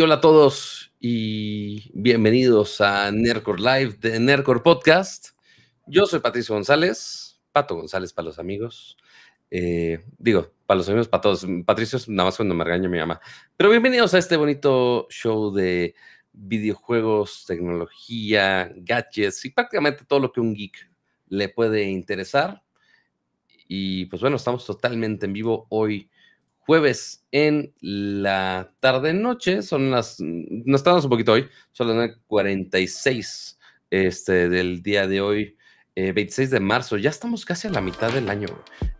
hola a todos y bienvenidos a Nercor Live de Nercor Podcast. Yo soy Patricio González, Pato González para los amigos. Eh, digo, para los amigos, para todos. Patricio es nada más cuando me regaña mi mamá. Pero bienvenidos a este bonito show de videojuegos, tecnología, gadgets y prácticamente todo lo que un geek le puede interesar. Y pues bueno, estamos totalmente en vivo hoy jueves en la tarde-noche. Son las. no estamos un poquito hoy. Son las 46 este, del día de hoy. 26 eh, de marzo, ya estamos casi a la mitad del año.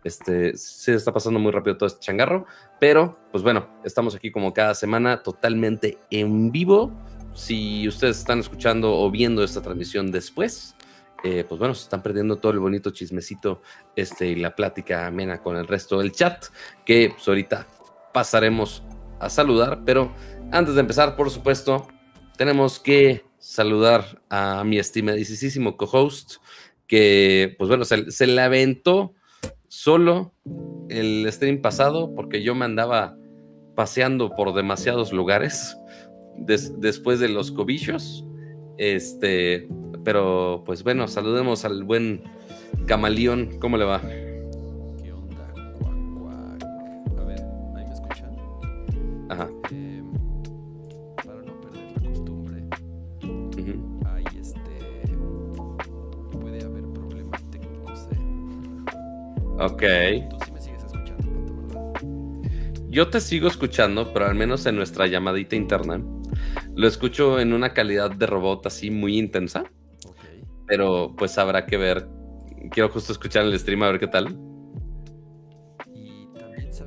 Este, se está pasando muy rápido todo este changarro, pero pues bueno, estamos aquí como cada semana totalmente en vivo. Si ustedes están escuchando o viendo esta transmisión después, eh, pues bueno, se están perdiendo todo el bonito chismecito este, y la plática amena con el resto del chat, que pues, ahorita pasaremos a saludar, pero antes de empezar, por supuesto, tenemos que saludar a mi estimadísimo co-host, que pues bueno, se, se aventó solo el stream pasado porque yo me andaba paseando por demasiados lugares después de los cobillos. Este, pero pues bueno, saludemos al buen Camaleón. ¿Cómo le va? ¿Qué onda? Cuac, cuac. A ver, ¿ahí me escuchan? Ajá. Eh, para no perder la costumbre. Uh este. Puede haber problemas técnicos, Ok. Tú sí me sigues escuchando, Pato, ¿verdad? Yo te sigo escuchando, pero al menos en nuestra llamadita interna. Lo escucho en una calidad de robot así muy intensa. Pero pues habrá que ver. Quiero justo escuchar el stream a ver qué tal.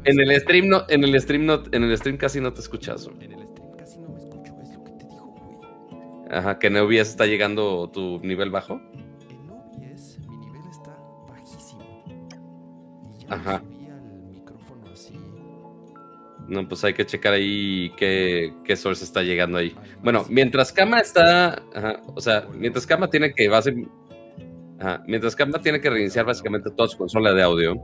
en el stream en el stream no, en el stream casi no te escuchas. En el stream casi no me escucho, es lo que te dijo güey. Ajá, que OBS está llegando tu nivel bajo. En OBS, mi nivel está bajísimo. Y ya Ajá. subí al micrófono así no, pues hay que checar ahí qué, qué source está llegando ahí. Bueno, mientras Kama está. o sea, mientras Kama tiene que mientras Kama tiene que reiniciar básicamente toda su consola de audio.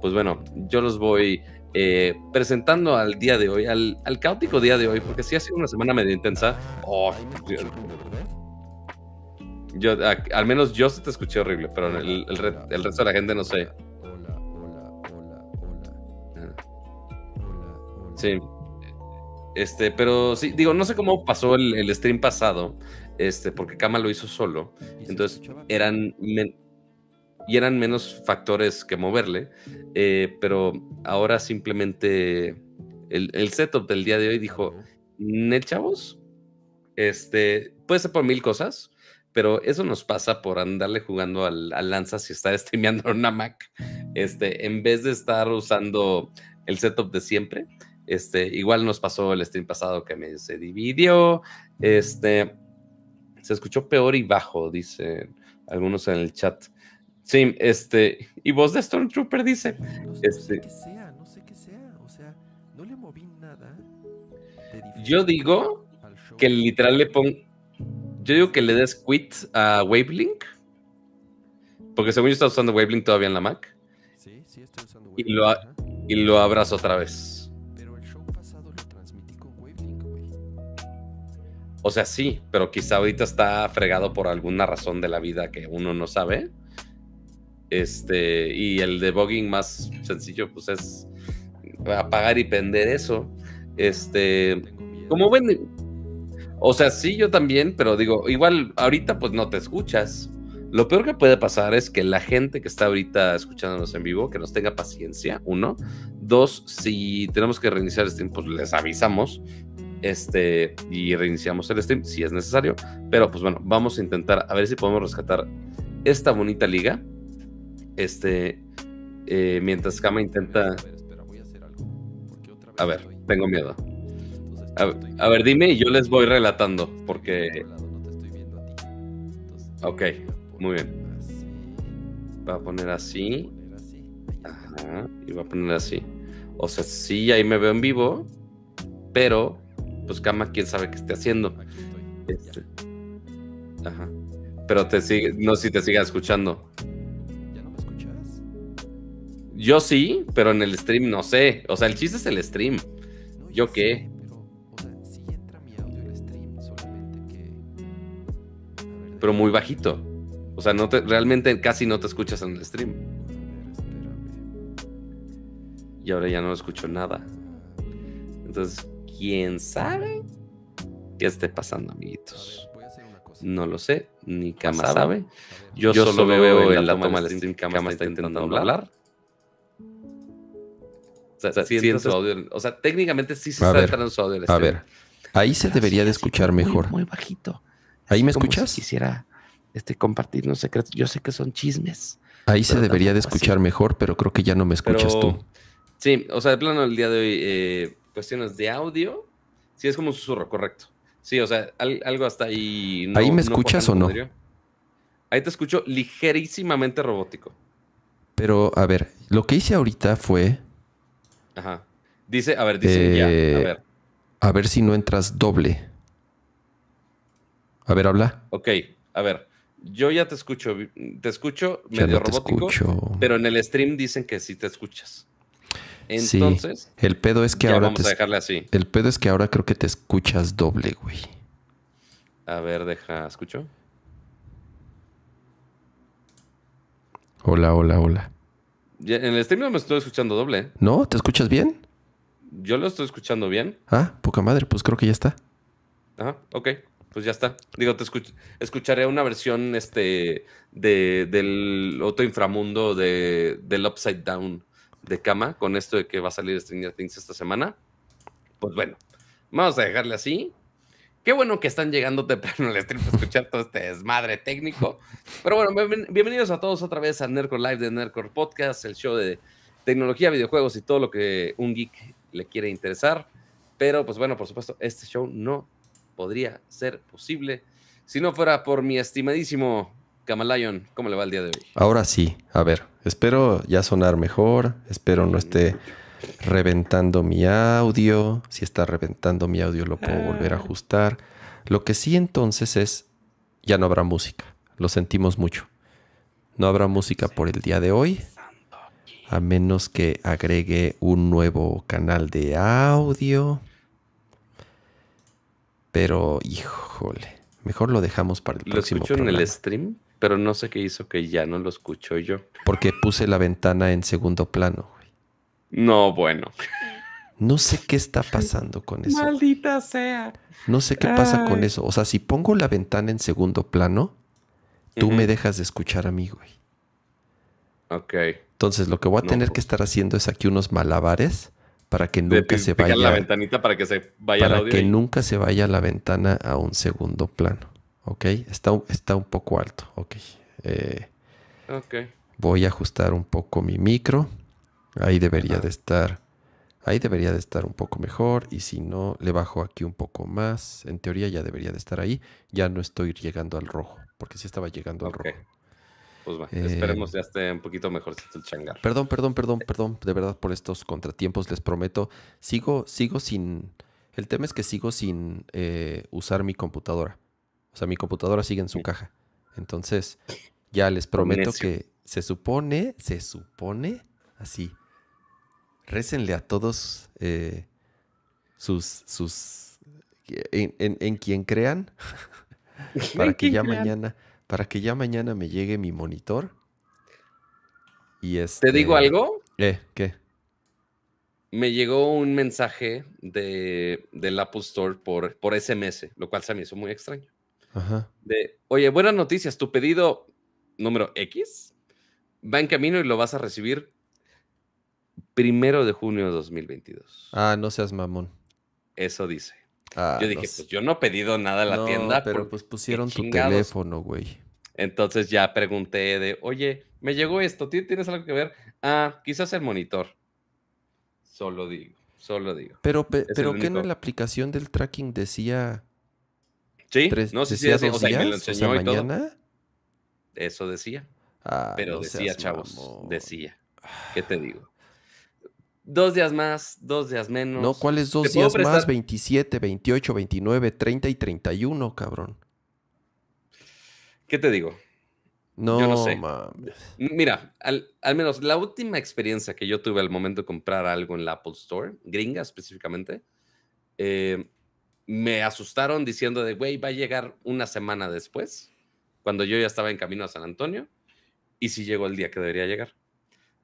Pues bueno, yo los voy eh, presentando al día de hoy, al, al, caótico día de hoy, porque si ha sido una semana medio intensa. Oh, ¿eh? yo, al menos yo se te escuché horrible, pero el, el resto de la gente no sé. Sí. Este, pero sí, digo, no sé cómo pasó el, stream pasado, este, porque Kama lo hizo solo. Entonces eran, y eran menos factores que moverle. Eh, pero ahora simplemente el, setup del día de hoy dijo: Net chavos, este, puede ser por mil cosas, pero eso nos pasa por andarle jugando al, lanza si está streameando una Mac, este, en vez de estar usando el setup de siempre. Este, igual nos pasó el stream pasado que me se dividió. Este, se escuchó peor y bajo, dicen algunos en el chat. Sí, este, y voz de Stormtrooper dice. No, sé este, qué sea, no sé qué sea. O sea, no le moví nada. Yo digo que literal le pongo. Yo digo que le des quit a Wavelink. Porque según yo está usando Wavelink todavía en la Mac. Sí, sí, estoy usando Wavelink. Y lo, y lo otra vez. O sea, sí, pero quizá ahorita está fregado por alguna razón de la vida que uno no sabe. Este, y el debugging más sencillo, pues es apagar y prender eso. Este, como ven, o sea, sí, yo también, pero digo, igual ahorita pues no te escuchas. Lo peor que puede pasar es que la gente que está ahorita escuchándonos en vivo, que nos tenga paciencia, uno. Dos, si tenemos que reiniciar este tiempo, pues les avisamos este, y reiniciamos el stream si es necesario. Pero pues bueno, vamos a intentar a ver si podemos rescatar esta bonita liga. Este, eh, mientras Kama intenta. A ver, tengo miedo. A ver, a ver, dime y yo les voy relatando, porque. Ok, muy bien. Va a poner así. Ajá, y va a poner así. O sea, sí, ahí me veo en vivo, pero pues Kama quién sabe qué esté haciendo. Este, ajá. Pero te sigue, no si te siga escuchando. ¿Ya no me escuchas? Yo sí, pero en el stream no sé. O sea, el chiste es el stream. ¿Yo qué? pero, pero muy bajito. O sea, no te, realmente casi no te escuchas en el stream. y ahora ya no escucho nada. Entonces, quién sabe qué esté pasando, amiguitos. No lo sé, ni Kama sabe. Yo, solo veo en la toma del stream Kama está intentando hablar. O sea, sí, su audio. O sea, técnicamente sí se está entrando en su audio. a ver, ahí se debería de escuchar mejor. Muy, bajito. ¿Ahí me escuchas? quisiera este, unos secretos. Yo sé que son chismes. Ahí se debería de escuchar mejor, pero creo que ya no me escuchas tú. Sí, o sea, de plano el día de hoy eh, cuestiones de audio, sí es como un susurro, correcto. Sí, o sea, algo hasta ahí. ¿Ahí me escuchas o no? Ahí te escucho ligerísimamente robótico. Pero, a ver, lo que hice ahorita fue. Ajá. Dice, a ver, dice ya, a eh, ver. A ver si no entras doble. A ver, habla. Ok, a ver. Yo ya te escucho, te escucho medio robótico, escucho. pero en el stream dicen que sí te escuchas. Entonces. El pedo es que ahora. Vamos a dejarle así. El pedo es que ahora creo que te escuchas doble, güey. A ver, deja, escucho. Hola, hola, hola. en el stream no me estoy escuchando doble. ¿eh? ¿No? ¿Te escuchas bien? Yo lo estoy escuchando bien. Ah, poca madre, pues creo que ya está. Ah, ok. Pues ya está. Digo, te escucharé una versión este, del otro inframundo de, del Upside Down de cama con esto de que va a salir Stranger Things esta semana. Pues bueno, vamos a dejarle así. Qué bueno que están llegando temprano al les para escuchar todo este desmadre técnico. Pero bueno, bienvenidos a todos otra vez a NERCO Live de Nerdcore Podcast, el show de tecnología, videojuegos y todo lo que un geek le quiere interesar. Pero pues bueno, por supuesto, este show no podría ser posible si no fuera por mi estimadísimo Camalayon, ¿cómo le va el día de hoy? Ahora sí, a ver, espero ya sonar mejor, espero no mm, esté reventando mi audio, si está reventando mi audio lo puedo volver a ah. ajustar. Lo que sí entonces es, ya no habrá música, lo sentimos mucho. No habrá música por el día de hoy, a menos que agregue un nuevo canal de audio. Pero, híjole, mejor lo dejamos para el próximo. ¿Lo en el stream? pero no sé qué hizo que ya no lo escucho yo. Porque puse la ventana en segundo plano, No, bueno. No sé qué está pasando con eso. Maldita sea. No sé qué pasa con eso. O sea, si pongo la ventana en segundo plano, tú me dejas de escuchar a mí, güey. Ok. Entonces, lo que voy a tener pues. que estar haciendo es aquí unos malabares para que nunca se vaya. la ventanita para que se vaya Para que nunca se vaya la ventana a un segundo plano. Ok, está, está un poco alto. Eh, ok. Voy a ajustar un poco mi micro. Ahí debería de estar. Ahí debería de estar un poco mejor. Y si no, le bajo aquí un poco más. En teoría ya debería de estar ahí. Ya no estoy llegando al rojo. Porque sí estaba llegando al rojo. Pues va, eh, esperemos ya esté un poquito mejor el changar. Perdón, perdón, perdón, perdón, de verdad por estos contratiempos, les prometo. Sigo, sigo sin. El tema es que sigo sin eh, usar mi computadora. O sea, mi computadora sigue en su caja. Entonces, ya les prometo que se supone, se supone, así. Récenle a todos eh, sus, sus, en, quien crean, para que ya mañana, para que ya mañana me llegue mi monitor. Y ¿Te este digo algo? Eh, ¿qué? Me llegó un mensaje de, del Apple Store por, por SMS, lo cual se me hizo muy extraño. De, oye, buenas noticias, tu pedido número X va en camino y lo vas a recibir primero de junio de 2022. Ah, no seas mamón. Eso dice. Ah, yo dije, pues yo no he pedido nada a la tienda. Pero pues pusieron tu teléfono, güey. Entonces ya pregunté de, oye, me llegó esto, ¿tienes algo que ver? Ah, quizás el monitor. Solo digo, solo digo. Pero, pero ¿qué en la aplicación del tracking decía Sí, no sé si hace, o lo enseñó mañana? Eso decía. Ah, pero decía, chavos, decía. Ah. ¿Qué te digo? Dos días más, dos días menos. No, ¿cuáles dos días más? 27, 28, 29, 30 y 31, cabrón. ¿Qué te digo? No, yo no Mames. Mira, al, menos la última experiencia que yo tuve al momento de comprar algo en la Apple Store, gringa específicamente, eh, me asustaron diciendo de, güey, va a llegar una semana después, cuando yo ya estaba en camino a San Antonio, y si llegó el día que debería llegar.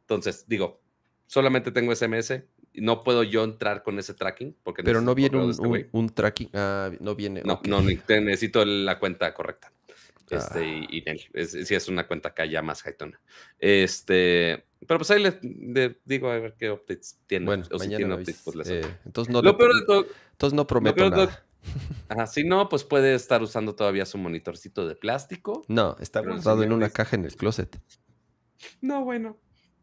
Entonces, digo, solamente tengo SMS, no puedo yo entrar con ese tracking. Porque Pero no viene este un, tracking, ah, no viene. No, no necesito la cuenta correcta. Este, ah. y, y es, una cuenta que ya más jaitona. Este, pero pues ahí les, digo a ver qué updates tiene. Bueno, o si tienen updates, pues, eh, entonces, no lo entonces no prometo nada. si no, pues puede estar usando todavía su monitorcito de plástico. No, está guardado en una caja en el closet. No, bueno.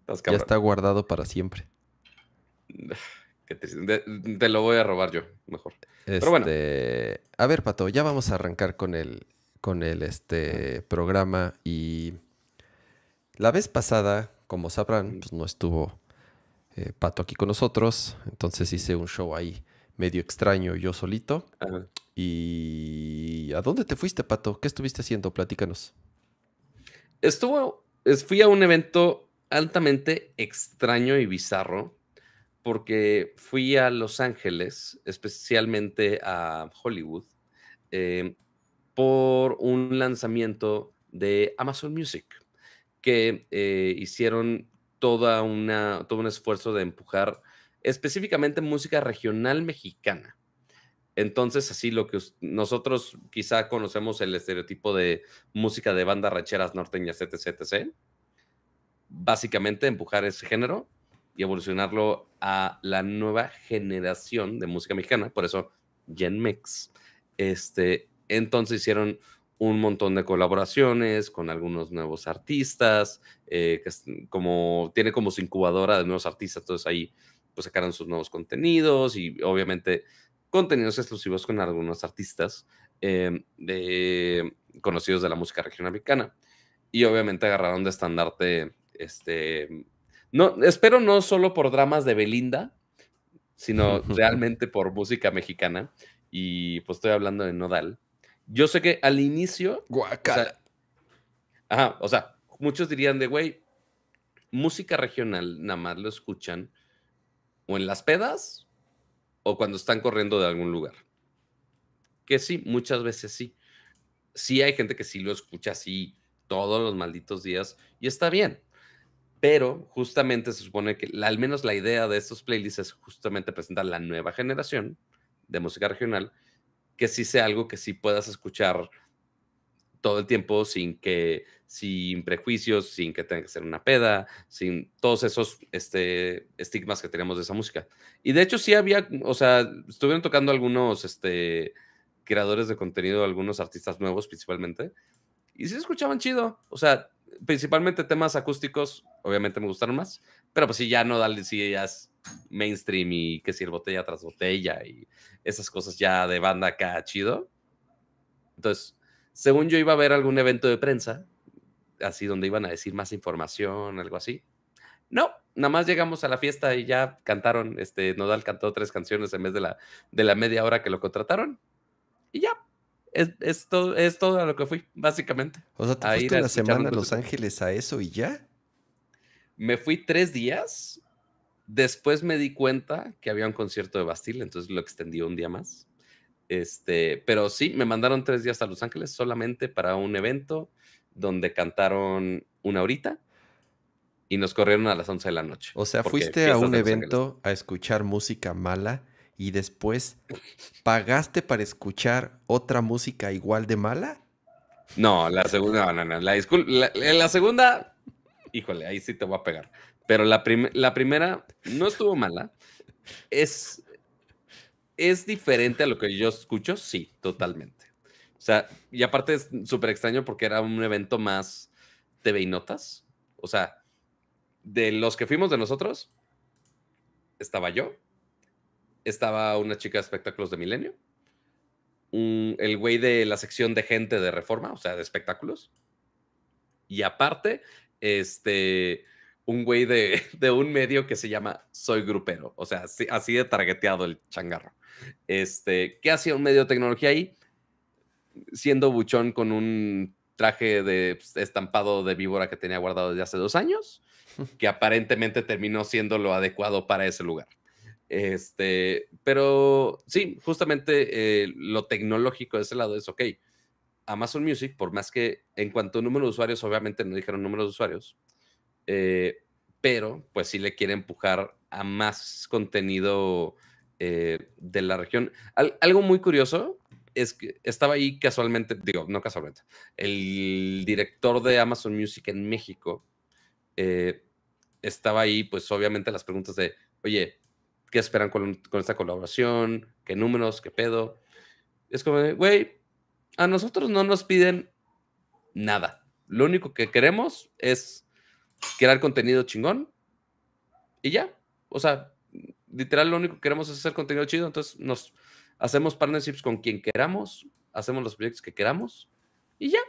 ya está guardado para siempre. te, lo voy a robar yo, mejor. Pero bueno. Este, a ver, Pato, ya vamos a arrancar con el, con el este, programa. Y la vez pasada como sabrán, pues, no estuvo eh, Pato aquí con nosotros, entonces hice un show ahí medio extraño yo solito. ¿Y a dónde te fuiste, Pato? ¿Qué estuviste haciendo? Platícanos. Estuvo, fui a un evento altamente extraño y bizarro, porque fui a Los Ángeles, especialmente a Hollywood, eh, por un lanzamiento de Amazon Music que eh, hicieron toda una, todo un esfuerzo de empujar específicamente música regional mexicana. Entonces, así lo que nosotros quizá conocemos el estereotipo de música de bandas racheras norteñas, etc., etc., básicamente empujar ese género y evolucionarlo a la nueva generación de música mexicana, por eso Gen Mix. Este, entonces hicieron un montón de colaboraciones con algunos nuevos artistas, eh, que como tiene como su incubadora de nuevos artistas, entonces ahí pues sacaron sus nuevos contenidos y obviamente contenidos exclusivos con algunos artistas eh, de, conocidos de la música regional mexicana. Y obviamente agarraron de estandarte, este, no, espero no solo por dramas de Belinda, sino realmente por música mexicana. Y pues estoy hablando de Nodal. Yo sé que al inicio. O sea, o sea, muchos dirían de, güey, música regional nada más lo escuchan o en las pedas o cuando están corriendo de algún lugar. Que sí, muchas veces sí. Sí hay gente que sí lo escucha así todos los malditos días y está bien. Pero justamente se supone que al menos la idea de estos playlists es justamente presentar la nueva generación de música regional que sí sea algo que sí puedas escuchar todo el tiempo sin que, sin prejuicios, sin que tenga que ser una peda, sin todos esos este, estigmas que tenemos de esa música. Y de hecho sí había, o sea, estuvieron tocando algunos este, creadores de contenido, algunos artistas nuevos principalmente, y sí escuchaban chido, o sea, principalmente temas acústicos, obviamente me gustaron más, pero pues sí, ya no, dale, sí, ya mainstream y que si el botella tras botella y esas cosas ya de banda acá chido. Entonces, según yo iba a haber algún evento de prensa, así donde iban a decir más información, algo así. No, nada más llegamos a la fiesta y ya cantaron, este, Nodal cantó tres canciones en vez de la, de la media hora que lo contrataron. Y ya, es, es, todo, a lo que fui, básicamente. O sea, ¿te fuiste semana a Los Ángeles a eso y ya? Me fui tres días Después me di cuenta que había un concierto de Bastille, entonces lo extendí un día más. Este, pero sí, me mandaron tres días a Los Ángeles solamente para un evento donde cantaron una horita y nos corrieron a las 11 de la noche. O sea, fuiste a un evento a escuchar música mala y después pagaste para escuchar otra música igual de mala. No, la segunda, no, no, la segunda, híjole, ahí sí te voy a pegar. Pero la, la primera no estuvo mala. Es, es diferente a lo que yo escucho, sí, totalmente. O sea, y aparte es súper extraño porque era un evento más TV y notas. O sea, de los que fuimos de nosotros, estaba yo, estaba una chica de espectáculos de Milenio, el güey de la sección de gente de Reforma, o sea, de espectáculos. Y aparte, este, un güey de, un medio que se llama Soy Grupero. O sea, así, de targeteado el changarro. Este, ¿Qué hacía un medio de tecnología ahí? Siendo buchón con un traje de pues, estampado de víbora que tenía guardado desde hace dos años, que aparentemente terminó siendo lo adecuado para ese lugar. Este, pero sí, justamente eh, lo tecnológico de ese lado es, ok, Amazon Music, por más que en cuanto a número de usuarios, obviamente no dijeron número de usuarios, eh, pero pues sí le quiere empujar a más contenido eh, de la región. algo muy curioso es que estaba ahí casualmente, digo, no casualmente, el director de Amazon Music en México eh, estaba ahí, pues obviamente las preguntas de, oye, ¿qué esperan con, con esta colaboración? ¿Qué números? ¿Qué pedo? Es como, güey, a nosotros no nos piden nada. Lo único que queremos es crear contenido chingón y ya. O sea, literal lo único que queremos es hacer contenido chido, entonces nos hacemos partnerships con quien queramos, hacemos los proyectos que queramos y ya.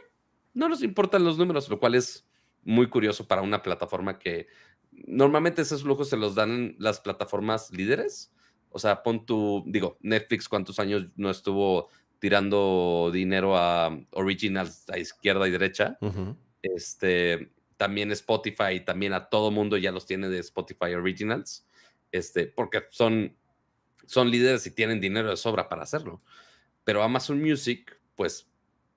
No nos importan los números, lo cual es muy curioso para una plataforma que normalmente esos lujos se los dan las plataformas líderes. O sea, pon tu, digo, Netflix cuántos años no estuvo tirando dinero a originals a izquierda y derecha. Este, también Spotify, también a todo mundo ya los tiene de Spotify Originals, este, porque son, son líderes y tienen dinero de sobra para hacerlo. Pero Amazon Music, pues,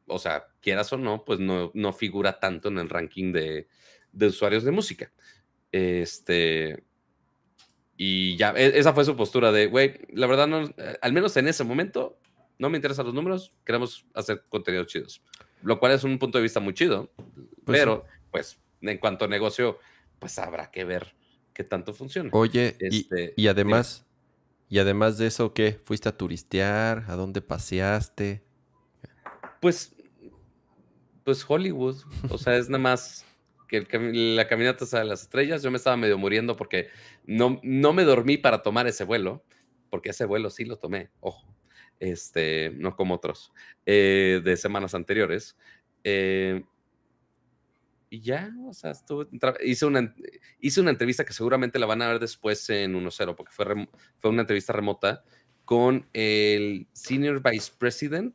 o sea, quieras o no, pues no, no figura tanto en el ranking de, de usuarios de música. Este, y ya, e, esa fue su postura de, güey, la verdad, no, eh, al menos en ese momento, no me interesan los números, queremos hacer contenidos chidos. Lo cual es un punto de vista muy chido, pues pero pues en cuanto a negocio, pues habrá que ver qué tanto funciona. Oye, y, este, además, y además de eso, ¿qué? ¿Fuiste a turistear? ¿A dónde paseaste? Pues, pues Hollywood. O sea, es nada más que la caminata a las estrellas. Yo me estaba medio muriendo porque no, no me dormí para tomar ese vuelo, porque ese vuelo sí lo tomé, ojo. Este, no como otros eh, de semanas anteriores. Eh, y ya, o sea, hice, una, hice una entrevista que seguramente la van a ver después en 1.0, porque fue, fue una entrevista remota con el Senior Vice President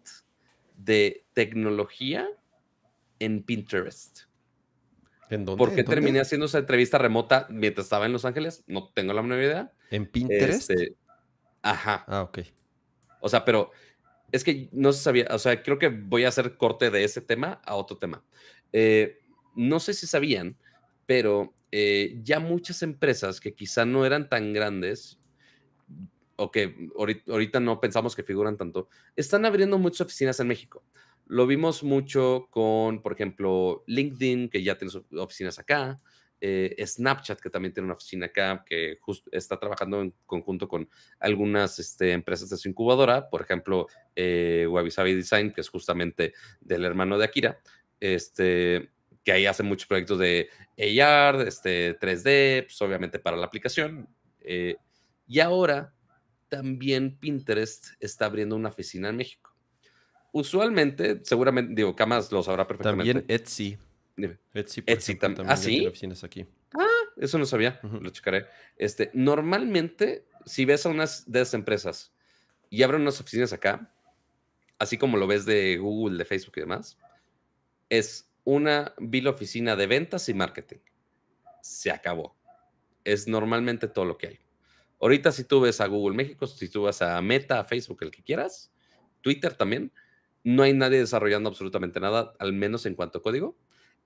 de Tecnología en Pinterest. ¿En dónde? ¿Por qué terminé haciendo esa entrevista remota mientras estaba en Los Ángeles? No tengo la menor idea. ¿En Pinterest? Este, ajá. Ah, ok. O sea, pero es que no se sabía, o sea, creo que voy a hacer corte de ese tema a otro tema. Eh, no sé si sabían, pero eh, ya muchas empresas que quizá no eran tan grandes o que ahorita, no pensamos que figuran tanto, están abriendo muchas oficinas en México. Lo vimos mucho con, por ejemplo, LinkedIn, que ya tiene oficinas acá, eh, Snapchat, que también tiene una oficina acá, que está trabajando en conjunto con algunas este, empresas de su incubadora, por ejemplo, eh, Wabi Design, que es justamente del hermano de Akira. Este, que ahí hacen muchos proyectos de AR, este, 3D, pues, obviamente para la aplicación. Eh, y ahora también Pinterest está abriendo una oficina en México. Usualmente, seguramente, digo, Camas lo sabrá perfectamente. También Etsy. Etsy, Etsy también. ¿Ah, sí? oficinas aquí. Ah, eso no sabía, lo checaré. Este, normalmente, si ves a unas de esas empresas y abren unas oficinas acá, así como lo ves de Google, de Facebook y demás, es una vil oficina de ventas y marketing. Se acabó. Es normalmente todo lo que hay. Ahorita si tú ves a Google México, si tú vas a Meta, a Facebook, el que quieras, Twitter también, no hay nadie desarrollando absolutamente nada, al menos en cuanto a código.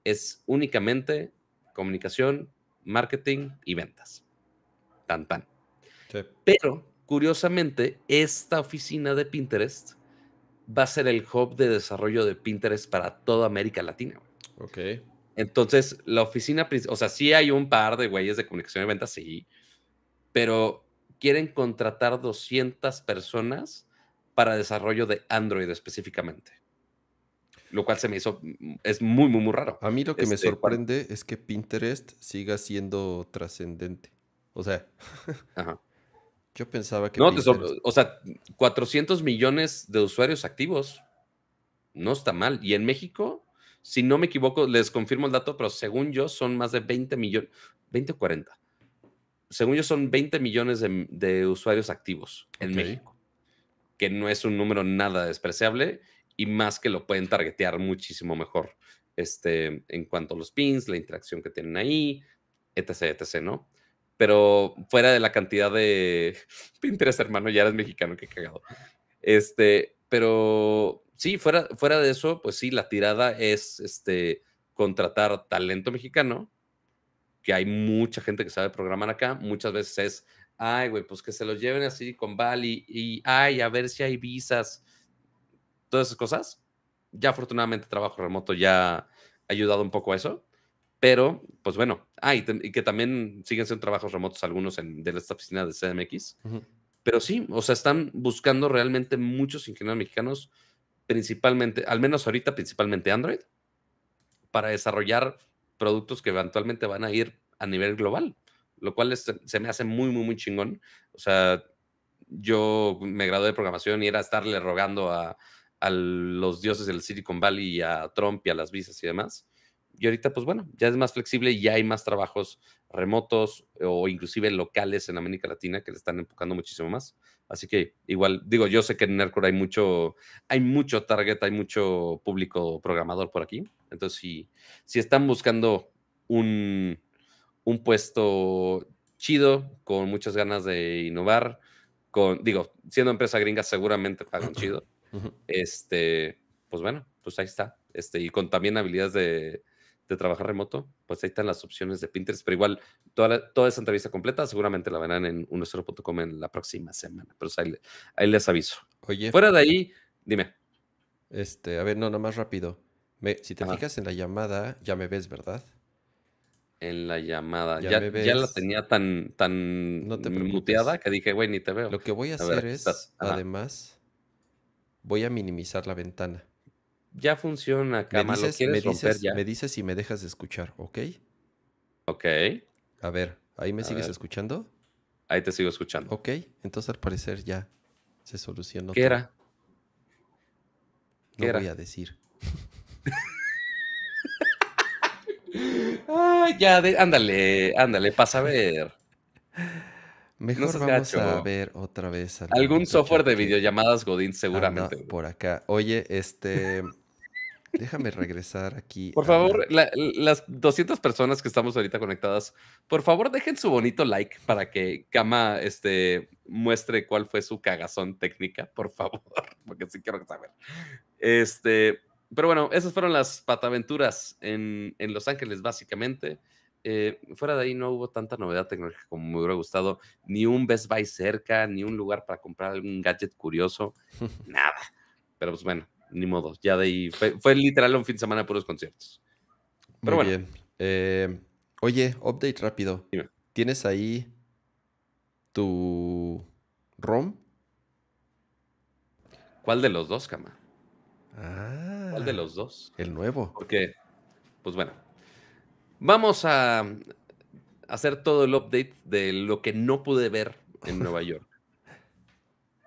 Es únicamente comunicación, marketing y ventas. Tan, tan. Pero, curiosamente, esta oficina de Pinterest va a ser el hub de desarrollo de Pinterest para toda América Latina. Ok. Entonces, la oficina, o sea, sí hay un par de güeyes de comunicación de ventas, sí, pero quieren contratar 200 personas para desarrollo de Android específicamente. Lo cual se me hizo, es muy, muy, muy raro. A mí lo que me este, sorprende es que Pinterest siga siendo trascendente. O sea, yo pensaba que... No, o sea, 400 millones de usuarios activos. No está mal. Y en México, si no me equivoco, les confirmo el dato, pero según yo son más de 20 millones, 20 o 40. Según yo son 20 millones de, usuarios activos en México, que no es un número nada despreciable y más que lo pueden targetear muchísimo mejor este, en cuanto a los pins, la interacción que tienen ahí, etc., etc., ¿no? Pero fuera de la cantidad de Pinterest, hermano, ya eres mexicano, qué cagado. Este, pero sí, fuera, fuera de eso, pues sí, la tirada es este, contratar talento mexicano, que hay mucha gente que sabe programar acá, muchas veces es, ay, güey, pues que se los lleven así con Bali y, ay, a ver si hay visas, todas esas cosas. Ya afortunadamente trabajo remoto ya ha ayudado un poco a eso, pero pues bueno, ay ah, y, que también siguen siendo trabajos remotos algunos en, de esta oficina de CMX. Pero sí, o sea, están buscando realmente muchos ingenieros mexicanos principalmente, al menos ahorita principalmente Android, para desarrollar productos que eventualmente van a ir a nivel global, lo cual se me hace muy, muy, muy chingón. O sea, yo me gradué de programación y era estarle rogando a, a los dioses del Silicon Valley y a Trump y a las visas y demás. Y ahorita, pues bueno, ya es más flexible y ya hay más trabajos remotos o inclusive locales en América Latina que le están empujando muchísimo más. Así que igual, digo, yo sé que en Nerdcore hay mucho, hay mucho target, hay mucho público programador por aquí. Entonces, si, están buscando un, puesto chido, con muchas ganas de innovar, con, digo, siendo empresa gringa seguramente pagan chido. Este, pues bueno, pues ahí está. Este, y con también habilidades de, de trabajar remoto, pues ahí están las opciones de Pinterest, pero igual toda, toda esa entrevista completa seguramente la verán en 10.com en la próxima semana, pero ahí, ahí, les aviso. Fuera de ahí, dime. Este, a ver, no, más rápido. si te fijas en la llamada, ya me ves, ¿verdad? En la llamada. Ya, ya, la tenía tan, tan muteada que dije, güey, ni te veo. Lo que voy a, hacer es, además, voy a minimizar la ventana ya funciona, Cama. Me dices, ¿Lo quieres me Me dices si me dejas de escuchar, ¿ok? Ok. A ver, ¿ahí me sigues escuchando? Ahí te sigo escuchando. Ok, entonces al parecer ya se solucionó. ¿Qué era? No ¿Qué voy a decir. ah, ya, ándale, ándale, pasa a ver. Mejor vamos a ver otra vez. Algún software de videollamadas Godín, seguramente. por acá. Oye, este. Déjame regresar aquí. Por favor, las 200 personas que estamos ahorita conectadas, por favor dejen su bonito like para que Kama este, muestre cuál fue su cagazón técnica, por favor, porque sí quiero saber. Este, pero bueno, esas fueron las pataventuras en, en Los Ángeles, básicamente. Eh, fuera de ahí no hubo tanta novedad tecnológica como me hubiera gustado, ni un Best Buy cerca, ni un lugar para comprar algún gadget curioso, nada. Pero pues bueno, ni modo, ya de ahí. Fue, literal un fin de semana de puros conciertos. Pero Muy Bien. Eh, oye, update rápido. ¿Tienes ahí tu ROM? ¿Cuál de los dos, cama? Ah. ¿Cuál de los dos? El nuevo. Porque, pues bueno, vamos a hacer todo el update de lo que no pude ver en Nueva York.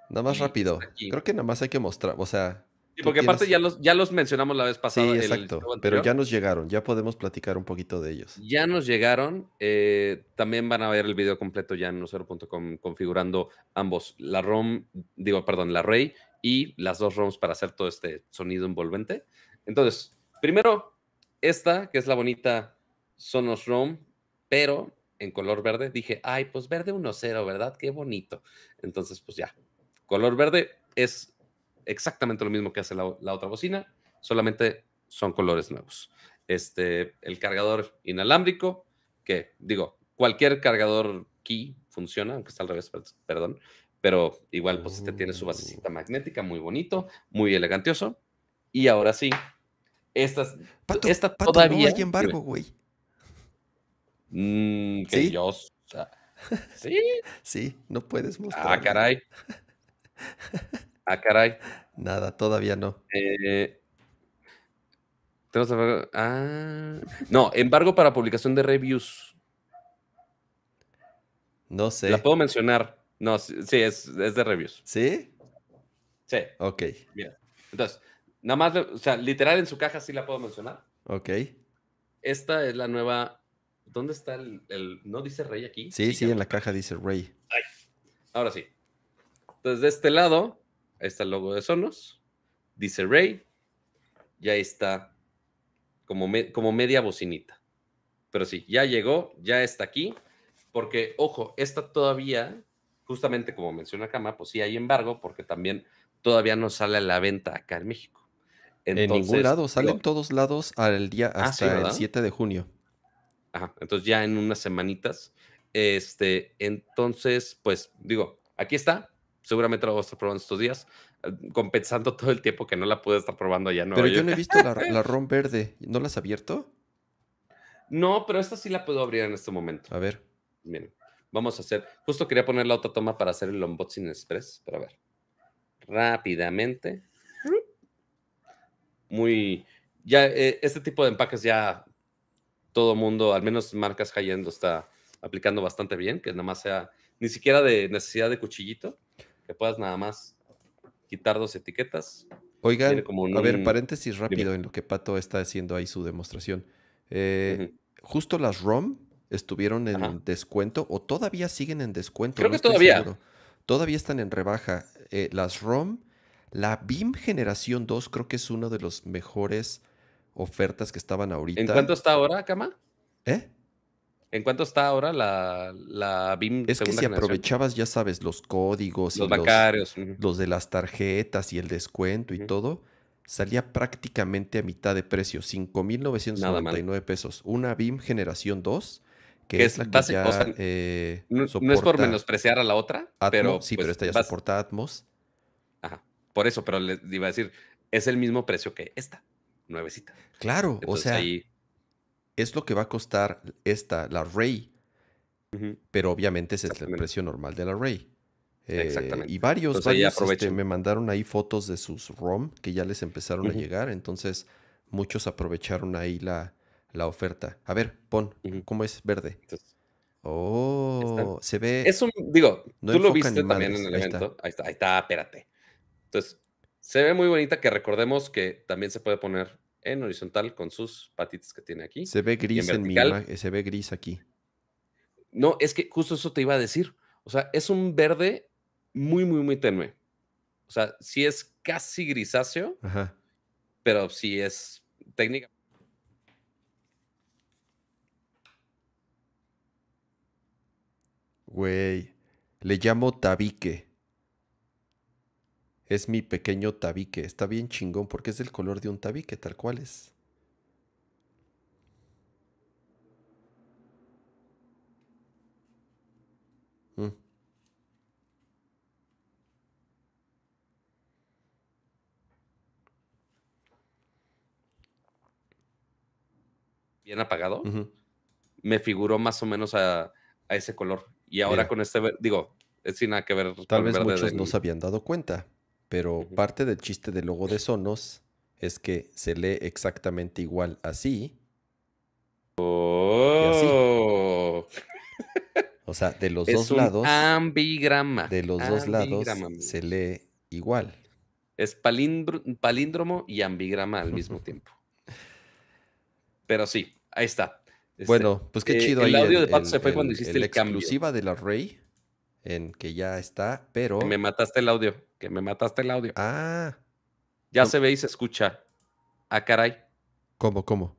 Nada más rápido. Creo que nada más hay que mostrar, o sea, Sí, porque aparte ya los, ya los mencionamos la vez pasada. Sí, exacto. pero ya nos llegaron, ya podemos platicar un poquito de ellos. Ya nos llegaron. Eh, también van a ver el video completo ya en nosero.com configurando ambos, la ROM, digo, perdón, la RAY y las dos ROMs para hacer todo este sonido envolvente. Entonces, primero, esta, que es la bonita Sonos ROM, pero en color verde. Dije, ay, pues verde 1.0, ¿verdad? Qué bonito. Entonces, pues ya, color verde es exactamente lo mismo que hace la, otra bocina, solamente son colores nuevos. Este, el cargador inalámbrico, que digo, cualquier cargador key funciona, aunque está al revés, perdón, pero igual pues este tiene su basecita mm. magnética, muy bonito, muy elegantioso. Y ahora sí, estas, esta todavía... No hay embargo, güey. Mm, ¿Sí? sí. sí, no puedes mostrar. Ah, caray. Ah, caray. Nada, todavía no. Eh, tenemos ah, no, embargo para publicación de reviews. No sé. La puedo mencionar. No, sí, es, de reviews. ¿Sí? Sí. Ok. Mira. Entonces, nada más, o sea, literal en su caja sí la puedo mencionar. Ok. Esta es la nueva. ¿Dónde está el. ¿No dice Rey aquí? Sí, sí, en la caja dice Rey. ahora sí. Entonces, de este lado Ahí está el logo de Sonos. Dice Ray. Ya está como, como media bocinita. Pero sí, ya llegó, ya está aquí. Porque, ojo, esta todavía, justamente como menciona Cama, pues sí hay embargo, porque también todavía no sale a la venta acá en México. en ningún lado, sale en todos lados al día ah, hasta el 7 de junio. Ajá, entonces ya en unas semanitas. Este, entonces, pues digo, aquí está, seguramente la voy a estar probando estos días, compensando todo el tiempo que no la pude estar probando ya. Pero yo no he visto la, ROM verde. ¿No la has abierto? No, pero esta sí la puedo abrir en este momento. A ver. bien vamos a hacer. Justo quería poner la otra toma para hacer el unboxing express, pero a ver. Rápidamente. Muy. Ya, eh, este tipo de empaques ya todo mundo, al menos marcas cayendo, está aplicando bastante bien, que nada más sea ni siquiera de necesidad de cuchillito, puedas nada más quitar dos etiquetas. Oigan, a ver, paréntesis rápido en lo que Pato está haciendo ahí su demostración. Eh, Justo las ROM estuvieron en descuento o todavía siguen en descuento. Creo que todavía. Todavía están en rebaja. Eh, las ROM, la BIM Generación 2 creo que es una de las mejores ofertas que estaban ahorita. ¿En cuánto está ahora, Cama? ¿Eh? ¿En cuánto está ahora la, BIM? Es que si aprovechabas, ya sabes, los códigos, los y los, de las tarjetas y el descuento y todo, salía prácticamente a mitad de precio, 5.999 pesos. Una BIM generación 2, que, es, la que ya, eh, no, es por menospreciar a la otra, pero... Sí, pero pues, esta ya soporta Atmos. Ajá, por eso, pero les iba a decir, es el mismo precio que esta, nuevecita. Claro, o sea es lo que va a costar esta, la Ray. Pero obviamente ese es el precio normal de la Ray. Eh, Exactamente. Y varios, varios este, me mandaron ahí fotos de sus ROM que ya les empezaron a llegar. Entonces, muchos aprovecharon ahí la, la oferta. A ver, pon, ¿cómo es verde? oh, se ve. Es un, digo, no tú lo viste también en el evento. ahí está, ahí está, espérate. Entonces, se ve muy bonita que recordemos que también se puede poner en horizontal con sus patitas que tiene aquí. Se ve gris en, mi imagen, se ve gris aquí. No, es que justo eso te iba a decir. O sea, es un verde muy, muy, muy tenue. O sea, sí es casi grisáceo, pero sí es técnica. Güey, le llamo tabique. Es mi pequeño tabique. Está bien chingón porque es del color de un tabique, tal cual es. Mm. Bien apagado. Me figuró más o menos a, ese color. Y ahora con este, digo, es sin nada que ver. Tal vez muchos no se habían dado cuenta pero parte del chiste del logo de Sonos es que se lee exactamente igual así. Oh. O sea, de los es dos un lados. Ambigrama. De los dos lados se lee igual. Es palíndromo y ambigrama al mismo tiempo. Pero sí, ahí está. Este, bueno, pues qué eh, chido. el audio de Pato se fue cuando hiciste el, el exclusiva de la Rey en que ya está, pero... Que me mataste el audio, que me mataste el audio. Ah. Ya se ve y se escucha. Ah, caray. ¿Cómo, cómo?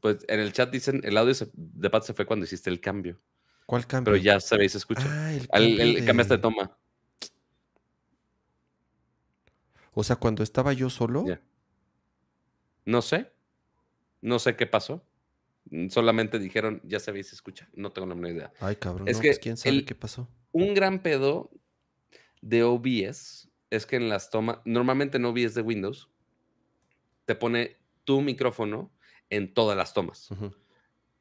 Pues en el chat dicen, el audio de Pat se fue cuando hiciste el cambio. ¿Cuál cambio? Pero ya se ve y se escucha. Ah, el, cambio cambiaste de toma. O sea, cuando estaba yo solo. No sé. No sé qué pasó. Solamente dijeron, ya se se escucha. No tengo la menor idea. Ay, cabrón. Es no, que pues, quién sabe qué pasó un gran pedo de OBS es que en las tomas, normalmente en OBS de Windows, te pone tu micrófono en todas las tomas.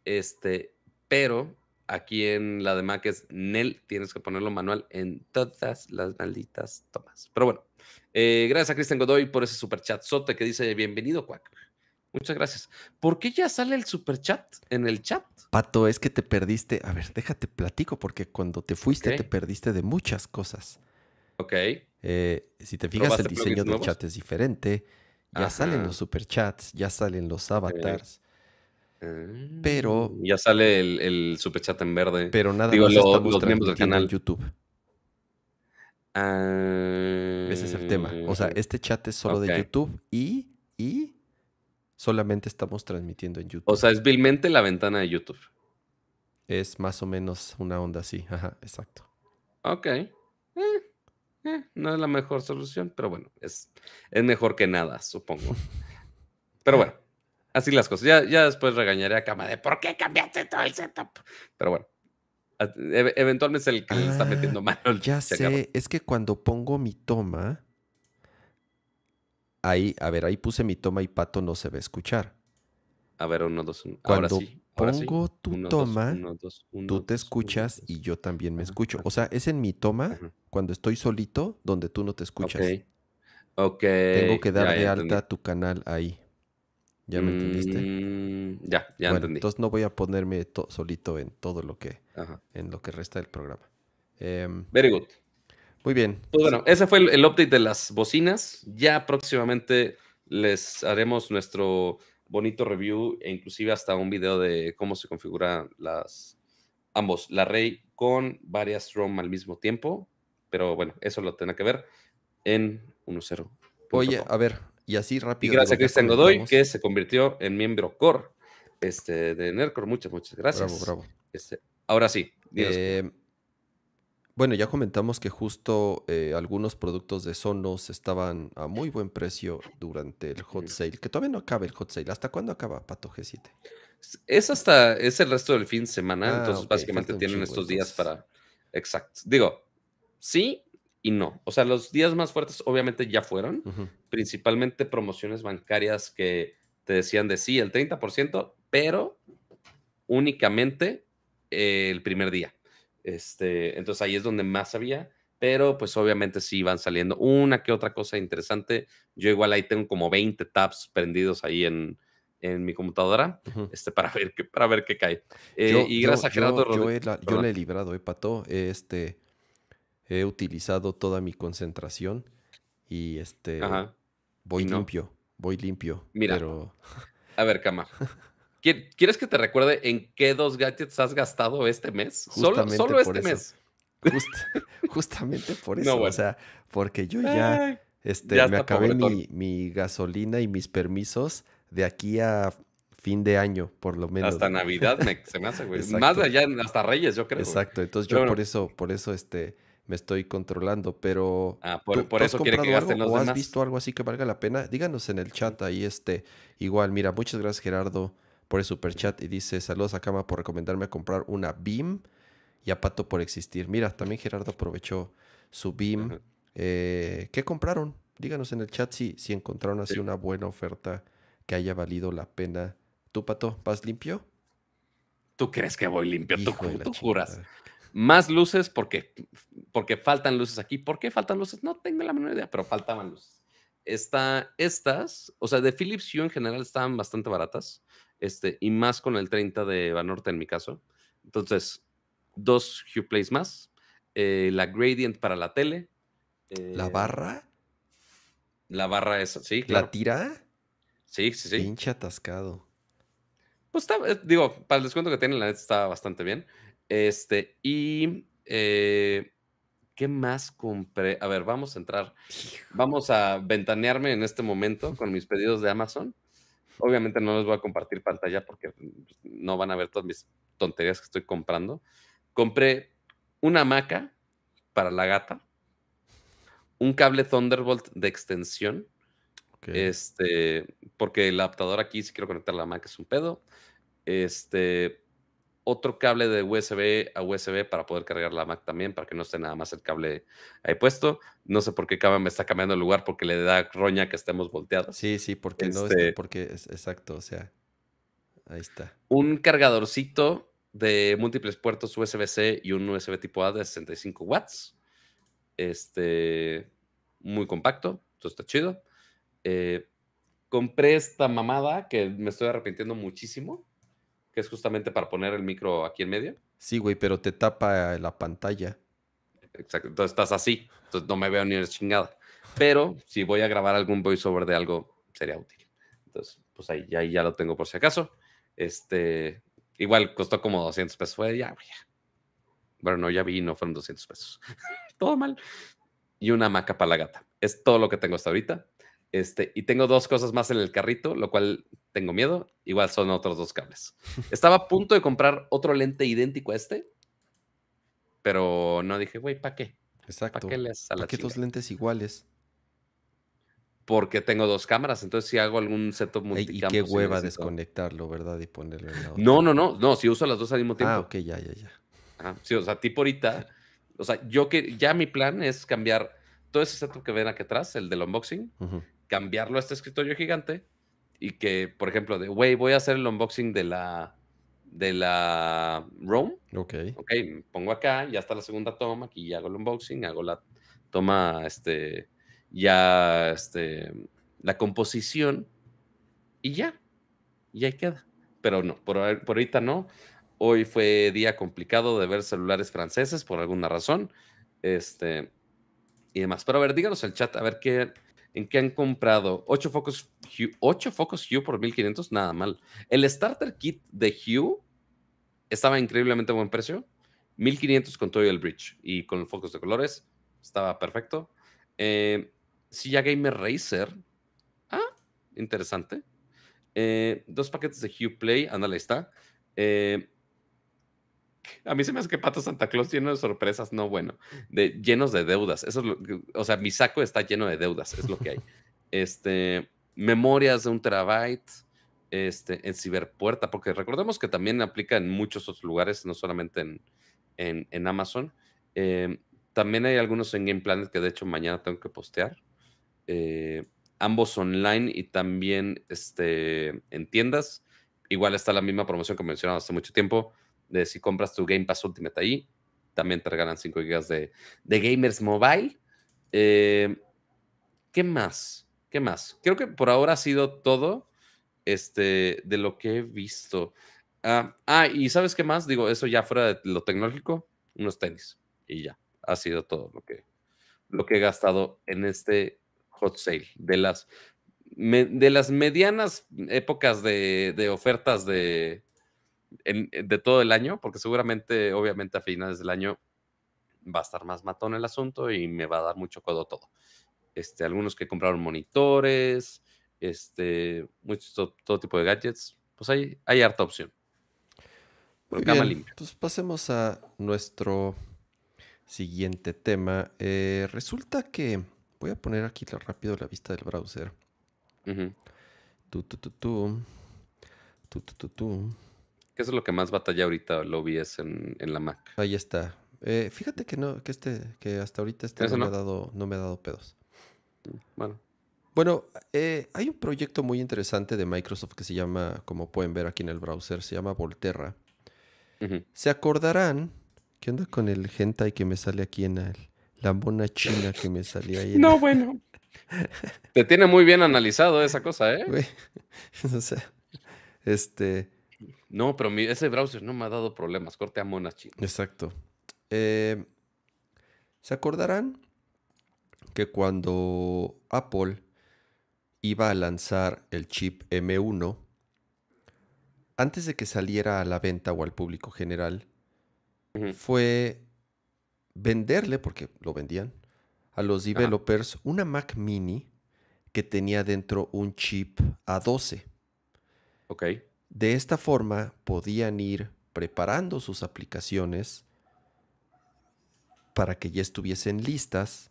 Este, pero aquí en la de Mac es Nel, tienes que ponerlo manual en todas las malditas tomas. Pero bueno, eh, gracias a Cristian Godoy por ese super chat que dice bienvenido, Cuac. Muchas gracias. ¿Por qué ya sale el superchat en el chat? Pato, es que te perdiste. A ver, déjate platico, porque cuando te fuiste te perdiste de muchas cosas. Ok. Eh, si te fijas, el diseño del chat es diferente. Ya salen los superchats, ya salen los avatars. Ah. Pero. Ya sale el, el superchat en verde. Pero nada más lo, estamos el canal. YouTube. Ah. Ese es el tema. O sea, este chat es solo de YouTube y Solamente estamos transmitiendo en YouTube. O sea, es vilmente la ventana de YouTube. Es más o menos una onda así, ajá, exacto. Ok. Eh, eh, no es la mejor solución, pero bueno, es, es mejor que nada, supongo. pero bueno, así las cosas. Ya, después regañaré a Cama de por qué cambiaste todo el setup. Pero bueno, e, eventualmente es el que le está ah, metiendo mal. Ya sé, es que cuando pongo mi toma, ahí, a ver, ahí puse mi toma y Pato no se ve escuchar. A ver, uno, dos, uno. Cuando pongo tu toma, tú te escuchas y yo también me escucho. O sea, es en mi toma, cuando estoy solito, donde tú no te escuchas. Ok. Tengo que dar de alta tu canal ahí. ¿Ya me entendiste? Mm, ya, ya entendí. Entonces no voy a ponerme solito en todo lo que, en lo que resta del programa. Em, Very good. Muy bien. Pues bueno, ese fue el, update de las bocinas. Ya próximamente les haremos nuestro bonito review e inclusive hasta un video de cómo se configuran las ambos, la Rey con varias ROM al mismo tiempo, pero bueno, eso lo tendrá que ver en 1.0. Oye, a ver, y así rápido. gracias a Cristian Godoy, que se convirtió en miembro core este, de NERCOR. Muchas, muchas gracias. Este, ahora sí. Eh, bueno, ya comentamos que justo eh, algunos productos de Sonos estaban a muy buen precio durante el hot sale, que todavía no acaba el hot sale. ¿Hasta cuándo acaba Pato G7? Es hasta, es el resto del fin de semana, ah, entonces básicamente tienen estos días para... Exacto. Digo, sí y no. O sea, los días más fuertes obviamente ya fueron, principalmente promociones bancarias que te decían de sí, el 30%, pero únicamente eh, el primer día. Este, entonces ahí es donde más había, pero pues obviamente sí van saliendo una que otra cosa interesante. Yo igual ahí tengo como 20 tabs prendidos ahí en, en mi computadora este, para, ver qué, para ver qué cae. Eh, y gracias a Gerardo yo, he la, yo, le he librado, eh, Pato. Este, he utilizado toda mi concentración y este, voy limpio, voy limpio. Mira, a ver, Cama. ¿Quieres que te recuerde en qué dos gadgets has gastado este mes? solo, este mes. justamente por eso. O sea, porque yo ya, este, me acabé mi, gasolina y mis permisos de aquí a fin de año, por lo menos. Hasta Navidad se me hace, güey. Más allá, hasta Reyes, yo creo. Exacto. Entonces yo por eso, por eso, este, me estoy controlando, pero... Ah, por, eso quiere que gasten los has visto algo así que valga la pena? Díganos en el chat ahí, este, igual, mira, muchas gracias Gerardo, por el super chat y dice: Saludos a Cama por recomendarme a comprar una BIM y a Pato por existir. Mira, también Gerardo aprovechó su BIM. Eh, ¿Qué compraron? Díganos en el chat si, si encontraron así una buena oferta que haya valido la pena. ¿Tú, Pato, vas limpio? ¿Tú crees que voy limpio? ¿Tú, curas Más luces porque, porque faltan luces aquí. ¿Por qué faltan luces? No tengo la menor idea, pero faltaban luces. estas, o sea, de Philips Hue en general estaban bastante baratas este, y más con el 30 de Banorte en mi caso. Entonces, dos Hue Plays más, eh, la Gradient para la tele. ¿La eh, barra? La barra esa, sí. ¿La tira? Sí, sí, sí. Pinche atascado. Pues está, eh, digo, para el descuento que tiene, la neta está bastante bien. Este, y ¿qué más compré? A ver, vamos a entrar. Vamos a ventanearme en este momento con mis pedidos de Amazon. Obviamente no les voy a compartir pantalla porque pues, no van a ver todas mis tonterías que estoy comprando. Compré una maca para la gata, un cable Thunderbolt de extensión, este, porque el adaptador aquí, si quiero conectar la maca es un pedo. Este, otro cable de USB a USB para poder cargar la Mac también, para que no esté nada más el cable ahí puesto. No sé por qué me está cambiando el lugar, porque le da roña que estemos volteados. Sí, sí, porque no, es este, este porque es exacto, o sea, ahí está. Un cargadorcito de múltiples puertos USB-C y un USB tipo A de 65 watts. Este, muy compacto, esto está chido. Eh, compré esta mamada que me estoy arrepintiendo muchísimo que es justamente para poner el micro aquí en medio. Sí, güey, pero te tapa eh, la pantalla. Exacto, entonces estás así, entonces no me veo ni en chingada. Pero si voy a grabar algún voiceover de algo, sería útil. Entonces, pues ahí, ya ya lo tengo por si acaso. Este, igual costó como 200 pesos, fue ya, Bueno, no, ya vi, no fueron 200 pesos. todo mal. Y una maca para la gata. Es todo lo que tengo hasta ahorita. Este, y tengo dos cosas más en el carrito, lo cual tengo miedo, igual son otros dos cables. Estaba a punto de comprar otro lente idéntico a este, pero no dije, güey, ¿para qué? Exacto. ¿Para qué, dos lentes iguales? Porque tengo dos cámaras, entonces si hago algún setup multicam. Y qué pues hueva desconectarlo, ¿verdad? Y ponerlo en la otra. No, no, no, no, si uso las dos al mismo ah, tiempo. Ah, ok, ya, ya, ya. Ah, sí, o sea, tipo ahorita, o sea, yo que ya mi plan es cambiar todo ese setup que ven aquí atrás, el del unboxing, cambiarlo a este escritorio gigante y que, por ejemplo, de, güey, voy a hacer el unboxing de la de la Rome. Ok. Ok, pongo acá, ya está la segunda toma, aquí ya hago el unboxing, hago la toma, este, ya, este, la composición y ya, y ahí queda. Pero no, por, por ahorita no. Hoy fue día complicado de ver celulares franceses por alguna razón, este, y demás. Pero a ver, díganos el chat, a ver qué, en qué han comprado. Ocho focos ocho 8 focos Hue por 1500, nada mal. El starter kit de Hue estaba increíblemente buen precio. 1500 con todo el bridge y con focos de colores. Estaba perfecto. Eh, ya Gamer Racer. Ah, interesante. Eh, dos paquetes de Hue Play. Ándale, está. Eh, a mí se me hace que Pato Santa Claus lleno de sorpresas, no bueno, de, llenos de deudas. Eso o sea, mi saco está lleno de deudas, es lo que hay. Este, memorias de un terabyte este, en Ciberpuerta, porque recordemos que también aplica en muchos otros lugares, no solamente en, Amazon. Em, también hay algunos en Game Planet que de hecho mañana tengo que postear. Eh, ambos online y también este, en tiendas. Igual está la misma promoción que mencionaba hace mucho tiempo, de si compras tu Game Pass Ultimate ahí, también te regalan 5 gigas de, Gamers Mobile. Eh, ¿Qué más? ¿Qué más? Creo que por ahora ha sido todo este, de lo que he visto. Ah, ah, y ¿sabes qué más? Digo, eso ya fuera de lo tecnológico, unos tenis. Y ya, ha sido todo lo que, lo que he gastado en este hot sale de las, de las medianas épocas de, ofertas de, de todo el año, porque seguramente, obviamente, a finales del año va a estar más matón el asunto y me va a dar mucho codo todo. Este, algunos que compraron monitores, este, todo, tipo de gadgets. Pues hay, hay harta opción. Muy bien, entonces pues pasemos a nuestro siguiente tema. Eh, resulta que voy a poner aquí rápido la vista del browser. Uh tu, ¿Qué es lo que más batalla ahorita lo OBS en, en la Mac? Ahí está. Eh, fíjate que no, que este, que hasta ahorita este no, Me ha dado, no me ha dado pedos. Bueno. Bueno, eh, hay un proyecto muy interesante de Microsoft que se llama, como pueden ver aquí en el browser, se llama Volterra. Se acordarán, ¿qué onda con el hentai que me sale aquí en la mona china que me salió ahí? no, bueno. Te tiene muy bien analizado esa cosa, ¿eh? o sea, este... No, pero ese browser no me ha dado problemas. Corte a mona china. Exacto. Eh, ¿Se acordarán que cuando Apple iba a lanzar el chip M1, antes de que saliera a la venta o al público general, fue venderle, porque lo vendían, a los developers una Mac mini que tenía dentro un chip A12. De esta forma podían ir preparando sus aplicaciones para que ya estuviesen listas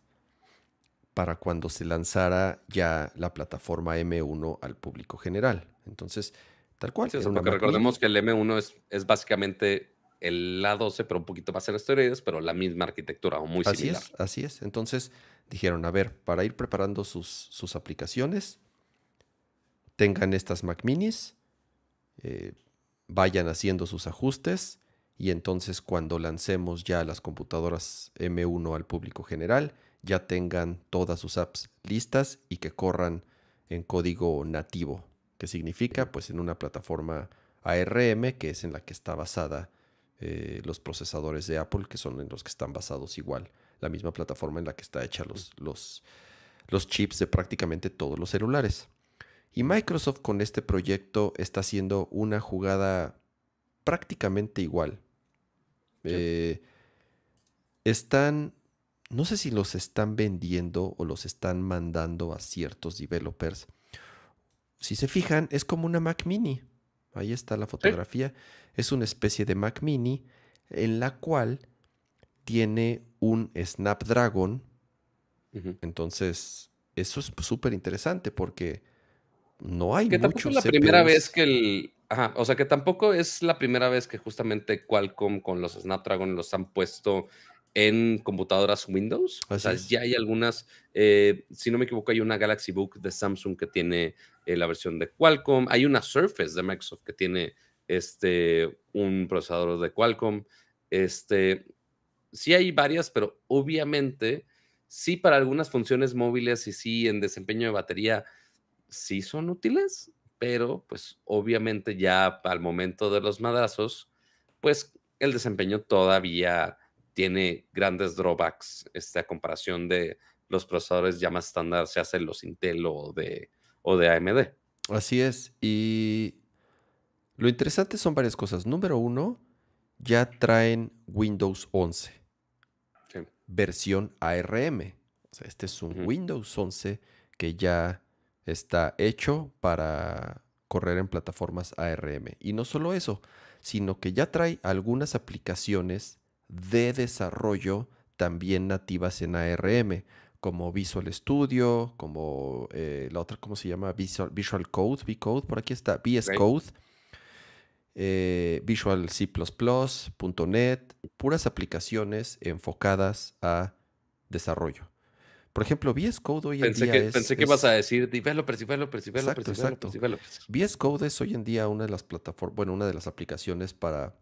para cuando se lanzara ya la plataforma M1 al público general. Entonces, tal cual. porque recordemos que el M1 es, básicamente el A12, pero un poquito más en esteroides, pero la misma arquitectura o muy así Es, así es. Entonces dijeron, a ver, para ir preparando sus, aplicaciones, tengan estas Mac minis, eh, vayan haciendo sus ajustes y entonces cuando lancemos ya las computadoras M1 al público general, ya tengan todas sus apps listas y que corran en código nativo, que significa pues en una plataforma ARM, que es en la que está basada eh, los procesadores de Apple, que son en los que están basados igual, la misma plataforma en la que está hecha los, los, los chips de prácticamente todos los celulares. Y Microsoft con este proyecto está haciendo una jugada prácticamente igual. Eh, están no sé si los están vendiendo o los están mandando a ciertos developers. Si se fijan, es como una Mac mini. Ahí está la fotografía. Es una especie de Mac mini en la cual tiene un Snapdragon. Entonces, eso es súper interesante porque no hay... Que tampoco es la primera vez que el... o sea que tampoco es la primera vez que justamente Qualcomm con los Snapdragon los han puesto en computadoras Windows. o sea, ya hay algunas, eh, si no me equivoco, hay una Galaxy Book de Samsung que tiene eh, la versión de Qualcomm, hay una Surface de Microsoft que tiene este, un procesador de Qualcomm. Este, sí hay varias, pero obviamente sí para algunas funciones móviles y sí en desempeño de batería sí son útiles, pero pues obviamente ya al momento de los madrazos, pues el desempeño todavía tiene grandes drawbacks esta comparación de los procesadores ya más estándar, se hacen los Intel o de, o de AMD. Así es. Y lo interesante son varias cosas. Número uno, ya traen Windows 11, versión ARM. este es un Windows 11 que ya está hecho para correr en plataformas ARM. Y no solo eso, sino que ya trae algunas aplicaciones de desarrollo también nativas en ARM, como Visual Studio, como eh, la otra, ¿cómo se llama? Visual, Visual Code, por aquí está, VS Code, eh, Visual C++, .NET, puras aplicaciones enfocadas a desarrollo. Por ejemplo, VS Code hoy en día que, Pensé que ibas a decir developers, developers, developers, exacto, exacto. VS Code es hoy en día una de las plataformas, bueno, una de las aplicaciones para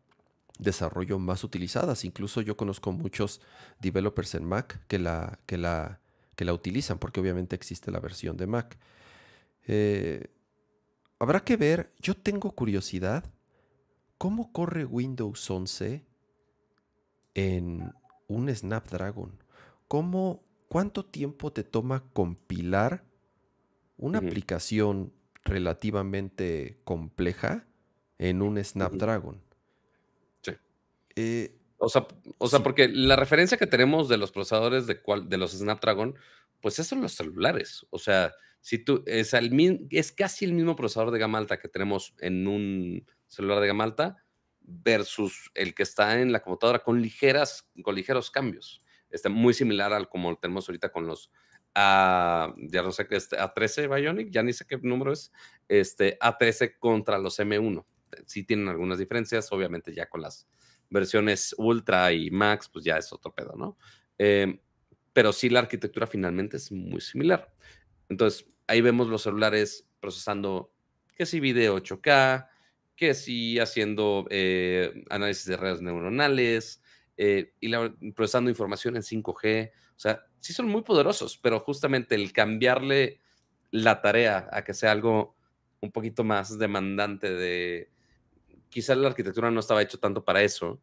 desarrollo más utilizadas. Incluso yo conozco muchos developers en Mac que la, que la, que la utilizan, porque obviamente existe la versión de Mac. Eh, habrá que ver, yo tengo curiosidad, ¿cómo corre Windows 11 en un Snapdragon? ¿Cómo, ¿Cuánto tiempo te toma compilar una aplicación relativamente compleja en un Snapdragon? Eh, o sea, o sea porque la referencia que tenemos de los procesadores de, de los Snapdragon, pues esos son los celulares. O sea, si tú, es, es casi el mismo procesador de gama alta que tenemos en un celular de gama alta versus el que está en la computadora con, ligeras, con ligeros cambios. Está muy similar al como tenemos ahorita con los a, ah, ya no sé A13 Bionic, ya ni sé qué número es, este, A13 contra los M1. Sí tienen algunas diferencias, obviamente ya con las versiones Ultra y Max, pues ya es otro pedo, ¿no? Em, pero sí la arquitectura finalmente es muy similar. Entonces, ahí vemos los celulares procesando que si video 8K, que si haciendo eh, análisis de redes neuronales eh, y procesando información en 5G. O sea, sí son muy poderosos, pero justamente el cambiarle la tarea a que sea algo un poquito más demandante de quizás la arquitectura no estaba hecho tanto para eso,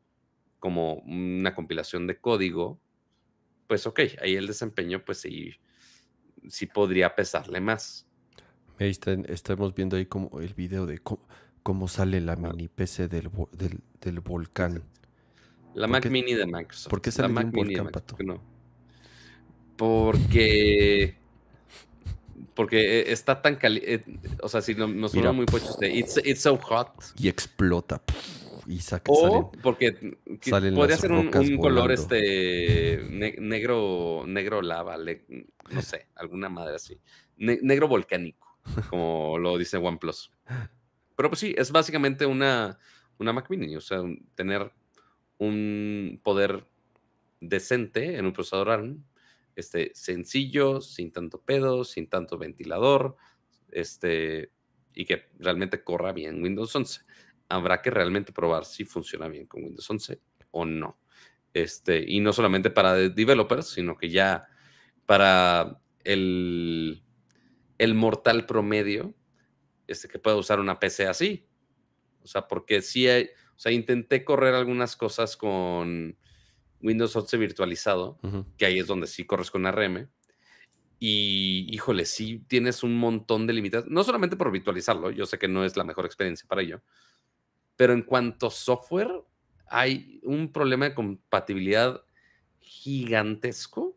como una compilación de código, pues ok, ahí el desempeño pues sí, sí podría pesarle más. Ahí estamos viendo ahí como el video de cómo, sale la mini PC del, volcán. La Mac Mini de Microsoft. ¿Por qué sale la Mac Mini de Pato? No. Porque porque eh, está tan caliente. Eh, o sea, si nos suena muy pocho usted it's, so hot. Y explota. Y saca, o porque podría ser un, color este negro negro lava, no sé, alguna madre así. negro volcánico, como lo dice OnePlus. Pero pues sí, es básicamente una, una Mac Mini, o sea, tener un poder decente en un procesador ARM este, sencillo, sin tanto pedo, sin tanto ventilador, este, y que realmente corra bien Windows 11. Habrá que realmente probar si funciona bien con Windows 11 o no. Este, y no solamente para developers, sino que ya para el, el mortal promedio este, que pueda usar una PC así. O sea, porque sí hay, o sea, intenté correr algunas cosas con, Windows 11 virtualizado, que ahí es donde sí corres con RM. Y híjole, sí tienes un montón de limitaciones, no solamente por virtualizarlo, yo sé que no es la mejor experiencia para ello, pero en cuanto a software, hay un problema de compatibilidad gigantesco,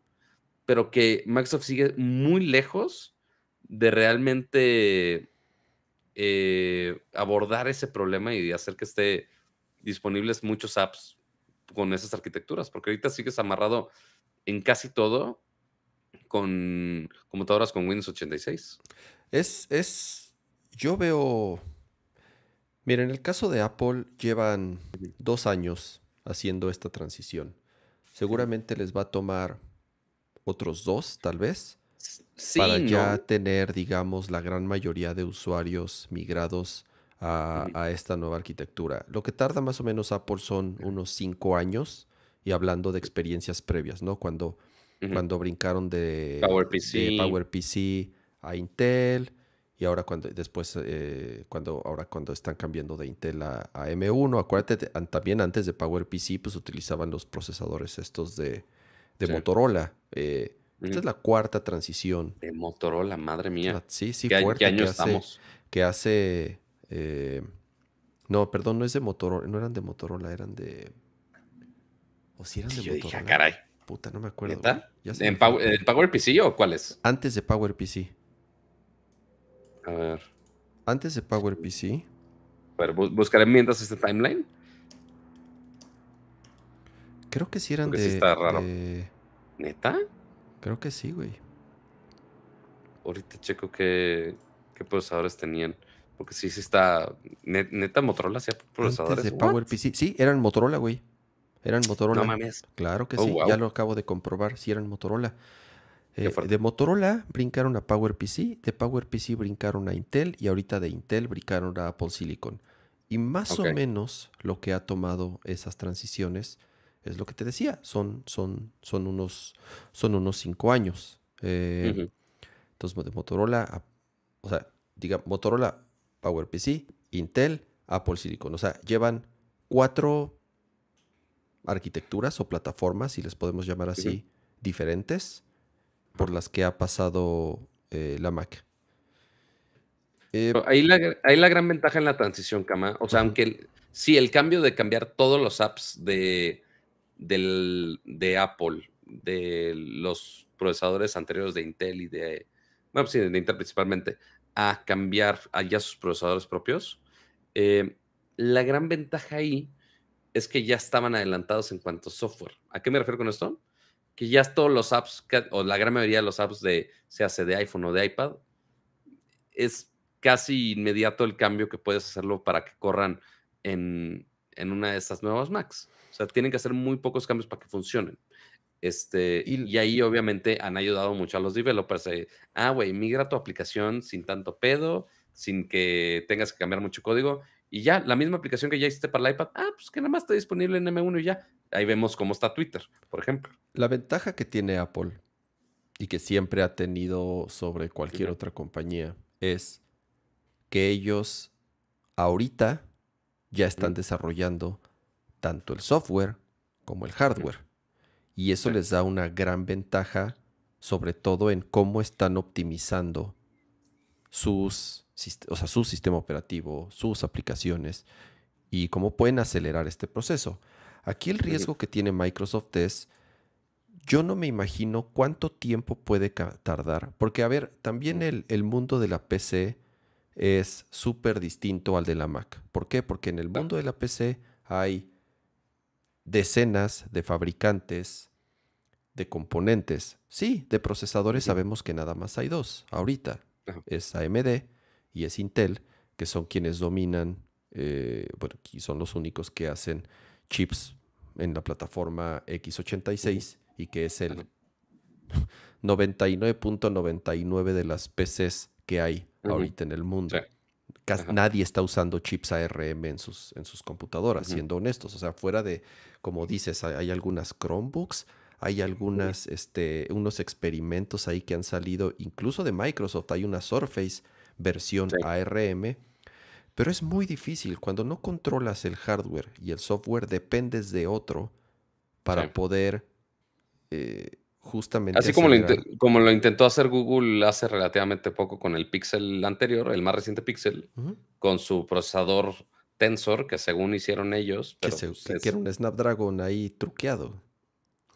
pero que Microsoft sigue muy lejos de realmente eh, abordar ese problema y de hacer que esté disponibles muchos apps con esas arquitecturas, porque ahorita sigues amarrado en casi todo con computadoras con Windows 86. Es, es, yo veo, mira, en el caso de Apple llevan dos años haciendo esta transición. Seguramente les va a tomar otros dos, tal vez, para ya tener, digamos, la gran mayoría de usuarios migrados a, esta nueva arquitectura. Lo que tarda más o menos Apple son unos cinco años y hablando de experiencias previas, ¿no? Cuando, cuando brincaron de PowerPC. de a Intel y ahora cuando después eh, cuando ahora cuando están cambiando de Intel a, M1 acuérdate también antes de PowerPC pues utilizaban los procesadores estos de, Motorola eh, esta es la cuarta transición de Motorola madre mía sí sí ¿Qué, fuerte año estamos? que hace eh, no, perdón, no es de Motorola, no eran de Motorola, eran de. O si eran de ah, Motorola. caray. Puta, no me acuerdo. ¿En Power, PC PowerPC o cuáles? Antes de PowerPC. A ver. Antes de PowerPC. A ver, buscaré mientras este timeline. Creo que sí eran de. ¿Neta? Creo que sí, güey. Ahorita checo qué, qué procesadores tenían. Porque sí, se está. neta, Motorola hacía procesadores. Sí, eran Motorola, güey. Eran Motorola. No mames. Claro que oh, sí. Ya lo acabo de comprobar. Sí, eran Motorola. Eh, de Motorola brincaron a PowerPC. De PowerPC brincaron a Intel. Y ahorita de Intel brincaron a Apple Silicon. Y más o menos lo que ha tomado esas transiciones es lo que te decía. Son, son, son, unos, son unos cinco años. Eh, entonces, de Motorola. A, o sea, diga, Motorola PowerPC, Intel, Apple Silicon. O sea, llevan cuatro arquitecturas o plataformas, si les podemos llamar así, diferentes, por las que ha pasado eh, la Mac. Eh, ahí, la, la, gran ventaja en la transición, Kama. O sea, aunque sí, el cambio de cambiar todos los apps de, de Apple, de los procesadores anteriores de Intel y de, bueno, sí, de Intel principalmente, a cambiar allá sus procesadores propios. Eh, la gran ventaja ahí es que ya estaban adelantados en cuanto a software. ¿A qué me refiero con esto? Que ya todos los apps, o la gran mayoría de los apps de, se hace de iPhone o de iPad, es casi inmediato el cambio que puedes hacerlo para que corran en, en una de estas nuevas Macs. O sea, tienen que hacer muy pocos cambios para que funcionen. Este, y, ahí obviamente han ayudado mucho a los developers. ah, güey, migra tu aplicación sin tanto pedo, sin que tengas que cambiar mucho código. Y ya, la misma aplicación que ya hiciste para el iPad, ah, pues que nada más está disponible en M1 y ya. Ahí vemos cómo está Twitter, por ejemplo. La ventaja que tiene Apple y que siempre ha tenido sobre cualquier otra compañía es que ellos ahorita ya están desarrollando tanto el software como el hardware. Y eso les da una gran ventaja, sobre todo en cómo están optimizando sus, su sistema operativo, sus aplicaciones y cómo pueden acelerar este proceso. Aquí el riesgo que tiene Microsoft es, yo no me imagino cuánto tiempo puede tardar, porque a ver, también el, el mundo de la PC es súper distinto al de la Mac. ¿Por qué? Porque en el mundo de la PC hay decenas de fabricantes de componentes. Sí, de procesadores sabemos que nada más hay dos ahorita. Es AMD y es Intel, que son quienes dominan, eh, bueno, son los únicos que hacen chips en la plataforma X86 y que es el 99.99 de las PCs que hay ahorita en el mundo nadie está usando chips ARM en sus, en sus computadoras, siendo honestos. O sea, fuera de, como dices, hay, algunas Chromebooks, hay algunas, este, unos experimentos ahí que han salido, incluso de Microsoft, hay una Surface versión ARM, pero es muy difícil. Cuando no controlas el hardware y el software, dependes de otro para poder eh, justamente. Así como lo, como lo, intentó hacer Google hace relativamente poco con el Pixel anterior, el más reciente Pixel, con su procesador Tensor, que según hicieron ellos. que, pues, es... un Snapdragon ahí truqueado.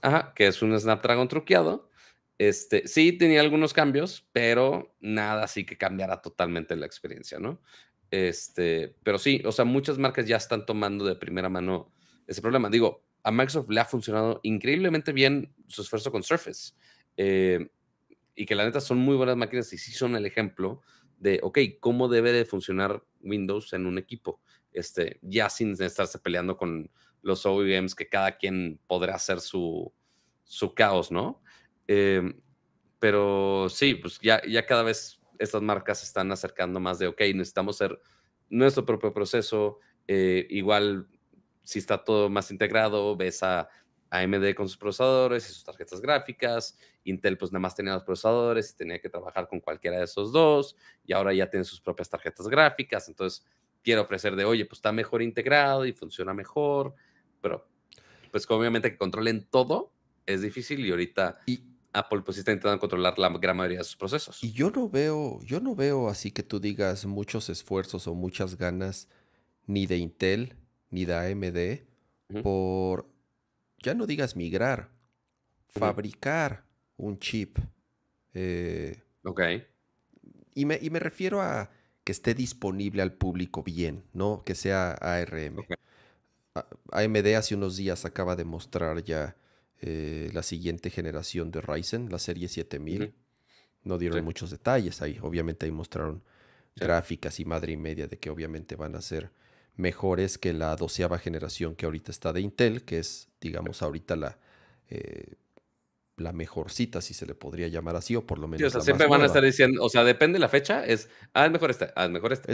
Ajá, que es un Snapdragon truqueado. Este, sí, tenía algunos cambios, pero nada así que cambiara totalmente la experiencia, ¿no? Este, pero sí, o sea, muchas marcas ya están tomando de primera mano ese problema. Digo, a Microsoft le ha funcionado increíblemente bien su esfuerzo con Surface. Eh, y que la neta son muy buenas máquinas y sí son el ejemplo de, ok, cómo debe de funcionar Windows en un equipo, este, ya sin estarse peleando con los OEMs que cada quien podrá hacer su, caos, ¿no? Em, pero sí, pues ya, ya cada vez estas marcas se están acercando más de, ok, necesitamos ser nuestro propio proceso, eh, igual si está todo más integrado, ves a AMD con sus procesadores y sus tarjetas gráficas, Intel pues nada más tenía los procesadores y tenía que trabajar con cualquiera de esos dos, y ahora ya tiene sus propias tarjetas gráficas, entonces quiero ofrecer de, oye, pues está mejor integrado y funciona mejor, pero pues obviamente que controlen todo es difícil y ahorita... Apple pues está intentando controlar la gran mayoría de sus procesos. Y yo no veo, yo no veo así que tú digas muchos esfuerzos o muchas ganas ni de Intel ni de AMD por, ya no digas migrar, fabricar un chip. Eh, ok. Y me, y me, refiero a que esté disponible al público bien, no que sea ARM. AMD hace unos días acaba de mostrar ya eh, la siguiente generación de Ryzen, la serie 7000. No dieron muchos detalles ahí. Obviamente ahí mostraron gráficas y madre y media de que obviamente van a ser mejores que la doceava generación que ahorita está de Intel, que es, digamos, ahorita la, eh, la mejorcita, si se le podría llamar así, o por lo menos. o sea, siempre van a estar diciendo, o sea, depende la fecha, es, ah, es mejor esta, ah, es ah, mejor esta.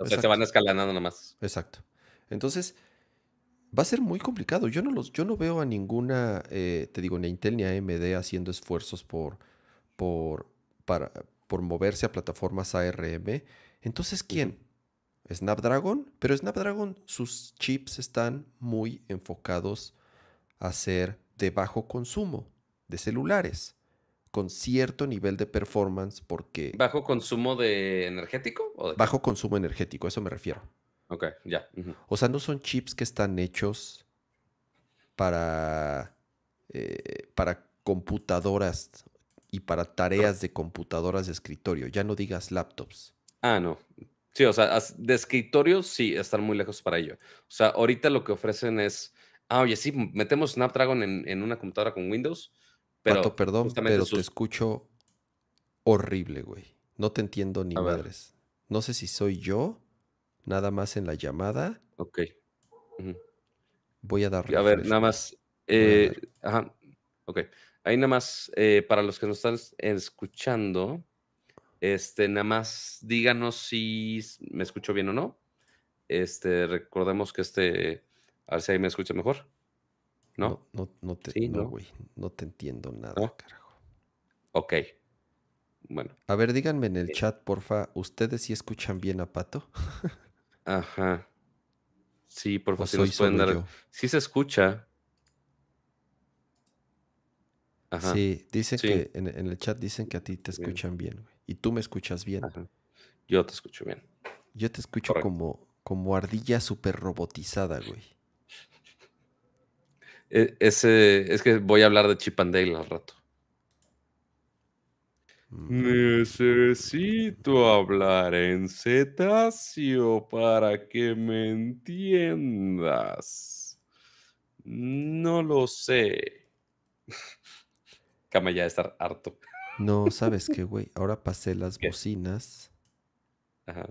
O sea, se van escalando nomás. Exacto. Entonces, va a ser muy complicado. Yo no, los, yo no veo a ninguna, eh, te digo, ni a Intel ni a AMD haciendo esfuerzos por, por, para, por moverse a plataformas ARM. Entonces, ¿quién? Snapdragon, pero Snapdragon, sus chips están muy enfocados a ser de bajo consumo de celulares, con cierto nivel de performance porque... ¿Bajo consumo de energético? O Bajo consumo energético, eso me refiero. Ok, ya. O sea, no son chips que están hechos para, eh, para computadoras y para tareas de computadoras de escritorio. Ya no digas laptops. Ah, no. Sí, o sea, de escritorio sí están muy lejos para ello. O sea, ahorita lo que ofrecen es, ah, oye, sí, metemos Snapdragon en, una computadora con Windows, pero... Pato, perdón, pero te escucho horrible, güey. No te entiendo ni madres. No sé si soy yo, nada más en la llamada. Ok. Voy a darle. A ver, nada más. Eh, ajá. Ok. Ahí nada más, eh, para los que nos están escuchando, este, nada más díganos si me escucho bien o no. Este, recordemos que este, a ver si ahí me escucha mejor. ¿No? No, no, no te, güey, no. te entiendo nada, carajo. Ok. Bueno. A ver, díganme en el eh. chat, porfa, ¿ustedes sí escuchan bien a Pato? Ajá. Sí, por favor, si nos pueden dar. Sí se escucha. Ajá. Sí, dicen que en, en, el chat dicen que a ti te escuchan bien, güey y tú me escuchas bien. Yo te escucho bien. Yo te escucho como, como ardilla super robotizada, güey. E-, ese, es que voy a hablar de Chip and Dale al rato. Mm. Necesito hablar en cetáceo para que me entiendas. No lo sé. Cama ya estar harto. No, ¿sabes qué, güey? Ahora pasé las bocinas. Ajá.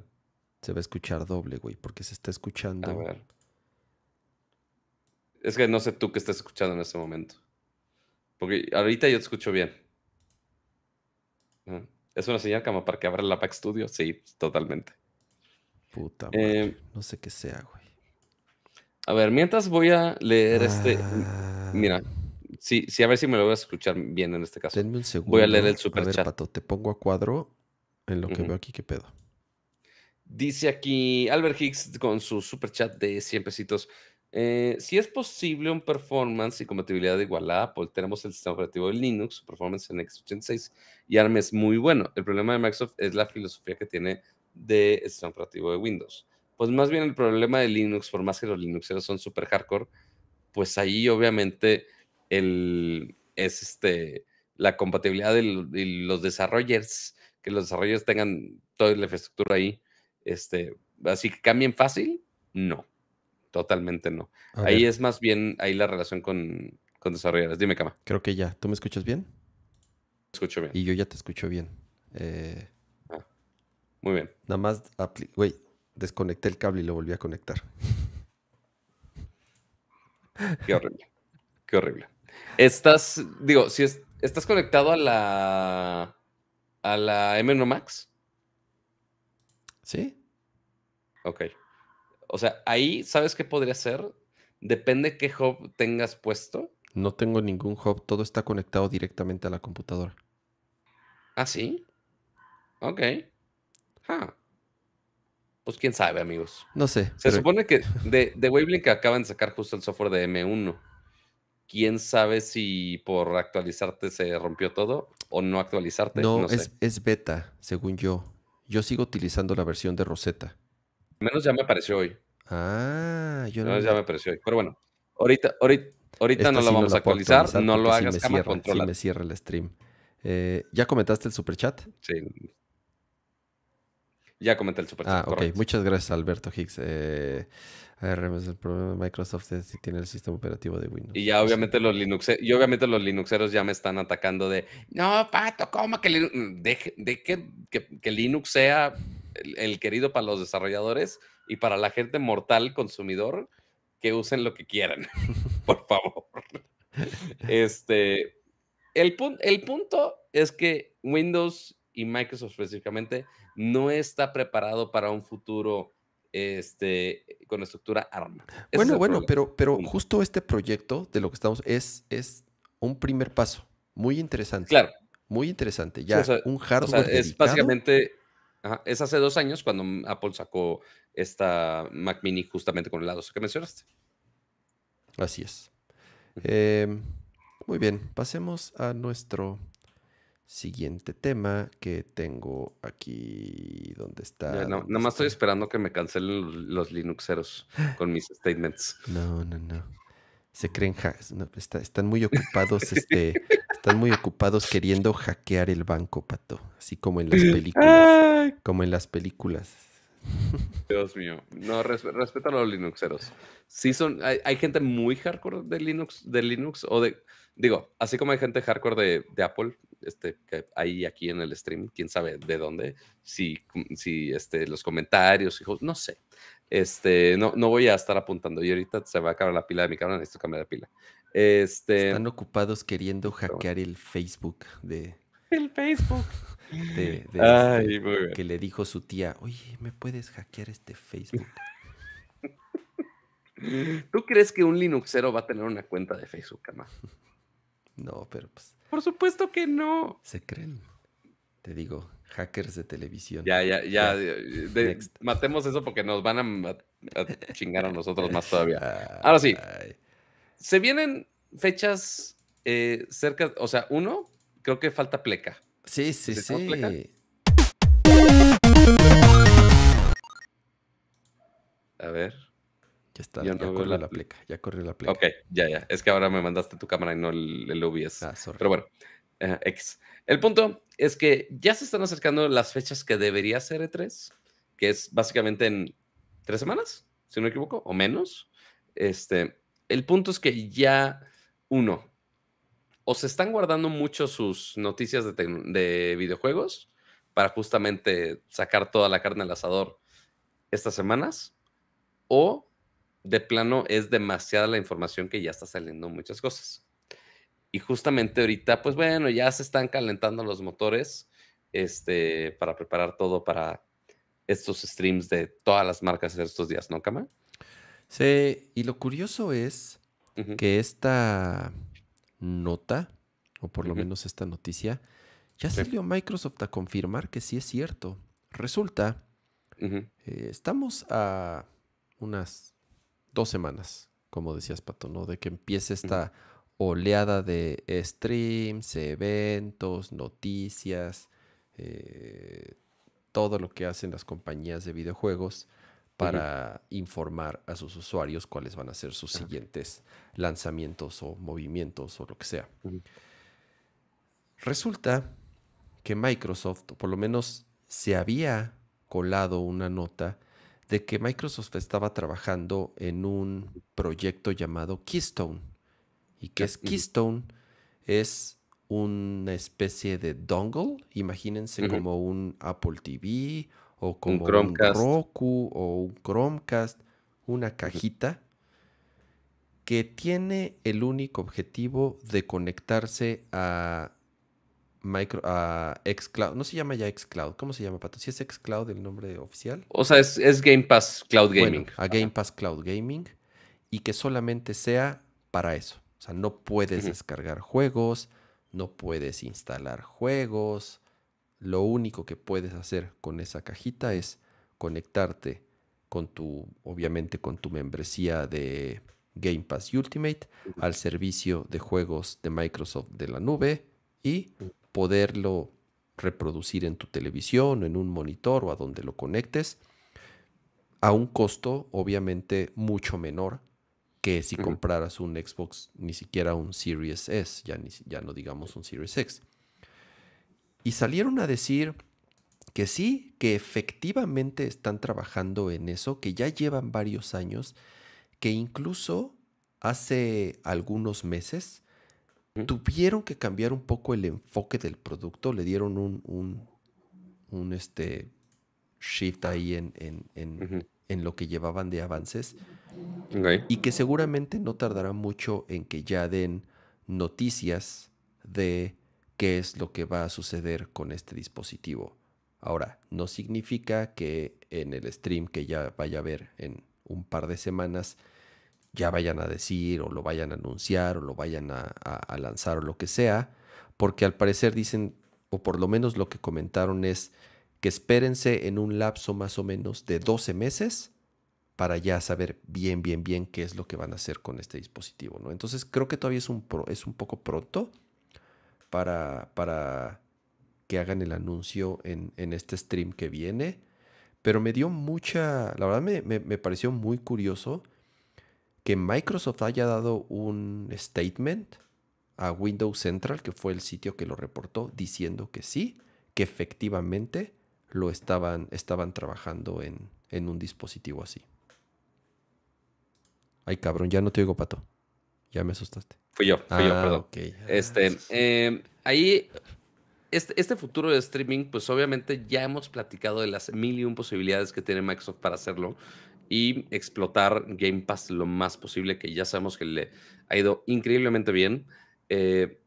Se va a escuchar doble, güey, porque se está escuchando. A ver. Es que no sé tú qué estás escuchando en este momento. Porque ahorita yo te escucho bien. ¿Es una señal cama para que abra el Pack Studio? Sí, totalmente. Puta eh, madre. no sé qué sea, güey. A ver, mientras voy a leer este. Mm, mira, ah. Sí, sí, a ver si me lo voy a escuchar bien en este caso. Denme un segundo. Voy a leer el super a ver, Pato, te pongo a cuadro en lo que veo aquí, qué pedo. Dice aquí Albert Hicks con su super chat de 100 pesitos. Eh, si es posible un performance y compatibilidad de igual a Apple, pues tenemos el sistema operativo de Linux, performance en x86 y ARM es muy bueno. El problema de Microsoft es la filosofía que tiene de sistema operativo de Windows. Pues más bien el problema de Linux, por más que los Linuxeros son super hardcore, pues ahí obviamente el, es este, la compatibilidad de los desarrollers, que los desarrollos tengan toda la infraestructura ahí. Este, así que cambien fácil, no, totalmente no. ahí es más bien ahí la relación con, con desarrolladores. Dime, Cama. Creo que ya. ¿Tú me escuchas bien? escucho bien. Y yo ya te escucho bien. Eh, ah, muy bien. Nada más, desconecté el cable y lo volví a conectar. Qué horrible. Qué horrible. Estás, digo, si estás conectado a la a la MNO Max. Sí. Ok. O sea, ahí, ¿sabes qué podría ser? Depende qué hub tengas puesto. No tengo ningún hub, todo está conectado directamente a la computadora. ¿Ah, sí? Ok. Ah. Pues quién sabe, amigos. No sé. Se supone que de, de Wavelink acaban de sacar justo el software de M1 quién sabe si por actualizarte se rompió todo o no actualizarte. No, es, beta, según yo. Yo sigo utilizando la versión de Rosetta. Menos ya me apareció hoy. Ah, yo no. Menos ya me apareció hoy. Pero bueno, ahorita, ahorita, no lo vamos a actualizar. no lo hagas, Si me cierra, me cierra el stream. Eh, ¿Ya comentaste el superchat? Sí, ya comenté el super chat, Ah, ok. Muchas gracias, Alberto Higgs. Eh, ARM es el problema. de Microsoft si tiene el sistema operativo de Windows. Y ya pues obviamente los Linux, y obviamente los Linuxeros ya me están atacando de, no, Pato, ¿cómo que Linux? De, que, que, Linux sea el, querido para los desarrolladores y para la gente mortal consumidor, que usen lo que quieran, por favor. este, el, el punto es que Windows y Microsoft específicamente no está preparado para un futuro este, con estructura ARM. bueno, bueno, pero, pero justo este proyecto de lo que estamos es, es un primer paso muy interesante. Claro. Muy interesante. Ya, un hardware. es básicamente. es hace dos años cuando Apple sacó esta Mac Mini justamente con el lado que mencionaste. Así es. Em, muy bien, pasemos a nuestro siguiente tema que tengo aquí donde está. Nomás más estoy esperando que me cancelen los Linuxeros con mis statements. No, no, no. Se creen están muy ocupados, este, están muy ocupados queriendo hackear el banco, Pato. Así como en las películas. como en las películas. Dios mío. No, respetan a los Linuxeros. Sí son, hay, hay gente muy hardcore de Linux, de Linux o de digo, así como hay gente hardcore de, Apple, este, que hay aquí en el stream, quién sabe de dónde, si, si este, los comentarios, hijos, no sé. Este, no, no voy a estar apuntando y ahorita se va a acabar la pila de mi cámara, necesito cambiar la pila. Este, Están ocupados queriendo hackear el Facebook de... El Facebook. De, este, que le dijo su tía, oye, ¿me puedes hackear este Facebook? ¿Tú crees que un Linuxero va a tener una cuenta de Facebook, hermano? No, pero pues. Por supuesto que no. Se creen. Te digo, hackers de televisión. Ya, ya, ya. matemos eso porque nos van a, chingar a nosotros más todavía. Ahora sí. Se vienen fechas eh, cerca, o sea, uno, creo que falta pleca. Sí, sí, sí. A ver. Ya corrió la... placa ya corrió la pleca. Ok, ya, ya. Es que ahora me mandaste tu cámara y no el, el OBS. Ah, sorry. Pero bueno, eh, X. El punto es que ya se están acercando las fechas que debería ser E3, que es básicamente en tres semanas, si no me equivoco, o menos. Este, el punto es que ya, uno, o se están guardando mucho sus noticias de, de videojuegos para justamente sacar toda la carne al asador estas semanas, o de plano es demasiada la información que ya está saliendo muchas cosas. Y justamente ahorita, pues bueno, ya se están calentando los motores este, para preparar todo para estos streams de todas las marcas estos días, ¿no, Cama? Sí, y lo curioso es que esta nota, o por lo menos esta noticia, ya salió Microsoft a confirmar que sí es cierto. Resulta, eh, estamos a unas dos semanas, como decías, Pato, ¿no? De que empiece esta oleada de streams, eventos, noticias, eh, todo lo que hacen las compañías de videojuegos para informar a sus usuarios cuáles van a ser sus siguientes lanzamientos o movimientos o lo que sea. Resulta que Microsoft, por lo menos se había colado una nota de que Microsoft estaba trabajando en un proyecto llamado Keystone. Y que ah, es Keystone es una especie de dongle, imagínense como un Apple TV o como un, Roku o un Chromecast, una cajita que tiene el único objetivo de conectarse a Micro, a Xcloud. No se llama ya Xcloud. ¿Cómo se llama, Pato? ¿Si es Xcloud el nombre oficial? O sea, es, Game Pass Cloud Gaming. a Game Pass Cloud Gaming. Y que solamente sea para eso. O sea, no puedes descargar juegos, no puedes instalar juegos. Lo único que puedes hacer con esa cajita es conectarte con tu, obviamente, con tu membresía de Game Pass Ultimate al servicio de juegos de Microsoft de la nube y poderlo reproducir en tu televisión, en un monitor o a donde lo conectes, a un costo obviamente mucho menor que si compraras un Xbox, ni siquiera un Series S, ya, ni, ya no digamos un Series X. Y salieron a decir que sí, que efectivamente están trabajando en eso, que ya llevan varios años, que incluso hace algunos meses Tuvieron que cambiar un poco el enfoque del producto, le dieron un, un, este shift ahí en, en, en, lo que llevaban de avances. Y que seguramente no tardará mucho en que ya den noticias de qué es lo que va a suceder con este dispositivo. Ahora, no significa que en el stream que ya vaya a ver en un par de semanas ya vayan a decir o lo vayan a anunciar o lo vayan a, lanzar o lo que sea, porque al parecer dicen, o por lo menos lo que comentaron es que espérense en un lapso más o menos de 12 meses para ya saber bien, bien, bien qué es lo que van a hacer con este dispositivo, ¿no? Entonces creo que todavía es un, es un poco pronto para, para que hagan el anuncio en, este stream que viene, pero me dio mucha, la verdad me pareció muy curioso que Microsoft haya dado un statement a Windows Central, que fue el sitio que lo reportó, diciendo que sí, que efectivamente lo estaban, estaban trabajando en, un dispositivo así. Ay, cabrón, ya no te digo pato. Ya me asustaste. Fui yo, fui yo, ah, perdón. Este, ah, em, ahí, este, este, futuro de streaming, pues obviamente ya hemos platicado de las mil y un posibilidades que tiene Microsoft para hacerlo y explotar Game Pass lo más posible, que ya sabemos que le ha ido increíblemente bien. Eh,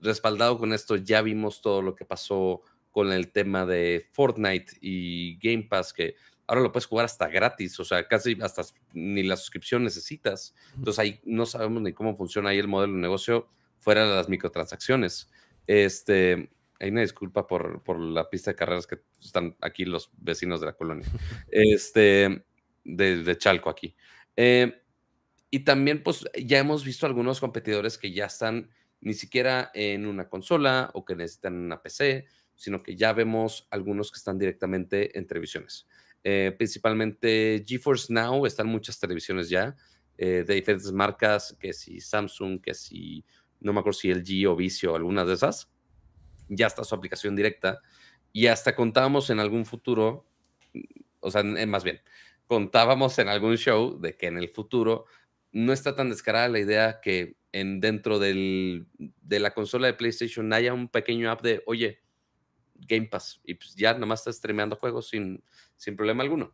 respaldado con esto, ya vimos todo lo que pasó con el tema de Fortnite y Game Pass, que ahora lo puedes jugar hasta gratis, o sea, casi hasta ni la suscripción necesitas. Entonces ahí no sabemos ni cómo funciona ahí el modelo de negocio fuera de las microtransacciones. Este, hay una disculpa por, por la pista de carreras que están aquí los vecinos de la colonia. Este, de, Chalco aquí. Eh, y también, pues, ya hemos visto algunos competidores que ya están ni siquiera en una consola o que necesitan una PC, sino que ya vemos algunos que están directamente en televisiones. Eh, principalmente GeForce Now, están muchas televisiones ya, eh, de diferentes marcas, que si Samsung, que si, no me acuerdo si LG o Vicio, algunas de esas, ya está su aplicación directa. Y hasta contamos en algún futuro, o sea, más bien, contábamos en algún show de que en el futuro no está tan descarada la idea que en, dentro de la consola de PlayStation haya un pequeño app de, oye, Game Pass, y pues ya nomás está streameando juegos sin, sin problema alguno.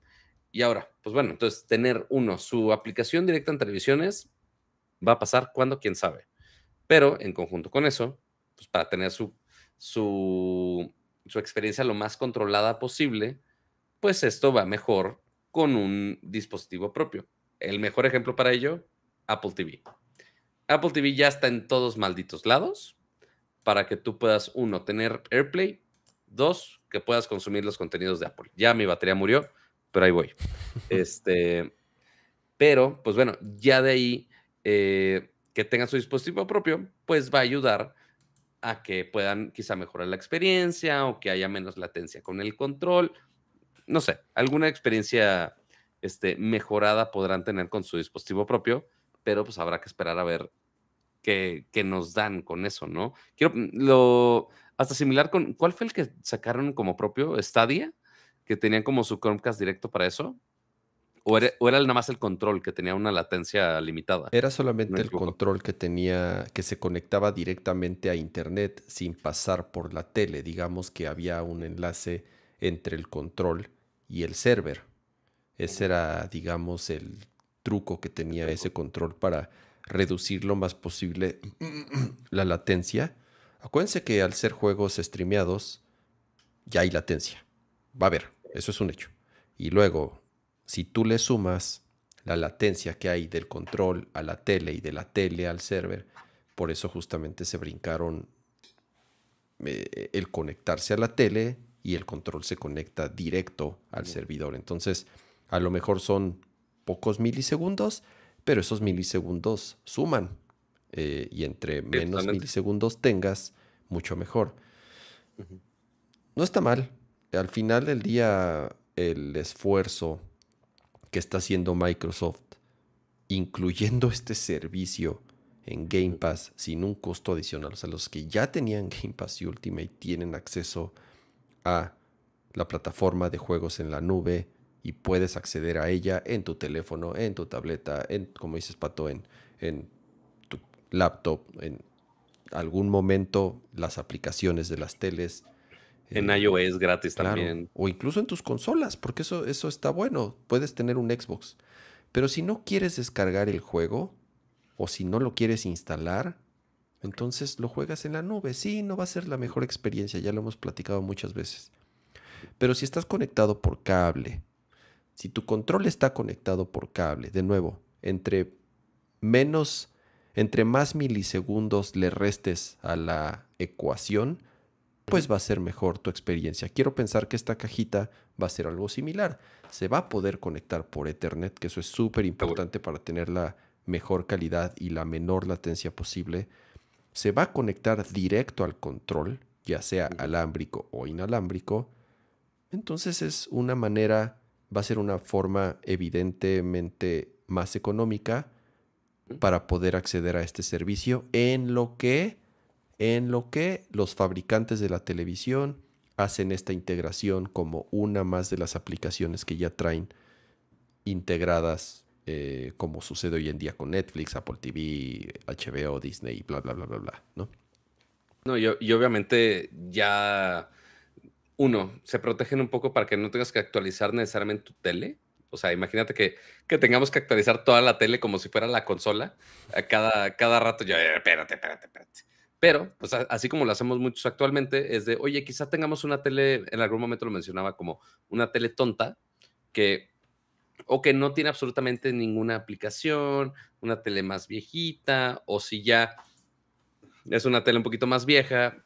Y ahora, pues bueno, entonces tener uno, su aplicación directa en televisiones va a pasar cuando, quién sabe. Pero en conjunto con eso, pues para tener su, su, su experiencia lo más controlada posible, pues esto va mejor con un dispositivo propio. El mejor ejemplo para ello, Apple TV. Apple TV ya está en todos malditos lados para que tú puedas, uno, tener AirPlay, dos, que puedas consumir los contenidos de Apple. Ya mi batería murió, pero ahí voy. este, pero, pues bueno, ya de ahí eh, que tengan su dispositivo propio, pues va a ayudar a que puedan quizá mejorar la experiencia o que haya menos latencia con el control no sé, alguna experiencia este, mejorada podrán tener con su dispositivo propio, pero pues habrá que esperar a ver qué, nos dan con eso, ¿no? Quiero mm, lo hasta similar con ¿cuál fue el que sacaron como propio? Stadia, que tenían como su Chromecast directo para eso. ¿O era, o nada más el control que tenía una latencia limitada? Era solamente el control que tenía, que se conectaba directamente a internet sin pasar por la tele. Digamos que había un enlace entre el control y el server. Ese era, digamos, el truco que tenía ese control para reducir lo más posible la latencia. Acuérdense que al ser juegos streameados, ya hay latencia. Va a haber, eso es un hecho. Y luego, si tú le sumas la latencia que hay del control a la tele y de la tele al server, por eso justamente se brincaron eh, el conectarse a la tele y el control se conecta directo al servidor. Entonces, a lo mejor son pocos milisegundos, pero esos milisegundos suman. Eh, y entre menos milisegundos tengas, mucho mejor. No está mal. Al final del día, el esfuerzo que está haciendo Microsoft, incluyendo este servicio en Game Pass sin un costo adicional, o sea, los que ya tenían Game Pass y Ultimate tienen acceso a la plataforma de juegos en la nube y puedes acceder a ella en tu teléfono, en tu tableta, en, como dices Pato, en, en tu laptop, en algún momento las aplicaciones de las teles. En eh, iOS gratis también. O incluso en tus consolas, porque eso, eso está bueno. Puedes tener un Xbox. Pero si no quieres descargar el juego o si no lo quieres instalar, entonces lo juegas en la nube. Sí, no va a ser la mejor experiencia, ya lo hemos platicado muchas veces. Pero si estás conectado por cable, si tu control está conectado por cable, de nuevo, entre menos, entre más milisegundos le restes a la ecuación, pues va a ser mejor tu experiencia. Quiero pensar que esta cajita va a ser algo similar. Se va a poder conectar por Ethernet, que eso es súper importante para tener la mejor calidad y la menor latencia posible se va a conectar directo al control, ya sea alámbrico o inalámbrico, entonces es una manera, va a ser una forma evidentemente más económica para poder acceder a este servicio en lo que en lo que los fabricantes de la televisión hacen esta integración como una más de las aplicaciones que ya traen integradas eh, como sucede hoy en día con Netflix, Apple TV, HBO, Disney, bla, bla, bla, bla, bla, ¿no? No, yo y obviamente ya, uno, se protegen un poco para que no tengas que actualizar necesariamente tu tele. O sea, imagínate que, que tengamos que actualizar toda la tele como si fuera la consola. A cada, cada rato ya, espérate, espérate, espérate. Pero, pues así como lo hacemos muchos actualmente, es de, oye, quizá tengamos una tele, en algún momento lo mencionaba como una tele tonta, que o que no tiene absolutamente ninguna aplicación, una tele más viejita, o si ya es una tele un poquito más vieja,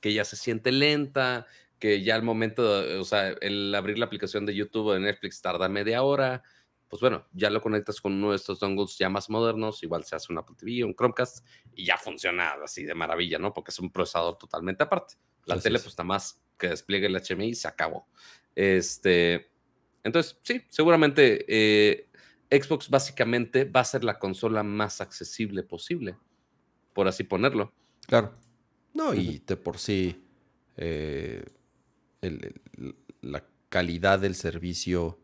que ya se siente lenta, que ya al momento, eh, o sea, el abrir la aplicación de YouTube o de Netflix tarda media hora, pues bueno, ya lo conectas con uno de estos dongles ya más modernos, igual se hace una Apple TV, un Chromecast, y ya funciona así de maravilla, ¿no? Porque es un procesador totalmente aparte. La tele, pues nada más que despliegue el HMI y se acabó. Este, entonces, sí, seguramente eh, Xbox básicamente va a ser la consola más accesible posible, por así ponerlo. Claro. No, y de por sí, eh, la calidad del servicio,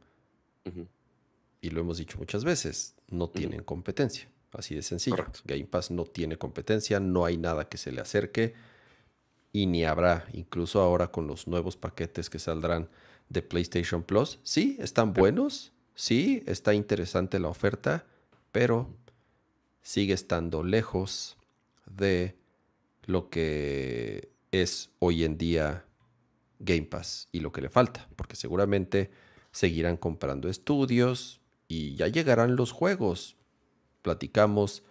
y lo hemos dicho muchas veces, no tienen competencia. Así de sencillo. Game Pass no tiene competencia, no hay nada que se le acerque y ni habrá. Incluso ahora con los nuevos paquetes que saldrán de PlayStation Plus. Sí, están buenos, sí, está interesante la oferta, pero sigue estando lejos de lo que es hoy en día Game Pass y lo que le falta, porque seguramente seguirán comprando estudios y ya llegarán los juegos. Platicamos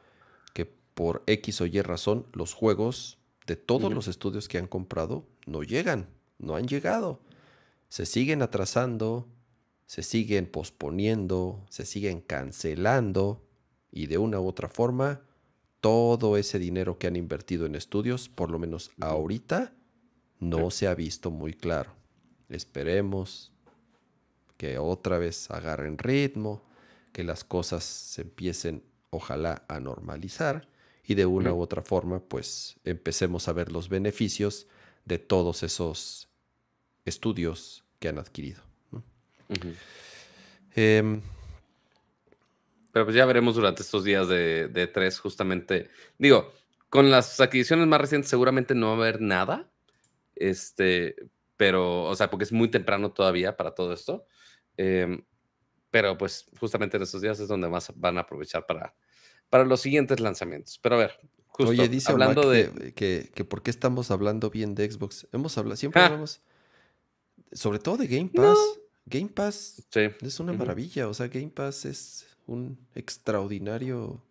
que por X o Y razón los juegos de todos los estudios que han comprado no llegan, no han llegado se siguen atrasando, se siguen posponiendo, se siguen cancelando y de una u otra forma todo ese dinero que han invertido en estudios, por lo menos ahorita, no se ha visto muy claro. Esperemos que otra vez agarren ritmo, que las cosas se empiecen, ojalá, a normalizar y de una u otra forma, pues empecemos a ver los beneficios de todos esos estudios que han adquirido. Em, pero pues ya veremos durante estos días de, e tres justamente. Digo, con las adquisiciones más recientes seguramente no va a haber nada. Este, pero, o sea, porque es muy temprano todavía para todo esto. Em, pero pues justamente en estos días es donde más van a aprovechar para, para los siguientes lanzamientos. Pero a ver, justo hablando de... Que, por qué estamos hablando bien de Xbox. Hemos hablado, siempre ah. hablamos... Sobre todo de Game Pass. Game Pass es una maravilla. O sea, Game Pass es un extraordinario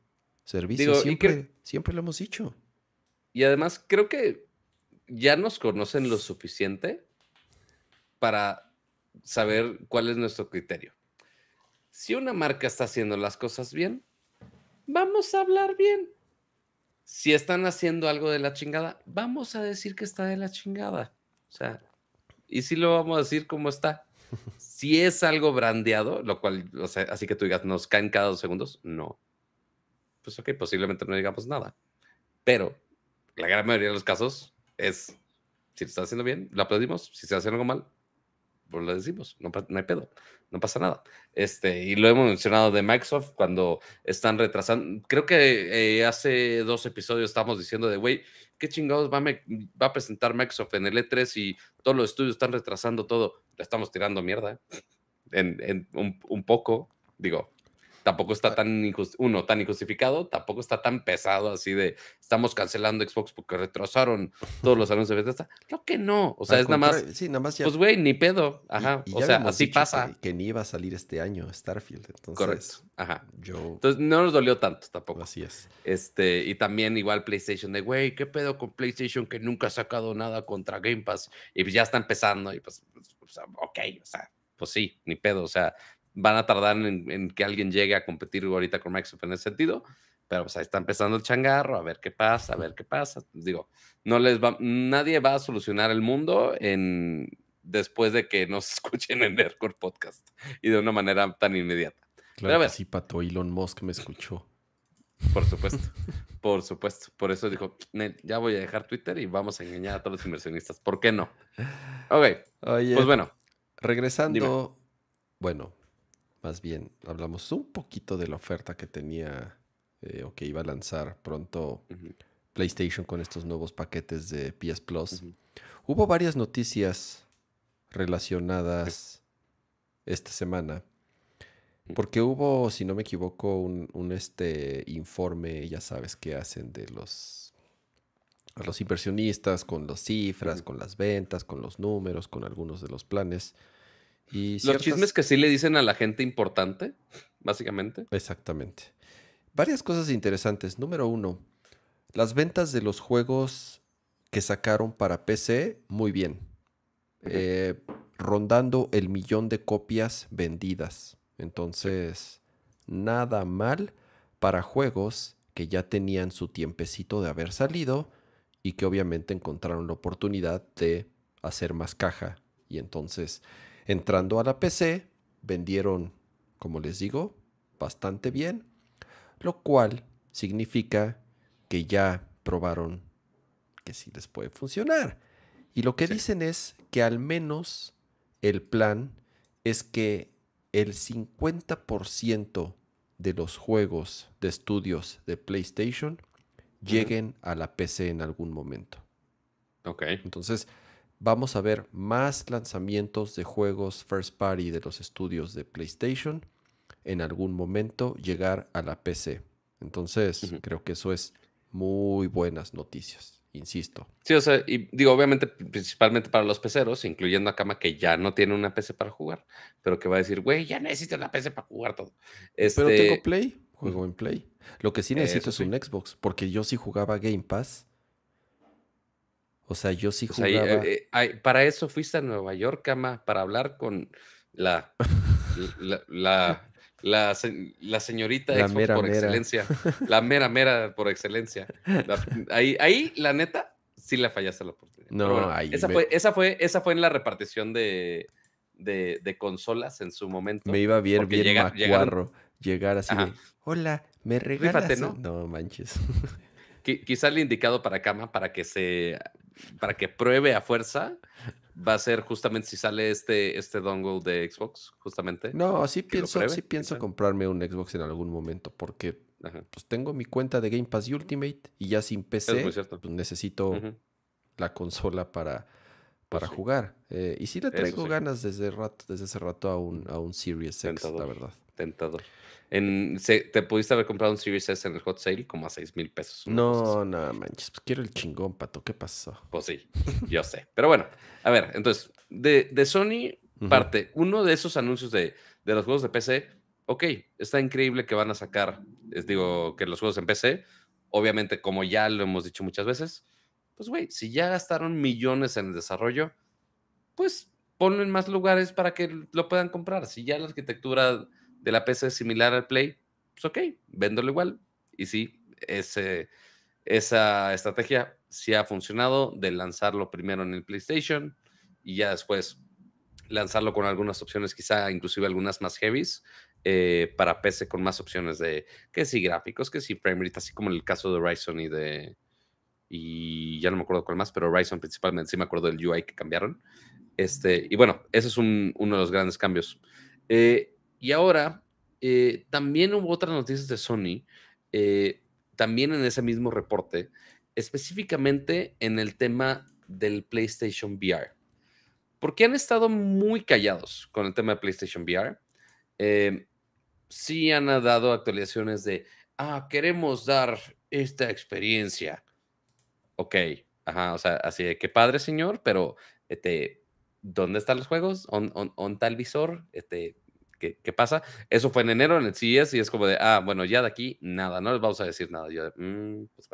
servicio. siempre, siempre lo hemos dicho. Y además creo que ya nos conocen lo suficiente para saber cuál es nuestro criterio. Si una marca está haciendo las cosas bien, vamos a hablar bien. Si están haciendo algo de la chingada, vamos a decir que está de la chingada. O sea, y si lo vamos a decir como está. Si es algo brandeado, lo cual, así que tú digas, nos caen cada dos segundos, no. Pues ok, posiblemente no digamos nada. Pero la gran mayoría de los casos es, si lo está haciendo bien, lo aplaudimos. Si se hace algo mal, pues lo decimos, no, no hay pedo no pasa nada. Este, y lo hemos mencionado de Microsoft cuando están retrasando. Creo que eh, hace dos episodios estábamos diciendo de, güey, ¿qué chingados va a, presentar Microsoft en el E3 y todos los estudios están retrasando todo? Le estamos tirando mierda ¿eh? en, un, poco, digo, Tampoco está ah. tan, uno, tan injustificado, tampoco está tan pesado así de estamos cancelando Xbox porque retrasaron todos los anuncios de Bethesda. Creo que no, o sea, es nada más. Sí, nada más pues güey, ni pedo. Ajá, o sea, así pasa. Que, ni iba a salir este año Starfield, entonces. Correcto, ajá. Yo... Entonces no nos dolió tanto tampoco. Así es. Este, y también igual PlayStation de, güey, ¿qué pedo con PlayStation que nunca ha sacado nada contra Game Pass? Y pues, ya está empezando y pues, pues, pues ok, o sea, pues sí, ni pedo, o sea, van a tardar en, que alguien llegue a competir ahorita con Microsoft en ese sentido, pero pues ahí está empezando el changarro, a ver qué pasa, a ver qué pasa. Digo, no les va, nadie va a solucionar el mundo en, después de que nos escuchen en Aircore Podcast y de una manera tan inmediata. Claro Que sí, Pato, Elon Musk me escuchó. Por supuesto, por supuesto. Por eso dijo, ya voy a dejar Twitter y vamos a engañar a todos los inversionistas. ¿Por qué no? Ok, Oye, pues bueno. Regresando, bueno, más bien hablamos un poquito de la oferta que tenía eh, o que iba a lanzar pronto PlayStation con estos nuevos paquetes de PS Plus. Hubo varias noticias relacionadas esta semana. Porque hubo, si no me equivoco, un, este informe, ya sabes, que hacen de los, los inversionistas con las cifras, con las ventas, con los números, con algunos de los planes. Los chismes que sí le dicen a la gente importante, básicamente. Exactamente. Varias cosas interesantes. Número uno, las ventas de los juegos que sacaron para PC, muy bien. Eh, rondando el millón de copias vendidas. Entonces, nada mal para juegos que ya tenían su tiempecito de haber salido y que obviamente encontraron la oportunidad de hacer más caja. Y entonces, Entrando a la PC, vendieron, como les digo, bastante bien, lo cual significa que ya probaron que sí les puede funcionar. Y lo que dicen es que al menos el plan es que el 50% de los juegos de estudios de PlayStation lleguen a la PC en algún momento. Ok. Entonces, vamos a ver más lanzamientos de juegos first party de los estudios de PlayStation en algún momento llegar a la PC. Entonces, creo que eso es muy buenas noticias, insisto. Sí, o sea, y digo, obviamente, principalmente para los peceros, incluyendo a Kama que ya no tiene una PC para jugar, pero que va a decir, güey, ya necesito la PC para jugar todo. Pero este, tengo Play, juego en Play. Lo que sí necesito es un Xbox, porque yo sí jugaba Game Pass o sea, yo sí jugaba. Eh, eh, para eso fuiste a Nueva York, Cama, para hablar con la, la, la, señorita por excelencia. La mera mera por excelencia. ahí, ahí, la neta, sí la fallaste la oportunidad. No, ahí esa, fue, esa, fue, en la repartición de, de, consolas en su momento. Me iba a ver bien llega, macuarro, llegar así hola, me regalas... ¿no? No, manches. Quizá el indicado para cama para que se para que pruebe a fuerza va a ser justamente si sale este, este dongle de Xbox, justamente. No, sí pienso, sí pienso comprarme un Xbox en algún momento, porque pues tengo mi cuenta de Game Pass Ultimate y ya sin PC pues, necesito la consola para para jugar. Eh, y sí le traigo ganas desde rato, desde hace rato a un, a un Series X, la verdad. Tentador. ¿Te pudiste haber comprado un Series S en el hot sale como a 6 mil pesos? No, no manches, pues quiero el chingón, pato, ¿qué pasó? Pues sí, yo sé. Pero bueno, a ver, entonces, de, Sony parte, uno de esos anuncios de, de, los juegos de PC, ok, está increíble que van a sacar, les digo, que los juegos en PC, obviamente como ya lo hemos dicho muchas veces, pues güey, si ya gastaron millones en el desarrollo, pues ponlo en más lugares para que lo puedan comprar. Si ya la arquitectura de la PC es similar al Play, pues ok, véndolo igual. Y sí, ese, esa estrategia sí ha funcionado de lanzarlo primero en el PlayStation y ya después lanzarlo con algunas opciones, quizá inclusive algunas más heavies, eh, para PC con más opciones de que sí gráficos, que si frame así como en el caso de Horizon y de, y ya no me acuerdo cuál más, pero Ryzen principalmente, sí me acuerdo del UI que cambiaron. Este, y bueno, ese es uno de los grandes cambios. Eh, y ahora, eh, también hubo otras noticias de Sony, eh, también en ese mismo reporte, específicamente en el tema del PlayStation VR. Porque han estado muy callados con el tema de PlayStation VR. sí han dado actualizaciones de, ah, queremos dar esta experiencia ok, ajá, o sea, así de qué padre, señor, pero este, ¿dónde están los juegos? ¿On, tal visor? Este, ¿qué, pasa? Eso fue en enero en el CES y es como de, ah, bueno, ya de aquí nada, no les vamos a decir nada. Yo, mm, pues,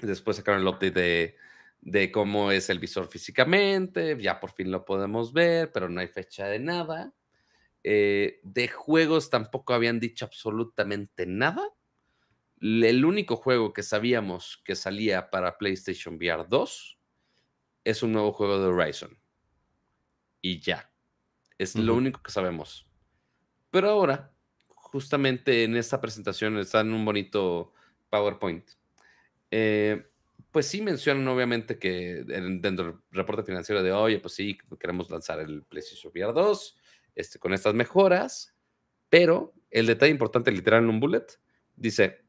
Después sacaron el update de, cómo es el visor físicamente, ya por fin lo podemos ver, pero no hay fecha de nada. Eh, de juegos tampoco habían dicho absolutamente nada el único juego que sabíamos que salía para PlayStation VR 2 es un nuevo juego de Horizon. Y ya. Es lo único que sabemos. Pero ahora, justamente en esta presentación, está en un bonito PowerPoint. Eh, pues sí mencionan obviamente que dentro del reporte financiero de, hoy, pues sí, queremos lanzar el PlayStation VR 2 este, con estas mejoras, pero el detalle importante, literal en un bullet, dice,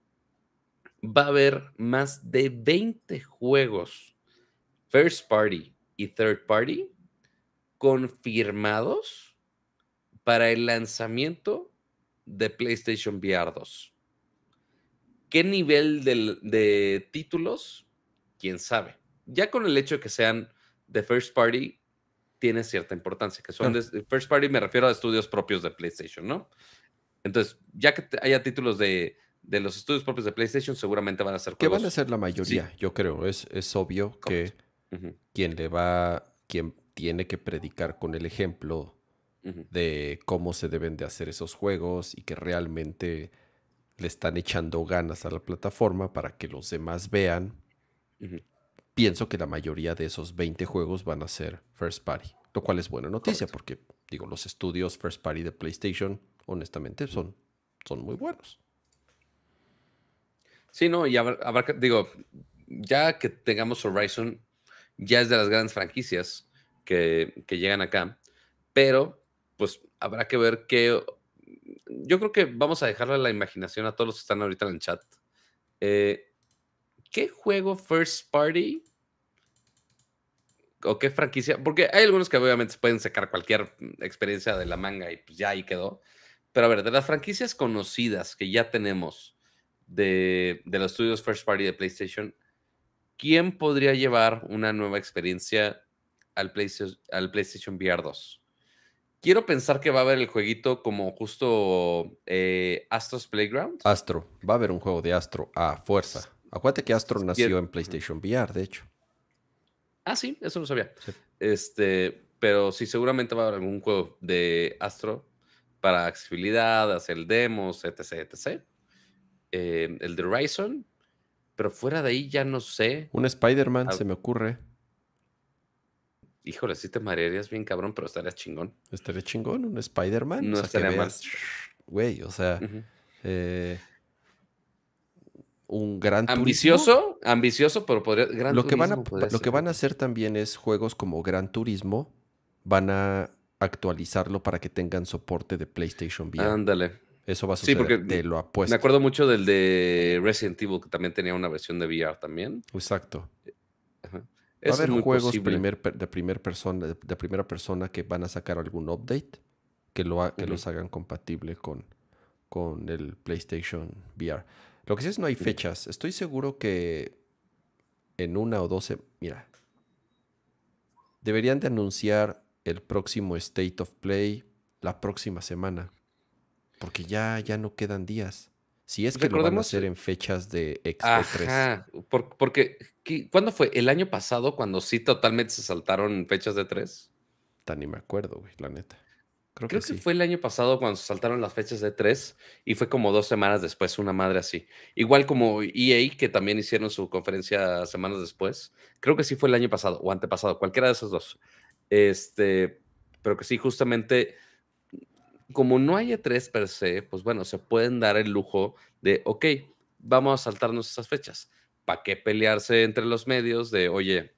va a haber más de 20 juegos first party y third party confirmados para el lanzamiento de PlayStation VR 2. ¿Qué nivel de, títulos? ¿Quién sabe? Ya con el hecho de que sean de first party, tiene cierta importancia, que son first party me refiero a estudios propios de PlayStation, ¿no? Entonces, ya que haya títulos de de los estudios propios de PlayStation seguramente van a ser juegos. Que van a ser la mayoría, yo creo. Es, es obvio que quien le va, quien tiene que predicar con el ejemplo de cómo se deben de hacer esos juegos y que realmente le están echando ganas a la plataforma para que los demás vean. Pienso que la mayoría de esos 20 juegos van a ser first party, lo cual es buena noticia porque, digo, los estudios first party de PlayStation, honestamente, son, son muy buenos. Sí, no, y abarca, digo, ya que tengamos Horizon, ya es de las grandes franquicias que, llegan acá, pero pues habrá que ver qué... Yo creo que vamos a dejarle la imaginación a todos los que están ahorita en el chat. Eh, ¿Qué juego first party o qué franquicia, porque hay algunos que obviamente pueden sacar cualquier experiencia de la manga y pues ya ahí quedó. Pero a ver, de las franquicias conocidas que ya tenemos, de, los estudios First Party de PlayStation, ¿quién podría llevar una nueva experiencia al PlayStation, al VR 2? Quiero pensar que va a haber el jueguito como justo eh, Astro's Playground. Astro, va a haber un juego de Astro a fuerza. Acuérdate que Astro nació en PlayStation VR, de hecho. Ah, sí, eso no sabía. Este, pero sí, seguramente va a haber algún juego de Astro para accesibilidad, hacer demos, etc, etc. Em, el de Ryzen pero fuera de ahí ya no sé. Un Spider-Man se me ocurre. Híjole, si te marearías bien cabrón, pero estaría chingón. Estaría chingón un Spider-Man. No estaría más. Güey, o sea. Eh, un gran ambicioso, turismo. ambicioso, pero podría, lo que van a, hacer también es juegos como Gran Turismo van a actualizarlo para que tengan soporte de PlayStation VR. Ándale, eso va a suceder, te lo apuesto. Me acuerdo mucho del de Resident Evil, que también tenía una versión de VR también. Exacto. ¿Va a haber juegos primer, de, primer persona, de, primera persona que van a sacar algún update que, lo, que los hagan compatible con, con el PlayStation VR? Lo que sí es no hay fechas. Estoy seguro que en una o doce... Mira. Deberían de anunciar el próximo State of Play la próxima semana. Porque ya, ya no quedan días. Si es que Recordemos, lo van a hacer en fechas de ex Ajá, porque ¿cuándo fue? ¿El año pasado cuando sí totalmente se saltaron fechas de e tres. Tan ni me acuerdo, güey, la neta. Creo, que, sí. fue el año pasado cuando se saltaron las fechas de e tres y fue como dos semanas después, una madre así. Igual como EA, que también hicieron su conferencia semanas después. Creo que sí fue el año pasado o antepasado, cualquiera de esos dos. Este, pero que sí, justamente como no hay E3 per se, pues bueno, se pueden dar el lujo de, ok, vamos a saltarnos esas fechas. ¿Para qué pelearse entre los medios de, oye,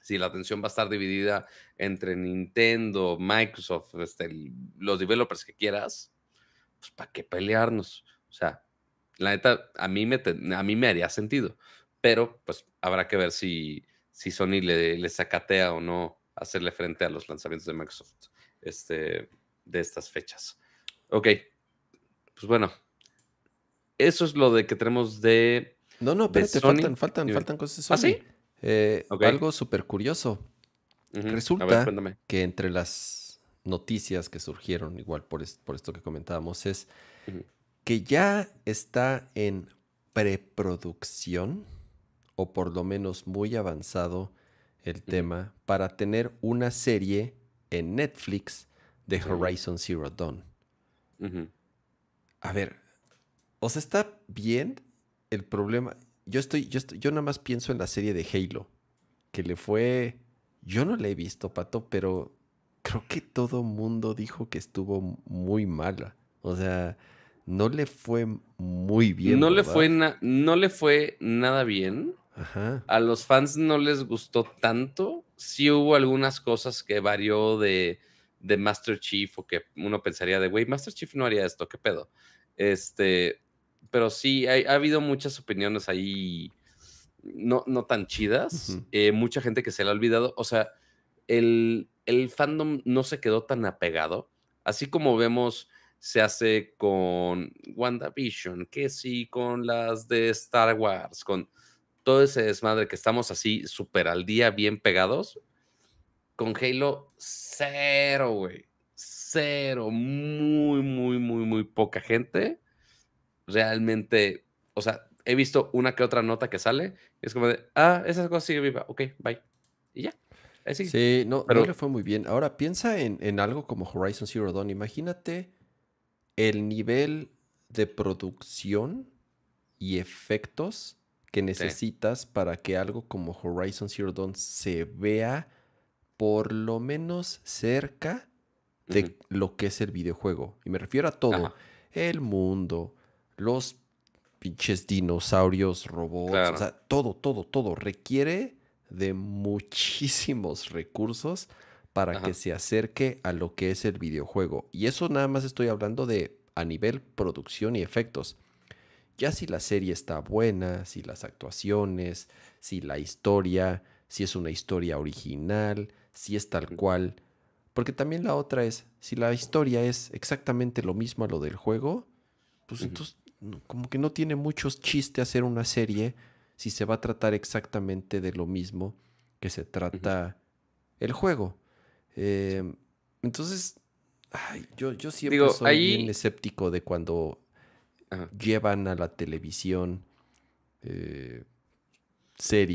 si la atención va a estar dividida entre Nintendo, Microsoft, este, los developers que quieras? Pues ¿para qué pelearnos? O sea, la neta, a mí me, a mí me haría sentido, pero pues habrá que ver si, si Sony le, le sacatea o no hacerle frente a los lanzamientos de Microsoft. Este, de estas fechas. Ok, pues bueno, eso es lo de que tenemos de. No, no, espérate, faltan, faltan, faltan cosas de ¿Ah, sí? Eh, algo súper curioso. Resulta que entre las noticias que surgieron, igual por, esto que comentábamos, es que ya está en preproducción, o por lo menos muy avanzado el tema, para tener una serie en Netflix de Horizon Zero Dawn. A ver, o sea, está bien el problema. Yo estoy, yo yo nada más pienso en la serie de Halo, que le fue, yo no la he visto, Pato, pero creo que todo mundo dijo que estuvo muy mala. O sea, no le fue muy bien. No, le fue, no le fue nada bien. Ajá. A los fans no les gustó tanto. Sí hubo algunas cosas que varió de de Master Chief o que uno pensaría de, güey, Master Chief no haría esto, qué pedo. Este, pero sí, ha habido muchas opiniones ahí no, no tan chidas, eh, mucha gente que se le ha olvidado, o sea, el, el fandom no se quedó tan apegado, así como vemos se hace con WandaVision, que sí, con las de Star Wars, con todo ese desmadre que estamos así súper al día, bien pegados con Halo, cero, güey. Cero. Muy, muy, muy, muy poca gente. Realmente, o sea, he visto una que otra nota que sale. es como de, ah, esa cosa sigue viva. Ok, bye. Y ya. Sí, no, pero no le fue muy bien. Ahora piensa en, algo como Horizon Zero Dawn. Imagínate el nivel de producción y efectos que necesitas para que algo como Horizon Zero Dawn se vea por lo menos cerca de lo que es el videojuego. Y me refiero a todo. El mundo, los pinches dinosaurios, robots, o sea, todo, todo, todo. Requiere de muchísimos recursos para que se acerque a lo que es el videojuego. Y eso nada más estoy hablando de a nivel producción y efectos. Ya si la serie está buena, si las actuaciones, si la historia, si es una historia original, si es tal cual. Porque también la otra es, si la historia es exactamente lo mismo a lo del juego, pues entonces como que no tiene muchos chistes hacer una serie si se va a tratar exactamente de lo mismo que se trata el juego. Em, entonces, yo, yo siempre soy bien escéptico de cuando llevan a la televisión eh,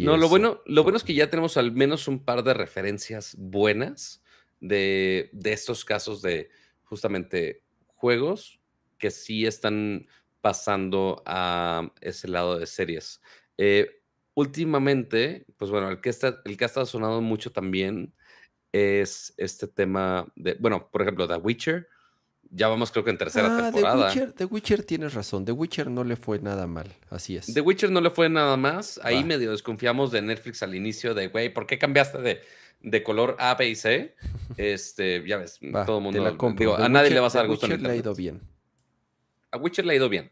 no, lo bueno, lo bueno es que ya tenemos al menos un par de referencias buenas de, de estos casos de justamente juegos que sí están pasando a ese lado de series. Eh, últimamente, pues bueno, el que, está, el que ha estado sonando mucho también es este tema de, bueno, por ejemplo, The Witcher ya vamos creo que en tercera ah, temporada. De Witcher, tienes razón, de Witcher no le fue nada mal, así es. De Witcher no le fue nada más, ahí medio desconfiamos de Netflix al inicio de, güey, ¿por qué cambiaste de, de color A, B y C? Este, ya ves, todo el mundo... a nadie le va a dar gusto. A Witcher le ha ido bien. A Witcher le ha ido bien.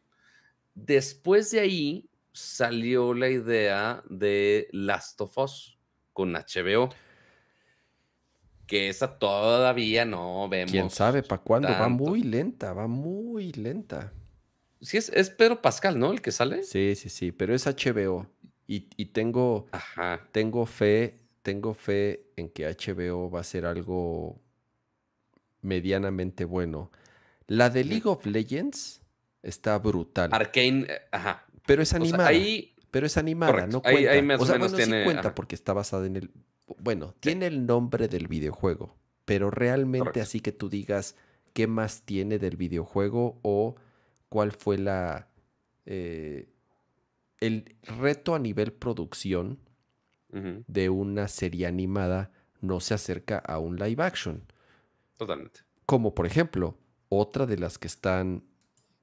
Después de ahí salió la idea de Last of Us con HBO que esa todavía no vemos. ¿Quién sabe para cuándo? Va muy lenta, va muy lenta. Sí, es, es, Pedro Pascal, ¿no? El que sale. Sí, sí, sí, pero es HBO. Y, tengo, tengo fe, tengo fe en que HBO va a ser algo medianamente bueno. La de League of Legends está brutal. Arcane, eh, ajá. Pero es animada. Pero es animada, no cuenta. o sea, menos cuenta porque está basada en el bueno, tiene el nombre del videojuego, pero realmente así que tú digas qué más tiene del videojuego o cuál fue la... Eh, el reto a nivel producción de una serie animada no se acerca a un live action. Totalmente. Como por ejemplo, otra de las que están,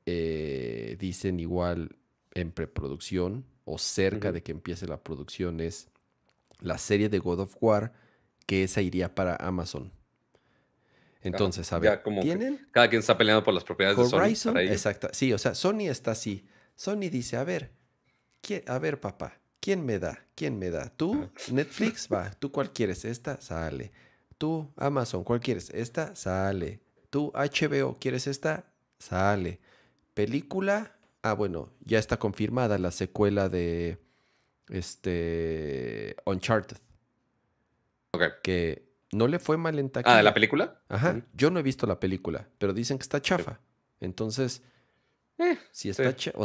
eh, dicen igual, en preproducción o cerca de que empiece la producción es la serie de God of War, que esa iría para Amazon. Entonces, a ver, ¿tienen? Cada quien está peleando por las propiedades de Sony. Exacto. Sí, o sea, Sony está así. Sony dice, a ver, a ver, papá, ¿quién me da? ¿Quién me da? ¿Tú? Netflix, va, ¿tú cuál quieres? Esta sale. ¿Tú? Amazon, ¿cuál quieres? Esta sale. ¿Tú? HBO, ¿quieres esta? Sale. Película. Ah, bueno, ya está confirmada la secuela de este, Uncharted. Ok. Que no le fue mal en taquilla. ¿Ah, la película? Ajá. Yo no he visto la película, pero dicen que está chafa. Entonces, eh, si está chafa.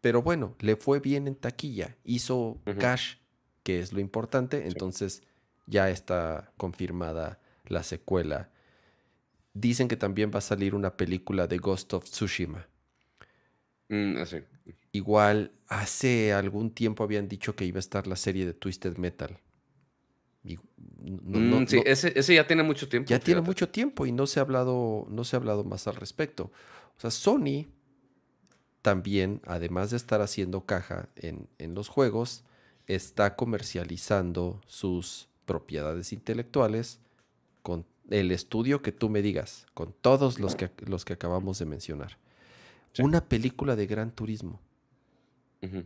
pero bueno, le fue bien en taquilla. Hizo cash, que es lo importante. Entonces, ya está confirmada la secuela. Dicen que también va a salir una película de Ghost of Tsushima. Mm, así. Igual, hace algún tiempo habían dicho que iba a estar la serie de Twisted Metal. Mm, ese, ya tiene mucho tiempo. Ya tiene mucho tiempo y no se ha hablado, no se ha hablado más al respecto. O sea, Sony también, además de estar haciendo caja en, los juegos, está comercializando sus propiedades intelectuales con el estudio que tú me digas, con todos los que, los que acabamos de mencionar. Una película de gran turismo. ¿De O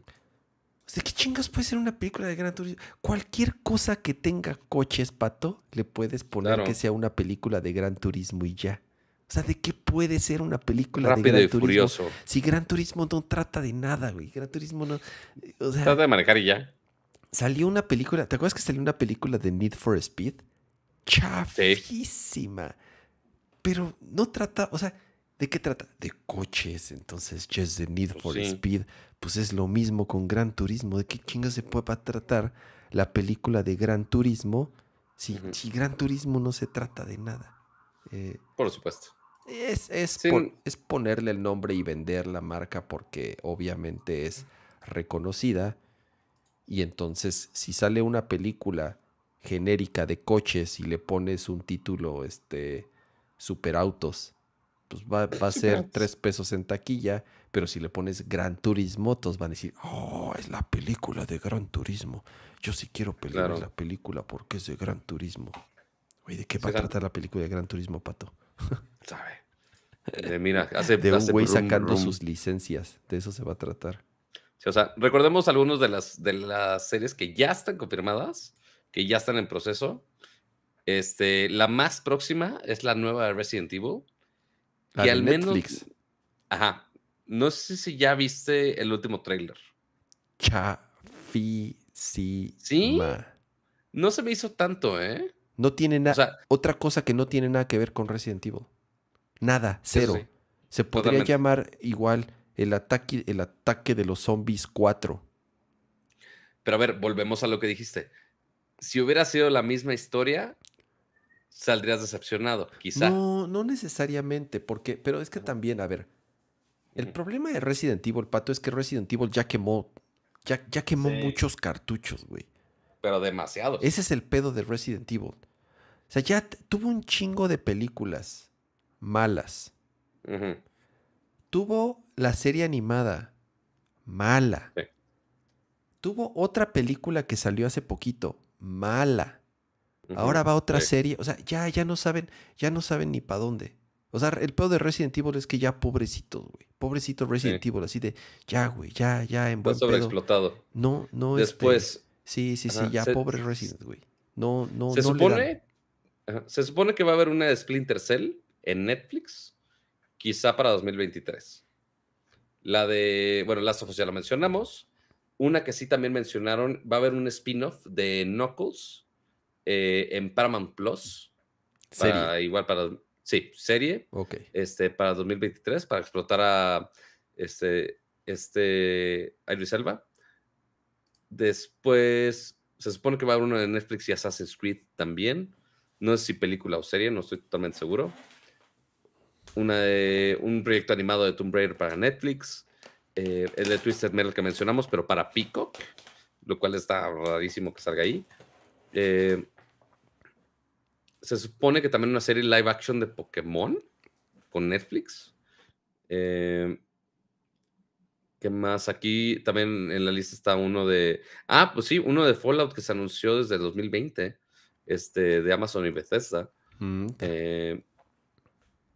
sea, ¿qué chingas puede ser una película de Gran Turismo? Cualquier cosa que tenga coches, pato, le puedes poner que sea una película de Gran Turismo y ya. O sea, ¿de qué puede ser una película de Gran y Turismo? Si Gran Turismo no trata de nada, güey. Gran Turismo no. trata de manejar y ya. Salió una película. ¿Te acuerdas que salió una película de Need for Speed? Chafísima. Pero no trata. O sea, ¿de qué trata? De coches. Entonces, just the Need pues for Speed. Pues es lo mismo con Gran Turismo. ¿De qué chingas se puede tratar la película de Gran Turismo si, Gran Turismo no se trata de nada? Eh, por supuesto. Es, ponerle el nombre y vender la marca porque obviamente es reconocida. Y entonces, si sale una película genérica de coches y le pones un título, este, superautos, pues va, va a ser tres pesos en taquilla pero si le pones Gran Turismo, todos van a decir, oh, es la película de Gran Turismo. Yo sí quiero pelear la película porque es de Gran Turismo. Oye, ¿de qué va a tratar la película de Gran Turismo, Pato? ¿Sabe? mira, hace, de un güey sacando sus licencias. De eso se va a tratar. o sea, recordemos algunos de las, de las series que ya están confirmadas, que ya están en proceso. Este, la más próxima es la nueva Resident Evil. y al Netflix. Ajá. No sé si ya viste el último tráiler. Chafísima. ¿Sí? No se me hizo tanto, ¿eh? No tiene nada. otra cosa que no tiene nada que ver con Resident Evil. Nada, cero. Se podría llamar igual el ataque, el ataque de los zombies 4. Pero a ver, volvemos a lo que dijiste. Si hubiera sido la misma historia, saldrías decepcionado, quizá. No, no necesariamente, porque, pero es que también, a ver, el problema de Resident Evil, Pato, es que Resident Evil ya quemó, ya, quemó muchos cartuchos, güey. Pero demasiados. Ese es el pedo de Resident Evil. O sea, ya tuvo un chingo de películas malas. Tuvo la serie animada mala. Tuvo otra película que salió hace poquito mala. Ahora va otra serie. O sea, ya, ya no saben, ya no saben ni para dónde. O sea, el peor de Resident Evil es que ya pobrecito, güey. Pobrecito Resident Evil, así de ya, güey, ya, ya en buen sobreexplotado. No, no es. Este, Después. sí, sí, sí, ya pobre Resident, güey. No, no, se supone, se supone que va a haber una de Splinter Cell en Netflix, quizá para 2023. La de, bueno, Last of Us ya la mencionamos. Una que sí también mencionaron, va a haber un spin-off de Knuckles eh, en Paramount Plus. Para, igual para Sí, serie. Ok. Este, para 2023, para explotar a este, este, Elba. Después, se supone que va a haber uno de Netflix y Assassin's Creed también. No sé si película o serie, no estoy totalmente seguro. Una de, un proyecto animado de Tomb Raider para Netflix. Eh, el de Twisted Metal que mencionamos, pero para Peacock, lo cual está rarísimo que salga ahí. Eh, se supone que también una serie live action de Pokémon con Netflix. Eh, ¿Qué más? Aquí también en la lista está uno de. Ah, pues sí, uno de Fallout que se anunció desde 2020, este, de Amazon y Bethesda. Mm, eh,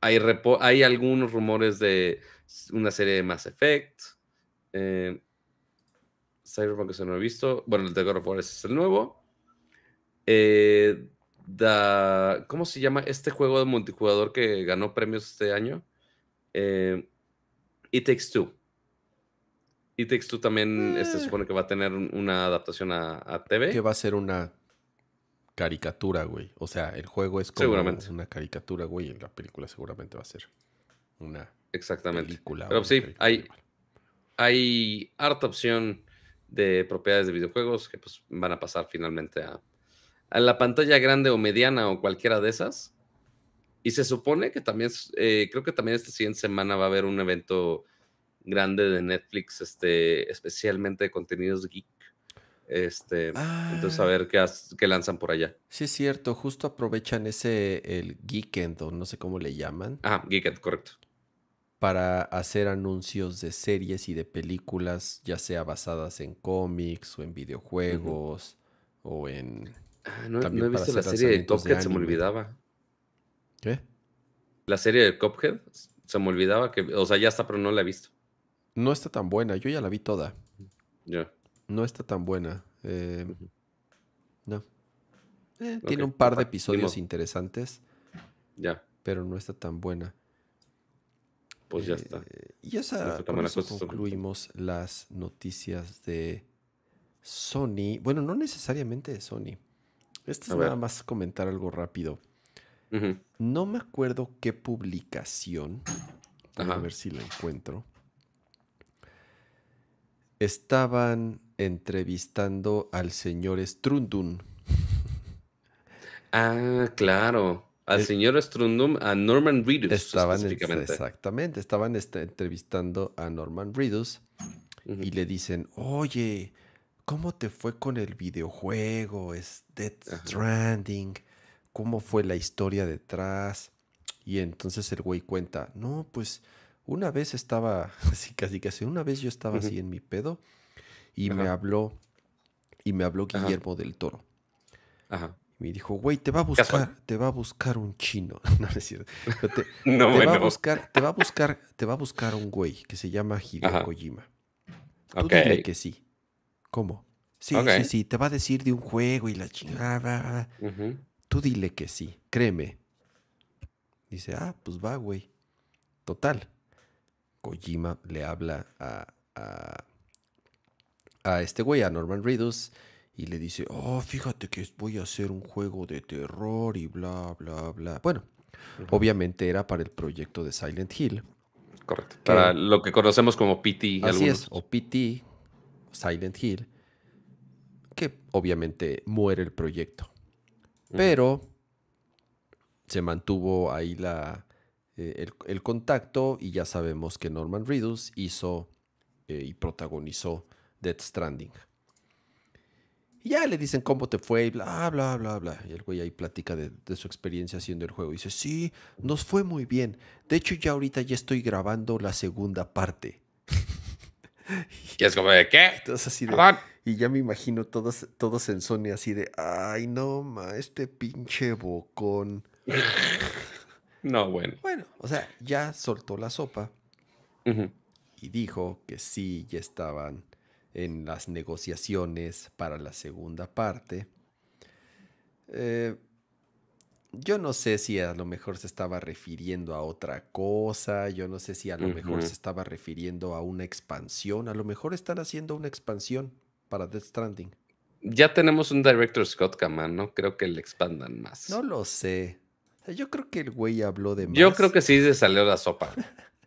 hay, algunos rumores de una serie de Mass Effect. Eh, Cyberpunk que se no he visto. Bueno, el de God of es el nuevo. Eh, ¿Cómo se llama este juego de multijugador que ganó premios este año? Eh, It Takes Two. It Takes Two también se este, ah. supone que va a tener una adaptación a, TV. Que va a ser una caricatura, güey. O sea, el juego es como una caricatura, güey. la película seguramente va a ser una Exactamente. película. Pero sí, hay, hay harta opción de propiedades de videojuegos que pues van a pasar finalmente a a la pantalla grande o mediana o cualquiera de esas. Y se supone que también, eh, creo que también esta siguiente semana va a haber un evento grande de Netflix, este, especialmente de contenidos geek. Este, entonces a ah. ver qué, lanzan por allá. Sí, es cierto, justo aprovechan ese, el Geekend, o no sé cómo le llaman. Ah, Geekend, correcto. Para hacer anuncios de series y de películas, ya sea basadas en cómics o en videojuegos o en Ah, no, he visto la serie de Cophead, se me olvidaba. ¿Qué? La serie de Cophead, se me olvidaba que, o sea, ya está, pero no la he visto. No está tan buena, yo ya la vi toda. Ya. No está tan buena. Eh, no. Eh, tiene un par de episodios interesantes. Ya. Pero no está tan buena. Pues ya está. Eh, y esa, concluimos las noticias de Sony. Bueno, no necesariamente de Sony. Esto es a nada más comentar algo rápido. No me acuerdo qué publicación, a ver si la encuentro. Estaban entrevistando al señor Strundun. Ah, claro. Al señor Strundum, a Norman Reedus. Estaban Exactamente, estaban este, entrevistando a Norman Reedus y le dicen, oye, ¿Cómo te fue con el videojuego? Es Death Stranding. ¿Cómo fue la historia detrás? Y entonces el güey cuenta, no, pues una vez estaba, así casi casi, una vez yo estaba así en mi pedo y me habló, y me habló Guillermo del Toro. Ajá. Y me dijo, güey, te va a buscar, te va a buscar un chino. no, es cierto. Te, te va a buscar, te va a buscar, te va a buscar un güey que se llama Hideo Kojima. Tú dile que sí. ¿Cómo? Sí, sí, sí, te va a decir de un juego y la chingada. Tú dile que sí, créeme. Dice, ah, pues va, güey. Total. Kojima le habla a, a, a este güey, a Norman Reedus, y le dice, oh, fíjate que voy a hacer un juego de terror y bla, bla, bla. Bueno, obviamente era para el proyecto de Silent Hill. Correcto. para lo que conocemos como PT. Así es, o PT, Silent Hill, que obviamente muere el proyecto. Pero se mantuvo ahí la, eh, el, contacto y ya sabemos que Norman Reedus hizo eh, y protagonizó Death Stranding. Y ya le dicen cómo te fue y bla, bla, bla, bla. Y el güey ahí platica de, de, su experiencia haciendo el juego. Y dice, sí, nos fue muy bien. De hecho, ya ahorita ya estoy grabando la segunda parte. Y es como de, ¿qué? así y ya me imagino todos, todos en Sony así de, ay, no, ma, este pinche bocón. no, bueno. Bueno, o sea, ya soltó la sopa y dijo que sí, ya estaban en las negociaciones para la segunda parte. Eh, yo no sé si a lo mejor se estaba refiriendo a otra cosa, yo no sé si a lo mejor se estaba refiriendo a una expansión, a lo mejor están haciendo una expansión para Death Stranding. Ya tenemos un director Scott Kaman, no creo que le expandan más. No lo sé. Yo creo que el güey habló de más. Yo creo que sí se salió la sopa.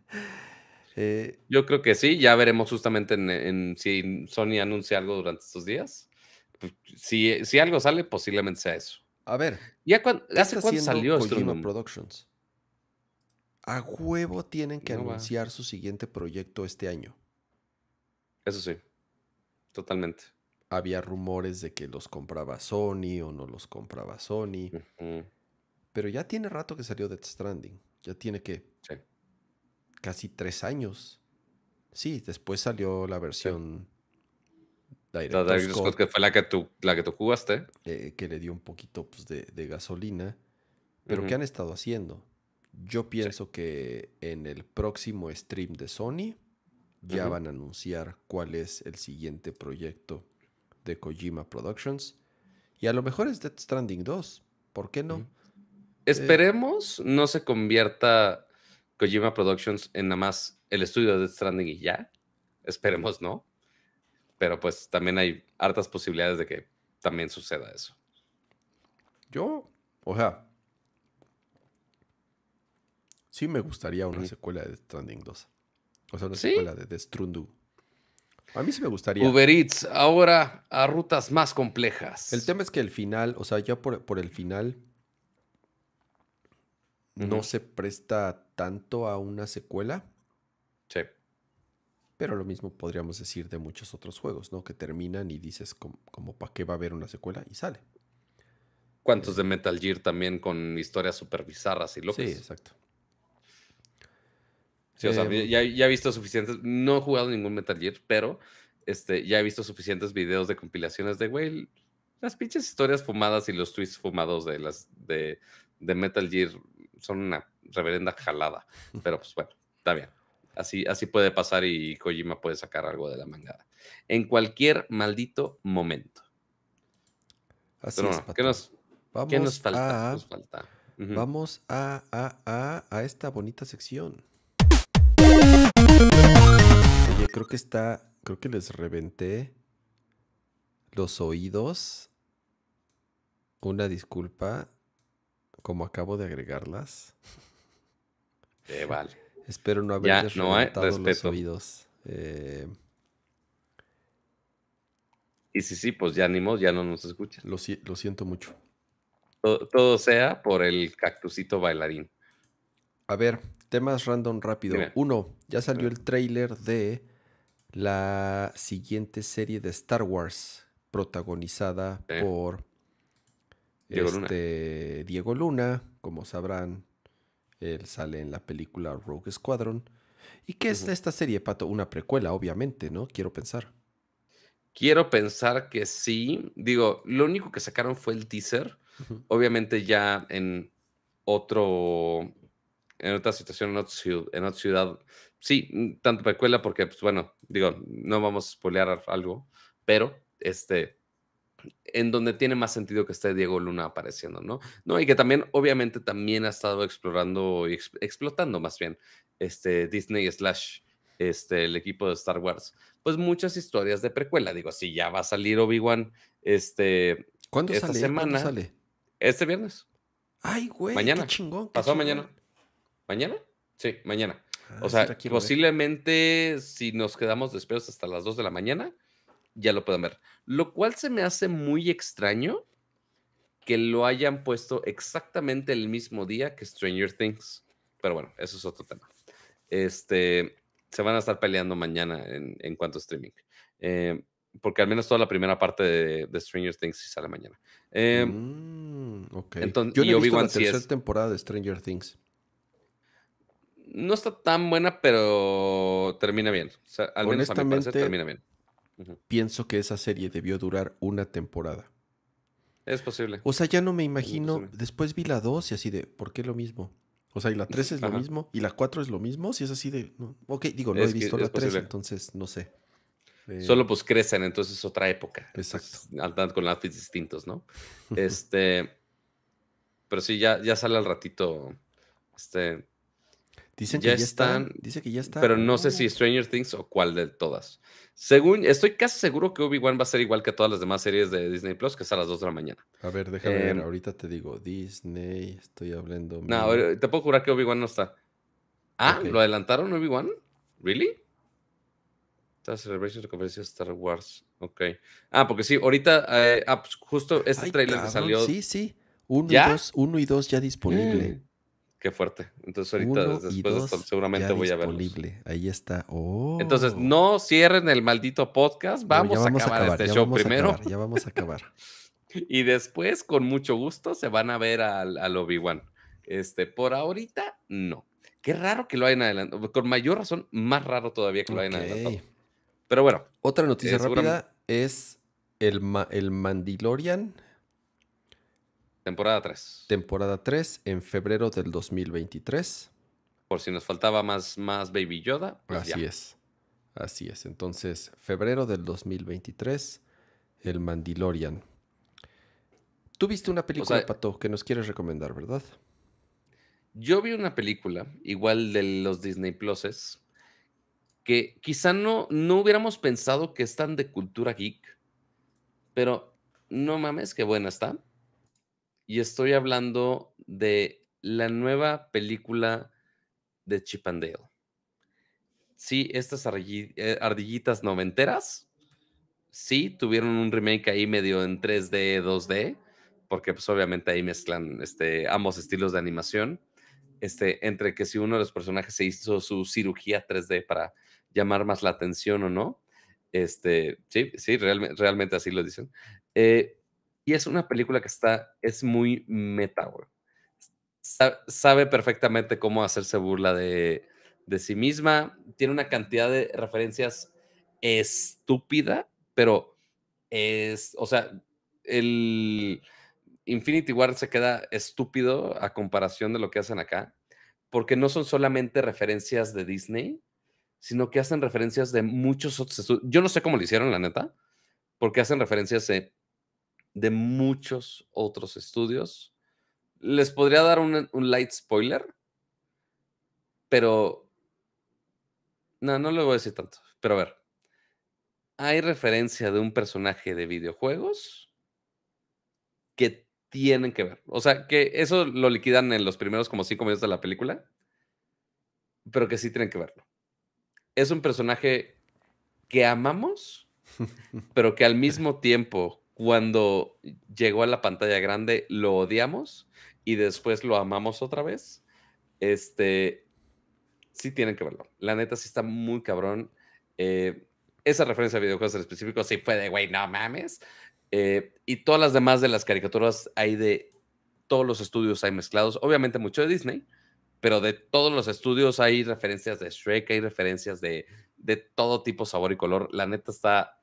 Eh, yo creo que sí, ya veremos justamente en, si Sony anuncia algo durante estos días. Pues, si, si algo sale, posiblemente sea eso. A ver. ¿Ya ¿Hace cuánto salió Kojima Productions? A huevo tienen que anunciar su siguiente proyecto este año. Eso sí, totalmente. Había rumores de que los compraba Sony o no los compraba Sony. Pero ya tiene rato que salió Death Stranding. Ya tiene que. Casi tres años. Sí, después salió la versión que fue la que tú, la que tú jugaste. Eh, que le dio un poquito pues, de, gasolina. Pero ¿qué han estado haciendo? Yo pienso que en el próximo stream de Sony ya van a anunciar cuál es el siguiente proyecto de Kojima Productions. Y a lo mejor es Death Stranding 2. ¿Por qué no? Eh, Esperemos no se convierta Kojima Productions en nada más el estudio de Death Stranding y ya. Esperemos no pero pues también hay hartas posibilidades de que también suceda eso. Yo, o sea, sí me gustaría una secuela de Stranding 2. O sea, una secuela de, Strundu. A mí sí me gustaría. Uber Eats, ahora a rutas más complejas. El tema es que el final, o sea, ya por, el final, no se presta tanto a una secuela. Pero lo mismo podríamos decir de muchos otros juegos, ¿no? Que terminan y dices como, para qué va a haber una secuela y sale. ¿Cuántos eh. de Metal Gear también con historias super bizarras y locas? Sí, exacto. Sí, o sea, em. ya, he visto suficientes, no he jugado ningún Metal Gear, pero este, ya he visto suficientes videos de compilaciones de, güey, las pinches historias fumadas y los twists fumados de las de Metal Gear son una reverenda jalada. Pero pues bueno, está bien. Así, así puede pasar y Kojima puede sacar algo de la mangada. En cualquier maldito momento. Así ¿qué, nos, falta? Vamos a, esta bonita sección. creo que está. Creo que les reventé los oídos. Una disculpa. Como acabo de agregarlas. Eh, vale. Espero no haber ya los oídos. Eh. Y sí sí, pues ya ánimos ya no nos escucha. Lo, siento mucho. Todo, sea por el cactusito bailarín. A ver, temas random rápido. Uno, ya salió el tráiler de la siguiente serie de Star Wars, protagonizada por este, Diego Luna, como sabrán, él sale en la película Rogue Squadron. ¿Y qué es esta serie, Pato? Una precuela, obviamente, ¿no? Quiero pensar. Quiero pensar que sí. Digo, lo único que sacaron fue el teaser. Obviamente ya en otro, en otra situación, en otra ciudad, en sí, tanto precuela porque, pues bueno, digo, no vamos a spoilear algo, pero este, en donde tiene más sentido que esté Diego Luna apareciendo, ¿no? No, y que también, obviamente, también ha estado explorando y explotando más bien este Disney slash este, el equipo de Star Wars. Pues muchas historias de precuela. Digo, si ya va a salir Obi-Wan este, ¿Cuándo esta sale? semana. sale? Este viernes. Ay, güey. Mañana. Qué chingón. Pasó mañana. ¿Mañana? Sí, mañana. Ah, o sea, posiblemente si nos quedamos despiertos hasta las 2 de la mañana, ya lo pueden ver. Lo cual se me hace muy extraño que lo hayan puesto exactamente el mismo día que Stranger Things. Pero bueno, eso es otro tema. Este, se van a estar peleando mañana en, cuanto a streaming. Eh, porque al menos toda la primera parte de, Stranger Things sí sale mañana. Eh, mm, entonces, Yo no he la tercera temporada de Stranger Things. No está tan buena, pero termina bien. al menos a mi parecer termina bien. Pienso que esa serie debió durar una temporada. Es posible. O sea, ya no me imagino. Después vi la 2 y así de, ¿por qué lo mismo? O sea, y la 3 es lo mismo, y la 4 es lo mismo, si es así de. Ok, digo, no he visto la 3, entonces no sé. Eh, Solo pues crecen, entonces es otra época. Exacto. con outfits distintos, ¿no? este. Pero sí, ya, ya sale al ratito. Este. Dicen que ya están, Dice que ya están. Pero no sé si Stranger Things o cuál de todas. Según, estoy casi seguro que Obi-Wan va a ser igual que todas las demás series de Disney Plus, que es a las 2 de la mañana. A ver, déjame ver. Em, ahorita te digo, Disney, estoy hablando. No, te puedo jurar que Obi-Wan no está. Ah, ¿lo adelantaron Obi-Wan? ¿Really? Está Celebration de conferencia Star Wars. Ok. Ah, porque sí, ahorita, eh, ah, pues, justo este trailer que salió. Sí, sí. Uno y dos, ya disponible. Mm. Qué fuerte. Entonces ahorita después seguramente voy a verlo. Ahí está. Entonces oh. no cierren el maldito podcast. Vamos, a acabar, este show primero. ya vamos a acabar. y después, con mucho gusto, se van a ver al, Obi-Wan. Este, por ahorita, no. Qué raro que lo hayan adelantado. Con mayor razón, más raro todavía que lo hayan adelantado. Pero bueno. Otra noticia eh, rápida es el, el Mandalorian Temporada 3. Temporada 3 en febrero del 2023. Por si nos faltaba más, más Baby Yoda. Pues así es. Así es. Entonces, febrero del 2023, El Mandalorian. Tú viste una película, Pato, que nos quieres recomendar, ¿verdad? Yo vi una película, igual de los Disney Pluses, que quizá no, no hubiéramos pensado que están de cultura geek, pero no mames, qué buena está. Y estoy hablando de la nueva película de Chip and Dale. Sí, estas eh, ardillitas noventeras, sí, tuvieron un remake ahí medio en 3D, 2D, porque pues obviamente ahí mezclan este, ambos estilos de animación. Este, entre que si uno de los personajes se hizo su cirugía 3D para llamar más la atención o no. Este, sí, sí, realmente así lo dicen. Eh, y es una película que está, es muy meta, Sabe perfectamente cómo hacerse burla de, de sí misma. Tiene una cantidad de referencias estúpida, pero es, o sea, el Infinity War se queda estúpido a comparación de lo que hacen acá, porque no son solamente referencias de Disney, sino que hacen referencias de muchos otros estudios. Yo no sé cómo lo hicieron, la neta, porque hacen referencias de de muchos otros estudios. Les podría dar un, light spoiler, pero... No, no le voy a decir tanto, pero a ver. Hay referencia de un personaje de videojuegos que tienen que ver. O sea, que eso lo liquidan en los primeros como cinco minutos de la película, pero que sí tienen que verlo. Es un personaje que amamos, pero que al mismo tiempo cuando llegó a la pantalla grande lo odiamos y después lo amamos otra vez. Este, sí tienen que verlo. La neta sí está muy cabrón. Eh, esa referencia a videojuegos en específico sí fue de, güey, no mames. Eh, y todas las demás de las caricaturas hay de todos los estudios hay mezclados. Obviamente mucho de Disney, pero de todos los estudios hay referencias de Shrek, hay referencias de, de todo tipo, sabor y color. La neta está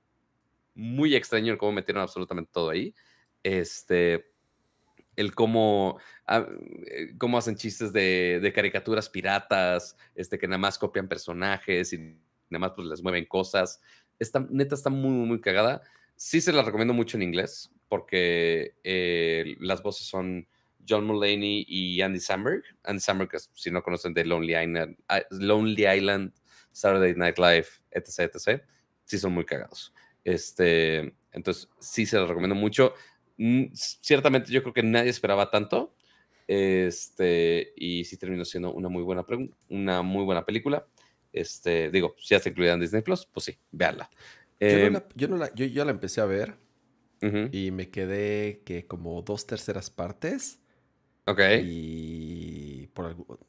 muy extraño el cómo metieron absolutamente todo ahí. Este, el cómo, ah, eh, cómo hacen chistes de, caricaturas piratas, este, que nada más copian personajes y nada más pues les mueven cosas. Esta neta está muy, muy cagada. Sí se la recomiendo mucho en inglés, porque eh, las voces son John Mulaney y Andy Samberg. Andy Samberg, si no conocen de Lonely Island, ah, Lonely Island Saturday Night Live, etc., etc., sí son muy cagados. Este, entonces, sí se lo recomiendo mucho. Mm, ciertamente yo creo que nadie esperaba tanto. Este, y sí terminó siendo una muy buena, una muy buena película. Este, digo, si ya está incluida en Disney Plus, pues sí, véanla. yo, no em, la, yo, ya la, empecé a ver y me quedé que como dos terceras partes. Ok. Y por algo,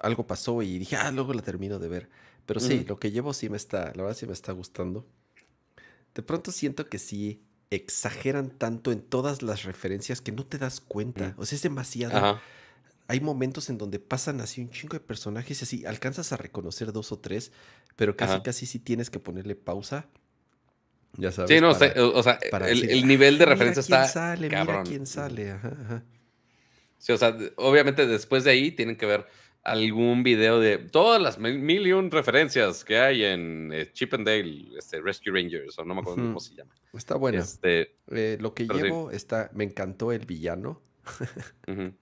algo pasó y dije, ah, luego la termino de ver. Pero sí, lo que llevo sí me está, la verdad sí me está gustando de pronto siento que sí exageran tanto en todas las referencias que no te das cuenta. O sea, es demasiado. Hay momentos en donde pasan así un chingo de personajes y así alcanzas a reconocer dos o tres, pero casi casi sí tienes que ponerle pausa. Ya sabes. Sí, no, o sea, el, nivel de referencia mira quién Sale, Mira quién sale, Sí, o sea, obviamente después de ahí tienen que ver algún video de todas las mil referencias que hay en eh, Chippendale, Dale, este, Rescue Rangers, o no me acuerdo cómo se llama. Está bueno. Este, eh, lo que llevo está, me encantó el villano. sí.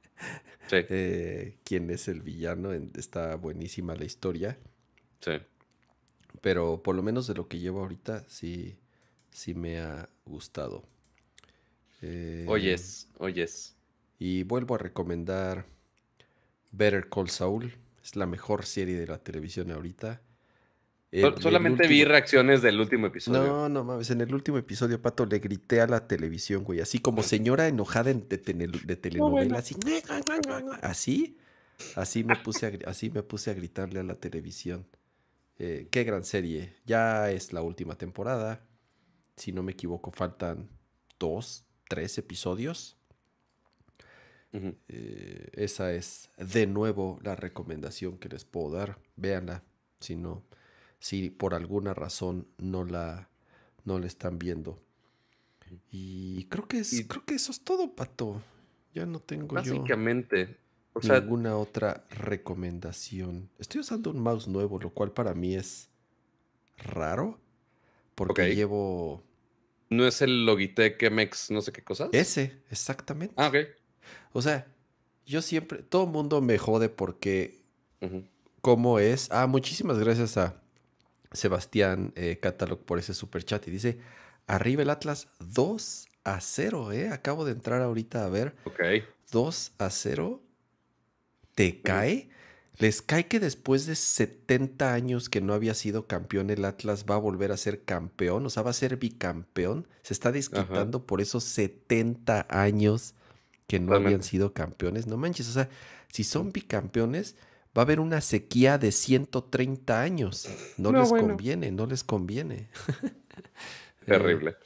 Eh, ¿Quién es el villano? Está buenísima la historia. Sí. Pero por lo menos de lo que llevo ahorita, sí, sí me ha gustado. oyes, oyes. Y vuelvo a recomendar Better Call Saul es la mejor serie de la televisión ahorita. Solamente vi reacciones del último episodio. No, no mames. En el último episodio, Pato, le grité a la televisión, güey. Así como señora enojada de, telenovela. Así, así, así, me puse a, así me puse a gritarle a la televisión. Eh, qué gran serie. Ya es la última temporada. Si no me equivoco, faltan dos, tres episodios. Eh, esa es de nuevo la recomendación que les puedo dar. Véanla, si no, si por alguna razón no la, no están viendo. Y creo que creo que eso es todo, Pato. Ya no tengo básicamente, yo ninguna otra recomendación. Estoy usando un mouse nuevo, lo cual para mí es raro. Porque llevo. ¿No es el Logitech MX, no sé qué cosa? Ese, exactamente. Ah, ok. O sea, yo siempre, todo el mundo me jode porque, como ¿cómo es? Ah, muchísimas gracias a Sebastián eh, Catalog por ese super chat y dice, arriba el Atlas 2 a 0, ¿eh? Acabo de entrar ahorita a ver. Ok. 2 a 0. ¿Te cae? ¿Les cae que después de 70 años que no había sido campeón, el Atlas va a volver a ser campeón? O sea, va a ser bicampeón. Se está disquitando por esos 70 años que no habían sido campeones. No manches, o sea, si son bicampeones, va a haber una sequía de 130 años. No, les conviene, no les conviene. Terrible.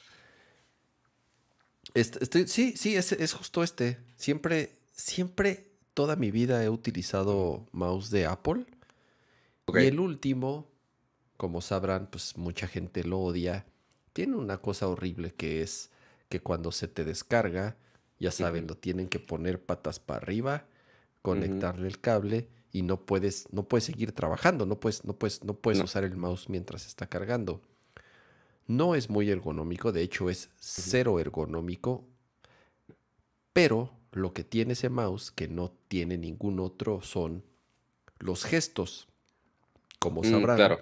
Eh, sí, sí, es, justo este. Siempre, siempre, toda mi vida he utilizado mouse de Apple. Y el último, como sabrán, pues mucha gente lo odia. Tiene una cosa horrible que es que cuando se te descarga, ya saben, lo tienen que poner patas para arriba, conectarle el cable y no puedes, no puedes seguir trabajando, no puedes, no no puedes usar el mouse mientras está cargando. No es muy ergonómico, de hecho es cero ergonómico, pero lo que tiene ese mouse que no tiene ningún otro son los gestos. Como mm, sabrán,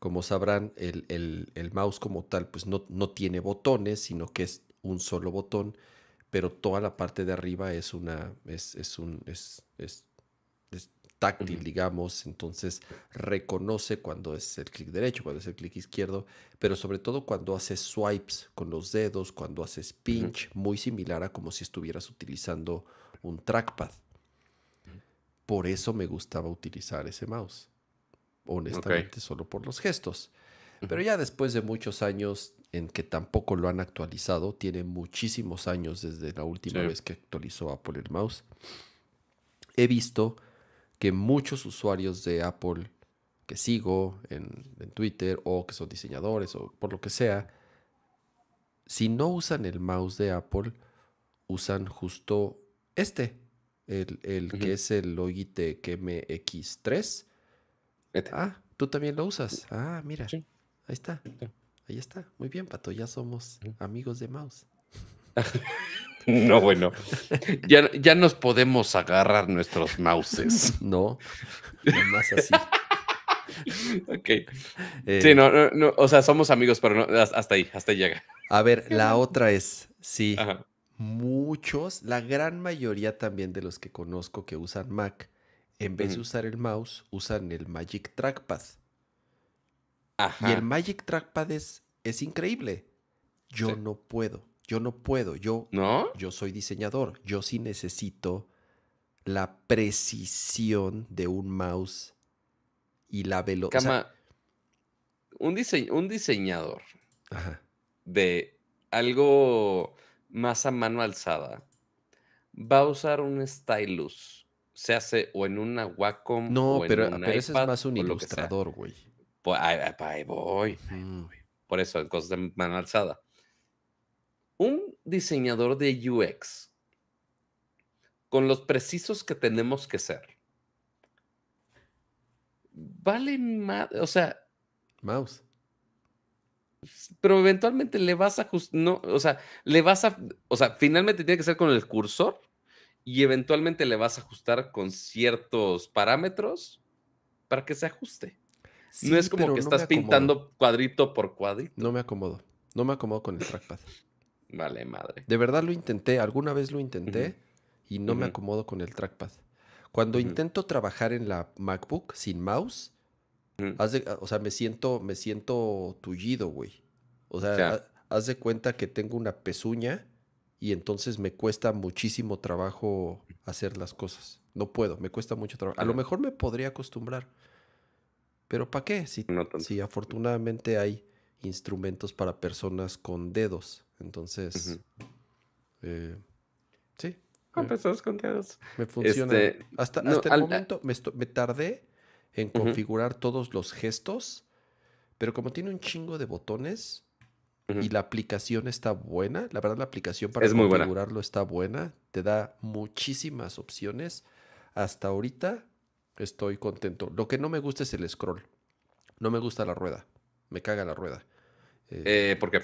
como sabrán el, mouse como tal, pues no, no tiene botones, sino que es un solo botón pero toda la parte de arriba es una, es, un, táctil, digamos, entonces reconoce cuando es el clic derecho, cuando es el clic izquierdo, pero sobre todo cuando haces swipes con los dedos, cuando haces pinch, muy similar a como si estuvieras utilizando un trackpad. Por eso me gustaba utilizar ese mouse, honestamente, solo por los gestos. Pero ya después de muchos años en que tampoco lo han actualizado. Tiene muchísimos años desde la última vez que actualizó Apple el mouse. He visto que muchos usuarios de Apple que sigo en, Twitter o que son diseñadores o por lo que sea, si no usan el mouse de Apple, usan justo este, el, que es el Logitech MX3. Este. Ah, tú también lo usas. Ah, mira. Ahí está. Ahí está. Muy bien, Pato. Ya somos amigos de Mouse. No, bueno. Ya, ya, nos podemos agarrar nuestros mouses. No, más así. ok. Eh, sí, no, no, o sea, somos amigos, pero no, hasta ahí, hasta llega. A ver, la otra es, sí, muchos, la gran mayoría también de los que conozco que usan Mac, en vez de usar el mouse, usan el Magic Trackpad. Y el Magic Trackpad es, increíble. Yo no puedo, yo no puedo, yo, ¿No? yo soy diseñador, yo sí necesito la precisión de un mouse y la velocidad. un, un diseñador de algo más a mano alzada va a usar un stylus. Se hace o en una Wacom. No, o en pero, No, pero ese es más un ilustrador, güey. Pues, ahí, voy, Por eso, cosas de mano alzada. Un diseñador de UX con los precisos que tenemos que ser. Vale más, o sea. Mouse. Pero eventualmente le vas a ajustar no, o sea, le vas a, o sea, finalmente tiene que ser con el cursor y eventualmente le vas a ajustar con ciertos parámetros para que se ajuste no es como que estás pintando cuadrito por cuadrito. No me acomodo. No me acomodo con el trackpad. vale, madre. De verdad lo intenté. Alguna vez lo intenté y no me acomodo con el trackpad. Cuando intento trabajar en la MacBook sin mouse, o sea, me siento, me siento tullido, güey. O sea, haz de cuenta que tengo una pezuña y entonces me cuesta muchísimo trabajo hacer las cosas. No puedo, me cuesta mucho trabajo. A lo mejor me podría acostumbrar. Pero ¿para qué? Si, si, afortunadamente hay instrumentos para personas con dedos. Entonces, eh, sí. Eh, con personas con dedos. Me funciona. Este, hasta, el momento me, tardé en configurar todos los gestos, pero como tiene un chingo de botones y la aplicación está buena, la verdad la aplicación para configurarlo está buena, te da muchísimas opciones. Hasta ahorita Estoy contento. Lo que no me gusta es el scroll. No me gusta la rueda. Me caga la rueda. Eh, eh, ¿Por qué?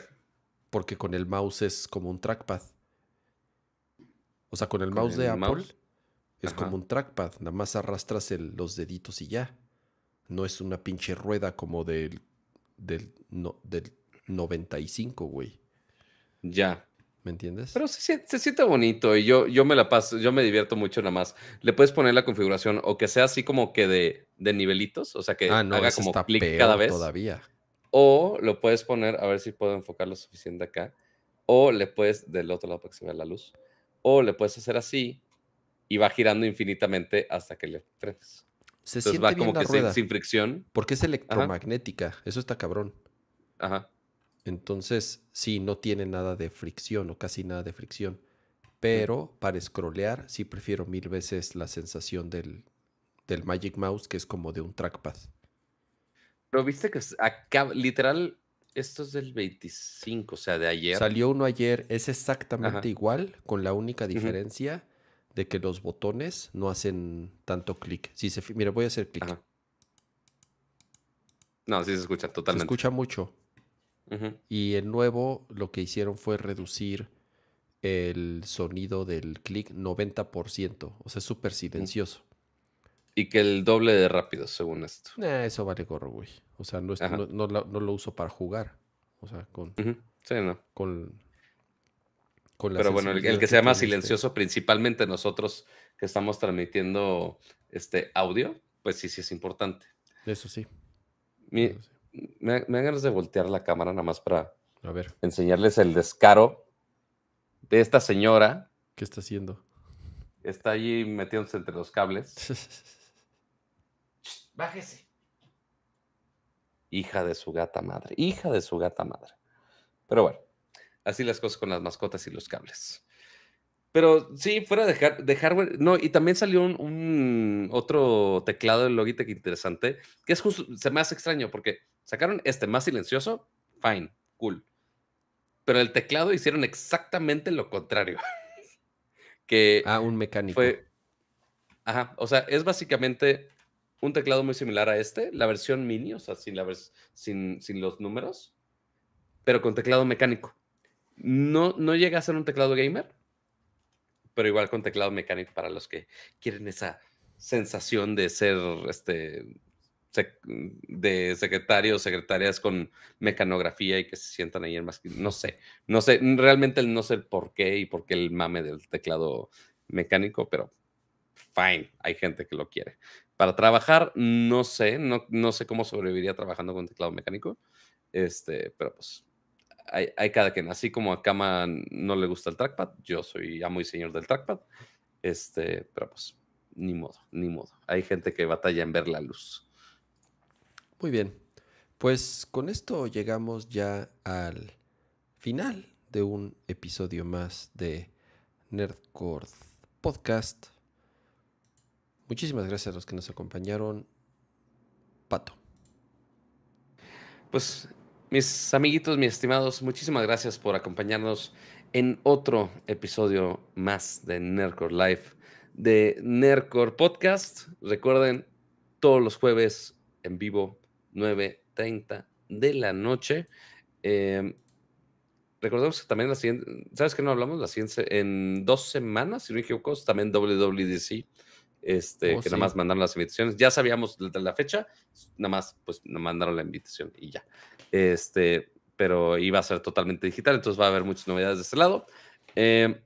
Porque con el mouse es como un trackpad. O sea, con el mouse de Apple es como un trackpad. Nada más arrastras los deditos y ya. No es una pinche rueda como del, del, del 95, güey. Ya. ¿Me entiendes? Pero se, siente bonito y yo, yo me la paso, yo me divierto mucho nada más. Le puedes poner la configuración o que sea así como que de, nivelitos, o sea que ah, no, haga como clic cada vez. Todavía. O lo puedes poner, a ver si puedo enfocar lo suficiente acá. O le puedes, del otro lado para que se vea la luz. O le puedes hacer así y va girando infinitamente hasta que le frenes. Se Entonces siente va como que sin, fricción. Porque es electromagnética. Eso está cabrón. Ajá. Entonces, sí, no tiene nada de fricción o casi nada de fricción. Pero para scrollear, sí prefiero mil veces la sensación del, Magic Mouse, que es como de un trackpad. Pero viste que acá, literal, esto es del 25, o sea, de ayer. Salió uno ayer, es exactamente igual, con la única diferencia de que los botones no hacen tanto clic. Si se, mira, voy a hacer clic. No, sí se escucha totalmente. Se escucha mucho. Y el nuevo lo que hicieron fue reducir el sonido del clic 90%. O sea, súper mm. silencioso. Y que el doble de rápido, según esto. Eh, eso vale gorro, güey. O sea, no, lo, uso para jugar. O sea, con. Sí, no. Con. Pero bueno, el, que sea más este silencioso, principalmente nosotros que estamos transmitiendo este audio, pues sí, sí es importante. Eso sí me, me, ganas de voltear la cámara nada más para ver. enseñarles el descaro de esta señora. ¿Qué está haciendo? Está allí metiéndose entre los cables. bájese. Hija de su gata madre. Hija de su gata madre. Pero bueno, así las cosas con las mascotas y los cables. Pero sí, fuera de, hardware, no, y también salió un, otro teclado de Logitech interesante, que es justo, se me hace extraño porque sacaron este más silencioso, fine, cool. Pero el teclado hicieron exactamente lo contrario. que ah, un mecánico. ajá, o sea, es básicamente un teclado muy similar a este, la versión mini, o sea, sin, la sin, sin los números, pero con teclado mecánico. No, no llega a ser un teclado gamer, pero igual con teclado mecánico para los que quieren esa sensación de ser este de secretarios, secretarias con mecanografía y que se sientan ahí en más no sé, no sé, realmente no sé por qué y por qué el mame del teclado mecánico, pero fine, hay gente que lo quiere. Para trabajar, no sé, no, no sé cómo sobreviviría trabajando con teclado mecánico, este, pero pues hay, cada quien. Así como a Kama no le gusta el trackpad, yo soy amo y señor del trackpad. Este, pero pues, ni modo, ni modo. Hay gente que batalla en ver la luz. Muy bien. Pues con esto llegamos ya al final de un episodio más de Nerdcore Podcast. Muchísimas gracias a los que nos acompañaron. Pato. Pues mis amiguitos, mis estimados, muchísimas gracias por acompañarnos en otro episodio más de Nercor Live, de Nercor Podcast. Recuerden, todos los jueves en vivo, 9.30 de la noche. Em, recordemos que también la siguiente, ¿sabes que no hablamos? La siguiente, en dos semanas, si no me equivoco, también WWDC, este, oh, que nada más mandaron las invitaciones. Ya sabíamos la, la fecha, nada más, pues, nos mandaron la invitación y ya este, pero iba a ser totalmente digital, entonces va a haber muchas novedades de este lado. Eh,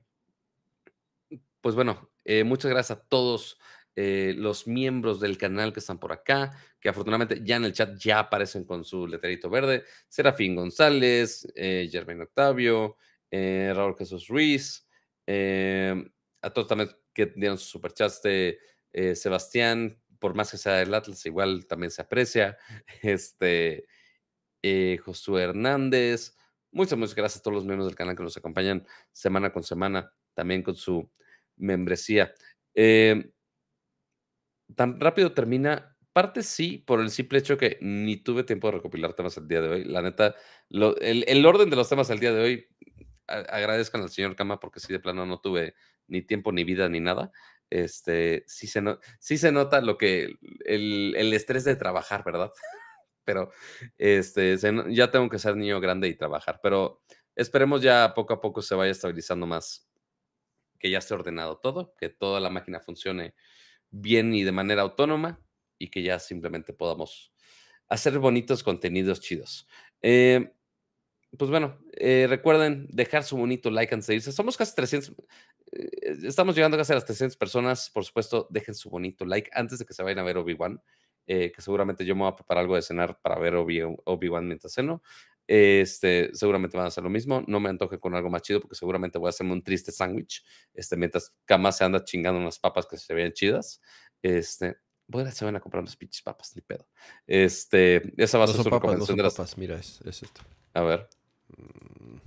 pues bueno, eh, muchas gracias a todos eh, los miembros del canal que están por acá, que afortunadamente ya en el chat ya aparecen con su letrerito verde. Serafín González, Germain Octavio, Raúl Jesús Ruiz, a todos también que dieron su superchat, este, Sebastián, por más que sea del Atlas, igual también se aprecia. Este, eh, Josué Hernández. Muchas, muchas gracias a todos los miembros del canal que nos acompañan semana con semana, también con su membresía. Eh, tan rápido termina. Parte sí, por el simple hecho que ni tuve tiempo de recopilar temas el día de hoy. La neta, el, orden de los temas el día de hoy, agradezco agradezcan al señor Cama porque sí, de plano no tuve ni tiempo, ni vida, ni nada. Este, sí se, se nota lo que, el, el estrés de trabajar, ¿verdad? pero este, ya tengo que ser niño grande y trabajar, pero esperemos ya poco a poco se vaya estabilizando más, que ya esté ordenado todo, que toda la máquina funcione bien y de manera autónoma y que ya simplemente podamos hacer bonitos contenidos chidos. Eh, pues bueno, eh, recuerden dejar su bonito like antes de irse. Somos casi 300, eh, estamos llegando casi a las 300 personas. Por supuesto, dejen su bonito like antes de que se vayan a ver Obi-Wan. Eh, que seguramente yo me voy a preparar algo de cenar para ver Obi-Wan mientras ceno. Este, seguramente van a hacer lo mismo. No me antoje con algo más chido porque seguramente voy a hacerme un triste sándwich. Este, mientras Cama se anda chingando unas papas que se vean chidas. Este, voy se van a comprar unas pinches papas, ni pedo. Este, esa va a ser su de Mira, es, es, esto. A ver. Mm.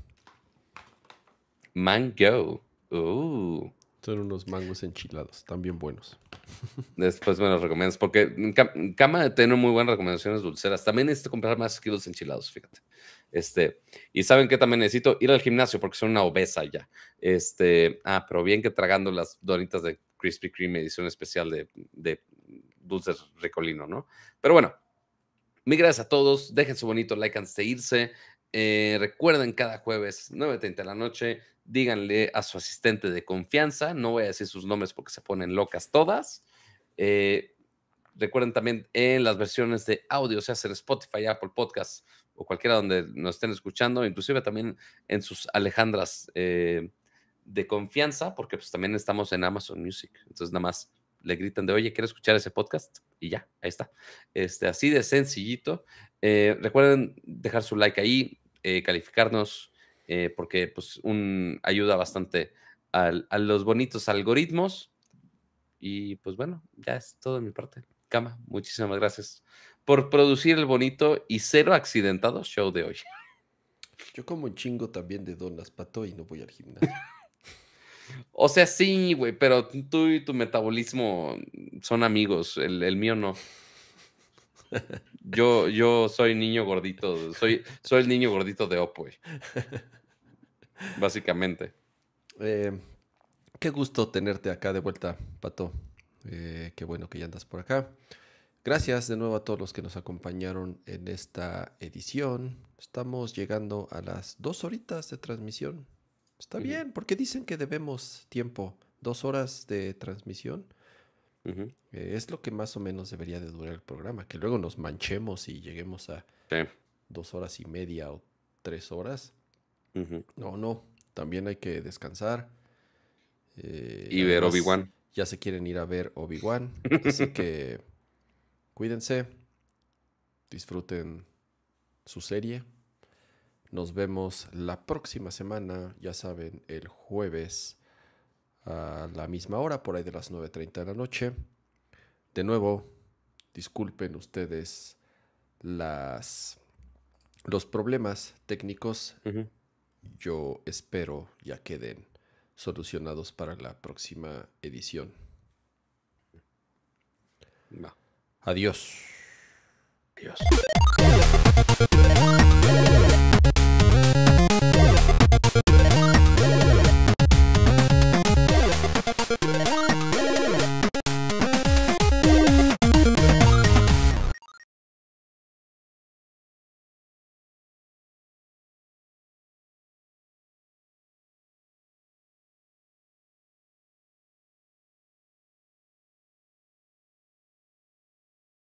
Mango. Uh. Son unos mangos enchilados, también buenos. Después me los recomiendas, porque Cama tiene muy buenas recomendaciones dulceras. También necesito comprar más kilos enchilados, fíjate. Este, y saben que también necesito ir al gimnasio porque soy una obesa ya. Este, ah, pero bien que tragando las donitas de Krispy Kreme edición especial de, de dulces recolino ¿no? Pero bueno, mil gracias a todos. Dejen su bonito like antes de irse. Eh, recuerden cada jueves 9.30 de la noche, díganle a su asistente de confianza, no voy a decir sus nombres porque se ponen locas todas. Eh, recuerden también en las versiones de audio, sea en Spotify, Apple Podcast o cualquiera donde nos estén escuchando, inclusive también en sus Alejandras eh, de confianza, porque pues también estamos en Amazon Music. Entonces nada más le gritan de, oye, quiero escuchar ese podcast y ya, ahí está. Este, así de sencillito. recuerden dejar su like ahí, eh, calificarnos, eh, porque pues un, ayuda bastante a los bonitos algoritmos. Y pues bueno, ya es todo de mi parte. Cama, muchísimas gracias por producir el bonito y cero accidentado show de hoy. Yo como un chingo también de donas, pato, y no voy al gimnasio. o sea, sí, güey, pero tú y tu metabolismo son amigos, el, el mío no. Yo, yo soy niño gordito, soy, soy el niño gordito de Oppo, Básicamente. Eh, qué gusto tenerte acá de vuelta, Pato. Eh, qué bueno que ya andas por acá. Gracias de nuevo a todos los que nos acompañaron en esta edición. Estamos llegando a las dos horitas de transmisión. Está bien, porque dicen que debemos tiempo. Dos horas de transmisión eh, es lo que más o menos debería de durar el programa, que luego nos manchemos y lleguemos a dos horas y media o tres horas. No, no, también hay que descansar. Eh, y ver Obi-Wan. Ya se quieren ir a ver Obi-Wan, así que cuídense, disfruten su serie. Nos vemos la próxima semana, ya saben, el jueves a la misma hora, por ahí de las 9.30 de la noche. De nuevo, disculpen ustedes las, los problemas técnicos. Yo espero ya queden solucionados para la próxima edición. Adiós. Adiós.